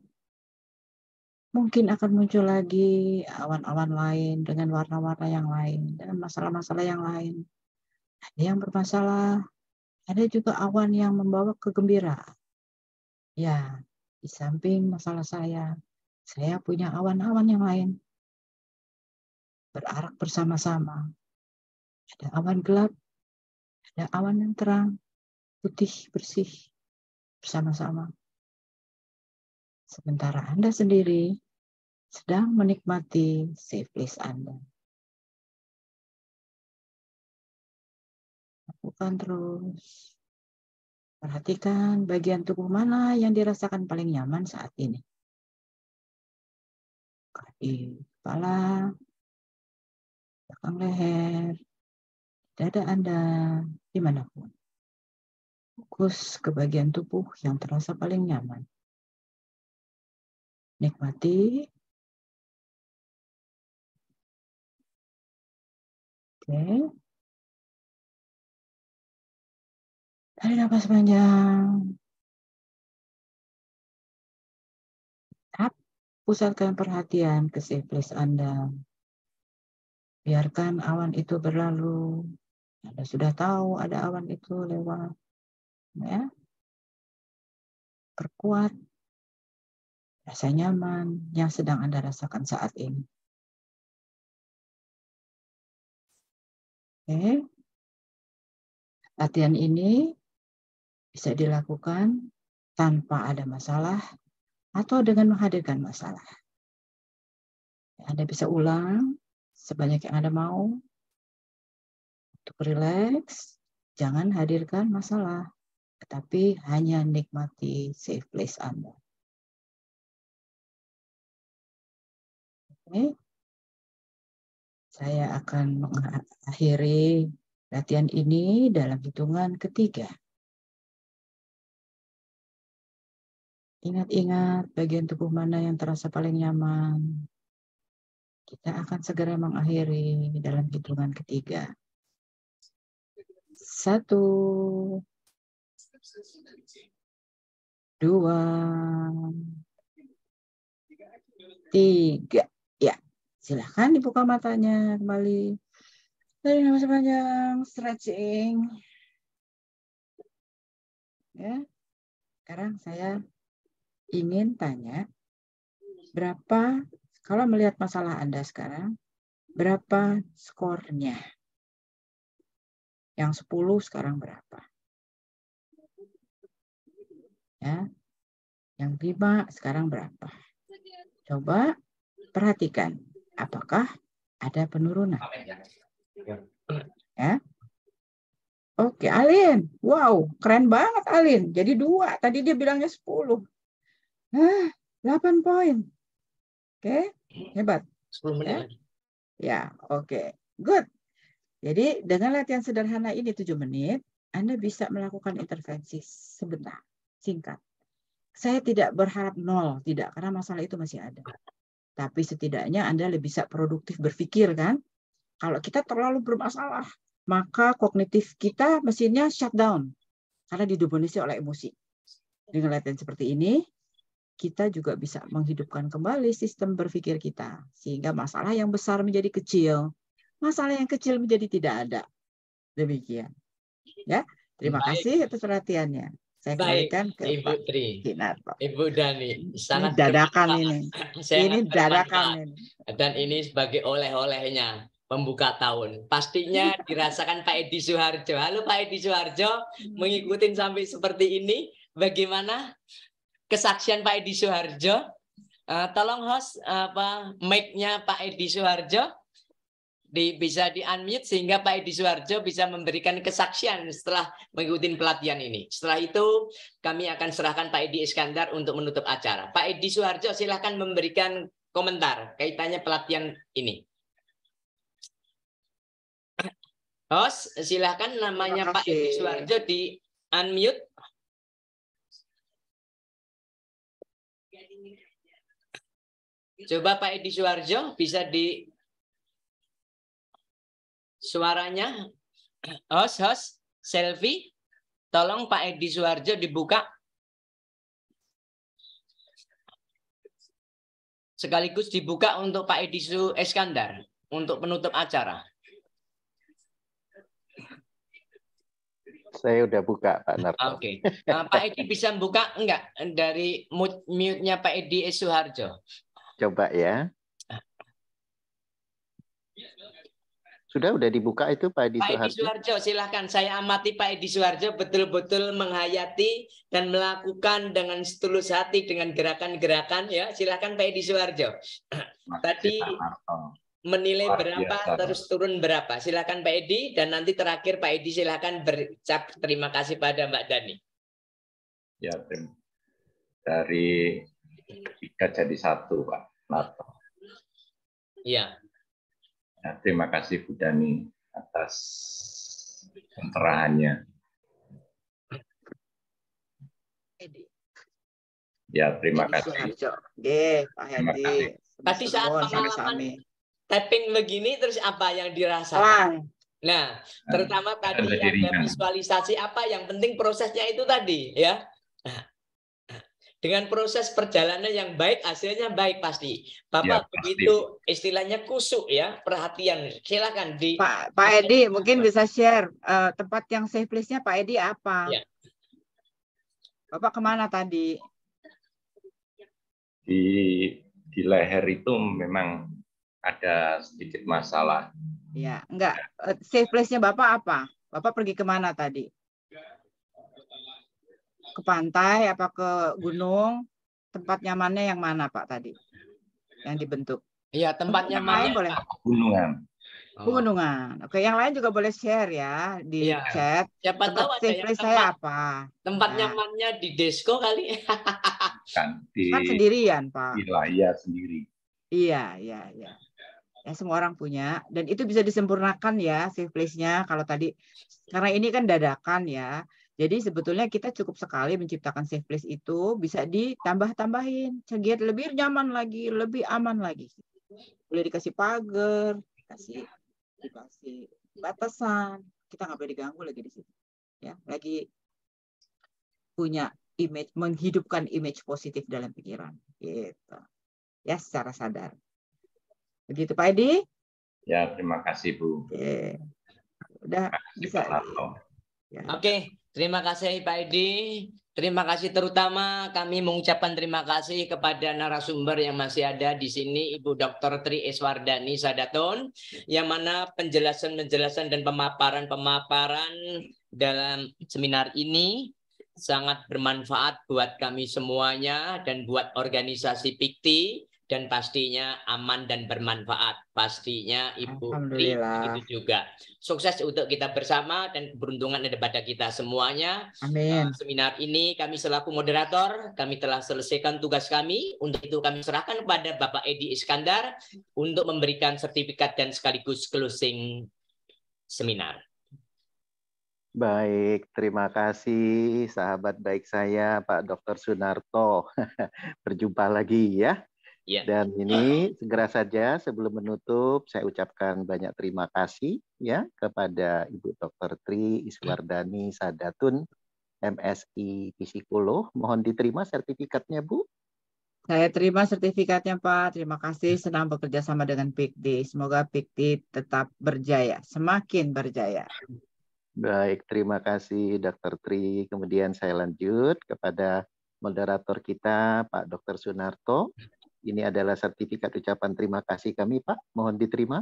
S6: mungkin akan muncul lagi awan-awan lain dengan warna-warna yang lain, dengan masalah-masalah yang lain. Ada yang bermasalah, ada juga awan yang membawa kegembiraan. Ya, di samping masalah saya, saya punya awan-awan yang lain.
S10: Berarak bersama-sama. Ada awan gelap, ada awan yang terang, putih, bersih, bersama-sama. Sementara Anda sendiri sedang menikmati safe place Anda. Lakukan terus. Perhatikan bagian tubuh mana yang dirasakan paling nyaman saat ini. Di kepala, belakang leher, dada Anda, dimanapun. Fokus ke bagian tubuh yang terasa paling nyaman. Nikmati Oke. Tarik nafas panjang. pusatkan perhatian ke siklus Anda. Biarkan awan itu berlalu. Anda sudah tahu ada awan itu lewat. Ya. Perkuat rasa nyaman yang sedang Anda rasakan saat ini. Oke. Latihan
S6: ini bisa dilakukan tanpa ada masalah atau dengan menghadirkan masalah. Anda bisa ulang sebanyak yang Anda mau untuk rileks, jangan hadirkan masalah, tetapi hanya nikmati safe place Anda.
S10: Oke. Okay. Saya akan mengakhiri latihan ini dalam hitungan ketiga. Ingat-ingat
S6: bagian tubuh mana yang terasa paling nyaman. Kita akan segera mengakhiri dalam hitungan ketiga. Satu, dua, tiga. Silahkan dibuka matanya kembali. Dari nama sepanjang stretching.
S10: Ya. Sekarang saya ingin
S6: tanya, berapa, kalau melihat masalah Anda sekarang, berapa skornya? Yang 10 sekarang
S10: berapa? Ya. Yang 5
S6: sekarang berapa? Coba perhatikan apakah ada penurunan?
S2: Ya. Ya.
S6: ya. Oke, Alin. Wow, keren banget Alin. Jadi dua. Tadi dia bilangnya sepuluh. Hah, delapan poin. Oke, hebat. Sepuluh menit. Ya, ya oke. Good. Jadi dengan latihan sederhana ini 7 menit, Anda bisa melakukan intervensi sebentar, singkat. Saya tidak berharap nol, tidak, karena masalah itu masih ada. Tapi setidaknya Anda lebih bisa produktif berpikir kan. Kalau kita terlalu bermasalah, maka kognitif kita mesinnya shutdown karena didominasi oleh emosi. Dengan latihan seperti ini, kita juga bisa menghidupkan kembali sistem berpikir kita sehingga masalah yang besar menjadi kecil, masalah yang kecil menjadi tidak ada. Demikian. Ya, terima Baik. kasih atas perhatiannya. Saya Baik, Ibu Pak Tri. Kinarto. Ibu Dani, sangat ini dadakan ini. (laughs) Saya ini
S4: dadakan ini. Dan ini sebagai oleh-olehnya pembuka tahun. Pastinya iya. dirasakan Pak Edi Suharjo. Halo Pak Edi Suharjo, hmm. mengikuti sampai seperti ini. Bagaimana kesaksian Pak Edi Suharjo? Uh, tolong host apa mic-nya Pak Edi Suharjo di, bisa di unmute sehingga Pak Edi Suwarjo bisa memberikan kesaksian setelah mengikuti pelatihan ini. Setelah itu kami akan serahkan Pak Edi Iskandar untuk menutup acara. Pak Edi Suwarjo silahkan memberikan komentar kaitannya pelatihan ini. Host, silahkan namanya Pak Edi
S10: Suwarjo di unmute. Coba Pak Edi Suwarjo bisa di suaranya. Host, host, selfie.
S4: Tolong Pak Edi Suarjo dibuka. Sekaligus dibuka untuk Pak Edi Su Eskandar untuk penutup acara.
S5: Saya udah buka Pak Narto. Ah, oke.
S4: Okay. Ah, Pak Edi bisa buka enggak dari mute-nya Pak Edi Suharjo?
S5: Coba ya. Sudah sudah dibuka itu Pak Edi Suharjo. Pak Edi Suharjo
S4: silahkan saya amati Pak Edi Suharjo betul-betul menghayati dan melakukan dengan setulus hati dengan gerakan-gerakan ya silahkan Pak Edi Suharjo. Tadi menilai berapa terus turun berapa silahkan Pak Edi dan nanti terakhir Pak Edi silahkan berucap terima kasih pada Mbak Dani.
S3: Ya dari tiga jadi satu Pak Marto. Ya. Ya, terima kasih Bu Dani atas pencerahannya. Ya, terima
S10: kasih.
S6: Terima kasih.
S4: Tadi saat pengalaman tapping begini, terus apa yang dirasakan? Nah, nah, terutama tadi ada visualisasi apa yang penting prosesnya itu tadi, ya. Nah, dengan proses perjalanan yang baik hasilnya baik pasti. Bapak ya, begitu istilahnya kusuk ya, perhatian. Silakan di Pak Pak Edi
S6: mungkin bisa share uh, tempat yang safe place-nya Pak Edi apa? Ya. Bapak kemana tadi?
S3: Di di leher itu memang ada sedikit masalah. Ya,
S6: enggak. Eh, safe place-nya Bapak apa? Bapak pergi kemana tadi? ke pantai apa ke iya. gunung tempat nyamannya yang mana pak tadi yang dibentuk iya tempat nyaman boleh gunungan oh. gunungan Oke, yang lain juga boleh share ya di ya. chat. Siapa tempat tahu ada yang tempat, saya apa? Tempat nah.
S4: nyamannya di desko kali. kan, di, kan sendirian, Pak. Wilayah sendiri.
S6: Iya, iya, iya. Ya, semua orang punya dan itu bisa disempurnakan ya safe place-nya kalau tadi karena ini kan dadakan ya. Jadi sebetulnya kita cukup sekali menciptakan safe place itu bisa ditambah-tambahin, cegiat lebih nyaman lagi, lebih aman lagi. Boleh dikasih pagar, dikasih dikasih batasan, kita nggak boleh diganggu lagi di situ. Ya, lagi punya image menghidupkan image positif dalam pikiran gitu. Ya, secara sadar. Begitu Pak Edi?
S3: Ya, terima kasih Bu. Oke. Udah kasih, bisa. ya.
S4: Oke, Terima kasih Pak Edi. Terima kasih terutama kami mengucapkan terima kasih kepada narasumber yang masih ada di sini Ibu Dr. Tri Eswardani Sadaton yang mana penjelasan-penjelasan dan pemaparan-pemaparan dalam seminar ini sangat bermanfaat buat kami semuanya dan buat organisasi PIKTI dan pastinya aman dan bermanfaat. Pastinya Ibu Tri itu juga. Sukses untuk kita bersama dan keberuntungan ada pada kita semuanya. Amin. Seminar ini kami selaku moderator, kami telah selesaikan tugas kami. Untuk itu kami serahkan kepada Bapak Edi Iskandar untuk memberikan sertifikat dan sekaligus closing seminar.
S5: Baik, terima kasih sahabat baik saya Pak Dr. Sunarto. (laughs) Berjumpa lagi ya. Ya. Dan ini segera saja sebelum menutup saya ucapkan banyak terima kasih ya kepada Ibu Dr. Tri Iswardani Sadatun MSI Psikolog. Mohon diterima sertifikatnya Bu.
S6: Saya terima sertifikatnya Pak. Terima kasih senang bekerja sama dengan PIKD. Semoga PIKD tetap berjaya, semakin berjaya.
S5: Baik, terima kasih Dr. Tri. Kemudian saya lanjut kepada moderator kita Pak Dr. Sunarto ini adalah sertifikat ucapan terima kasih kami, Pak. Mohon diterima.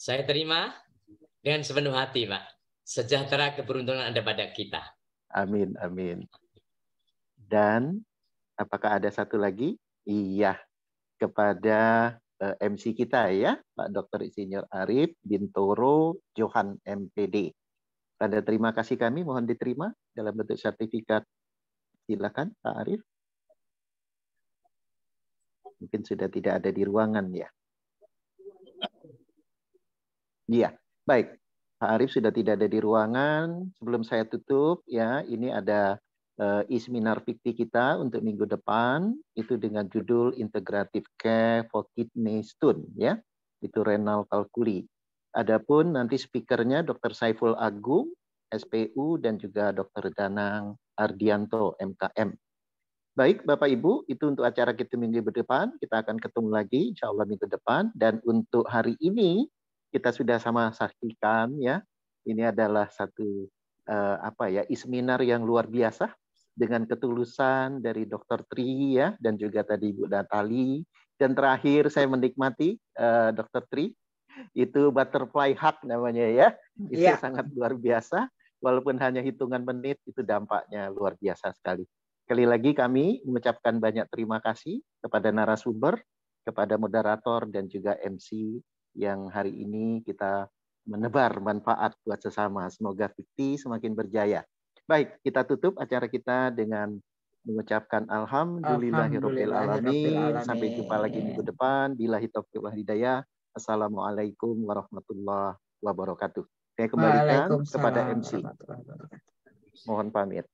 S4: Saya terima dengan sepenuh hati, Pak. Sejahtera keberuntungan Anda pada kita.
S5: Amin, amin. Dan apakah ada satu lagi? Iya, kepada eh, MC kita ya, Pak Dr. Insinyur Arif Bintoro Johan MPD. Tanda terima kasih kami mohon diterima dalam bentuk sertifikat. Silakan Pak Arif. Mungkin sudah tidak ada di ruangan ya. Iya, baik. Pak Arief sudah tidak ada di ruangan. Sebelum saya tutup, ya, ini ada uh, isminar fikti kita untuk minggu depan. Itu dengan judul Integrative Care for Kidney Stone, ya. Itu renal kalkuli. Adapun nanti speakernya Dr. Saiful Agung, SPU, dan juga Dr. Danang Ardianto, MKM. Baik, Bapak Ibu, itu untuk acara kita minggu depan. Kita akan ketemu lagi, insya Allah minggu depan. Dan untuk hari ini kita sudah sama saksikan ya, ini adalah satu eh, apa ya seminar yang luar biasa dengan ketulusan dari Dokter Tri ya dan juga tadi Bu Natali. Dan terakhir saya menikmati eh, Dr. Tri itu butterfly hug namanya ya. Itu yeah. sangat luar biasa. Walaupun hanya hitungan menit, itu dampaknya luar biasa sekali. Sekali lagi kami mengucapkan banyak terima kasih kepada narasumber, kepada moderator dan juga MC yang hari ini kita menebar manfaat buat sesama. Semoga Fikti semakin berjaya. Baik, kita tutup acara kita dengan mengucapkan alhamdulillahirabbil alamin. Sampai jumpa lagi minggu depan. Bila hitop hidayah. Assalamualaikum warahmatullahi wabarakatuh. Saya kembalikan kepada MC.
S10: Mohon pamit.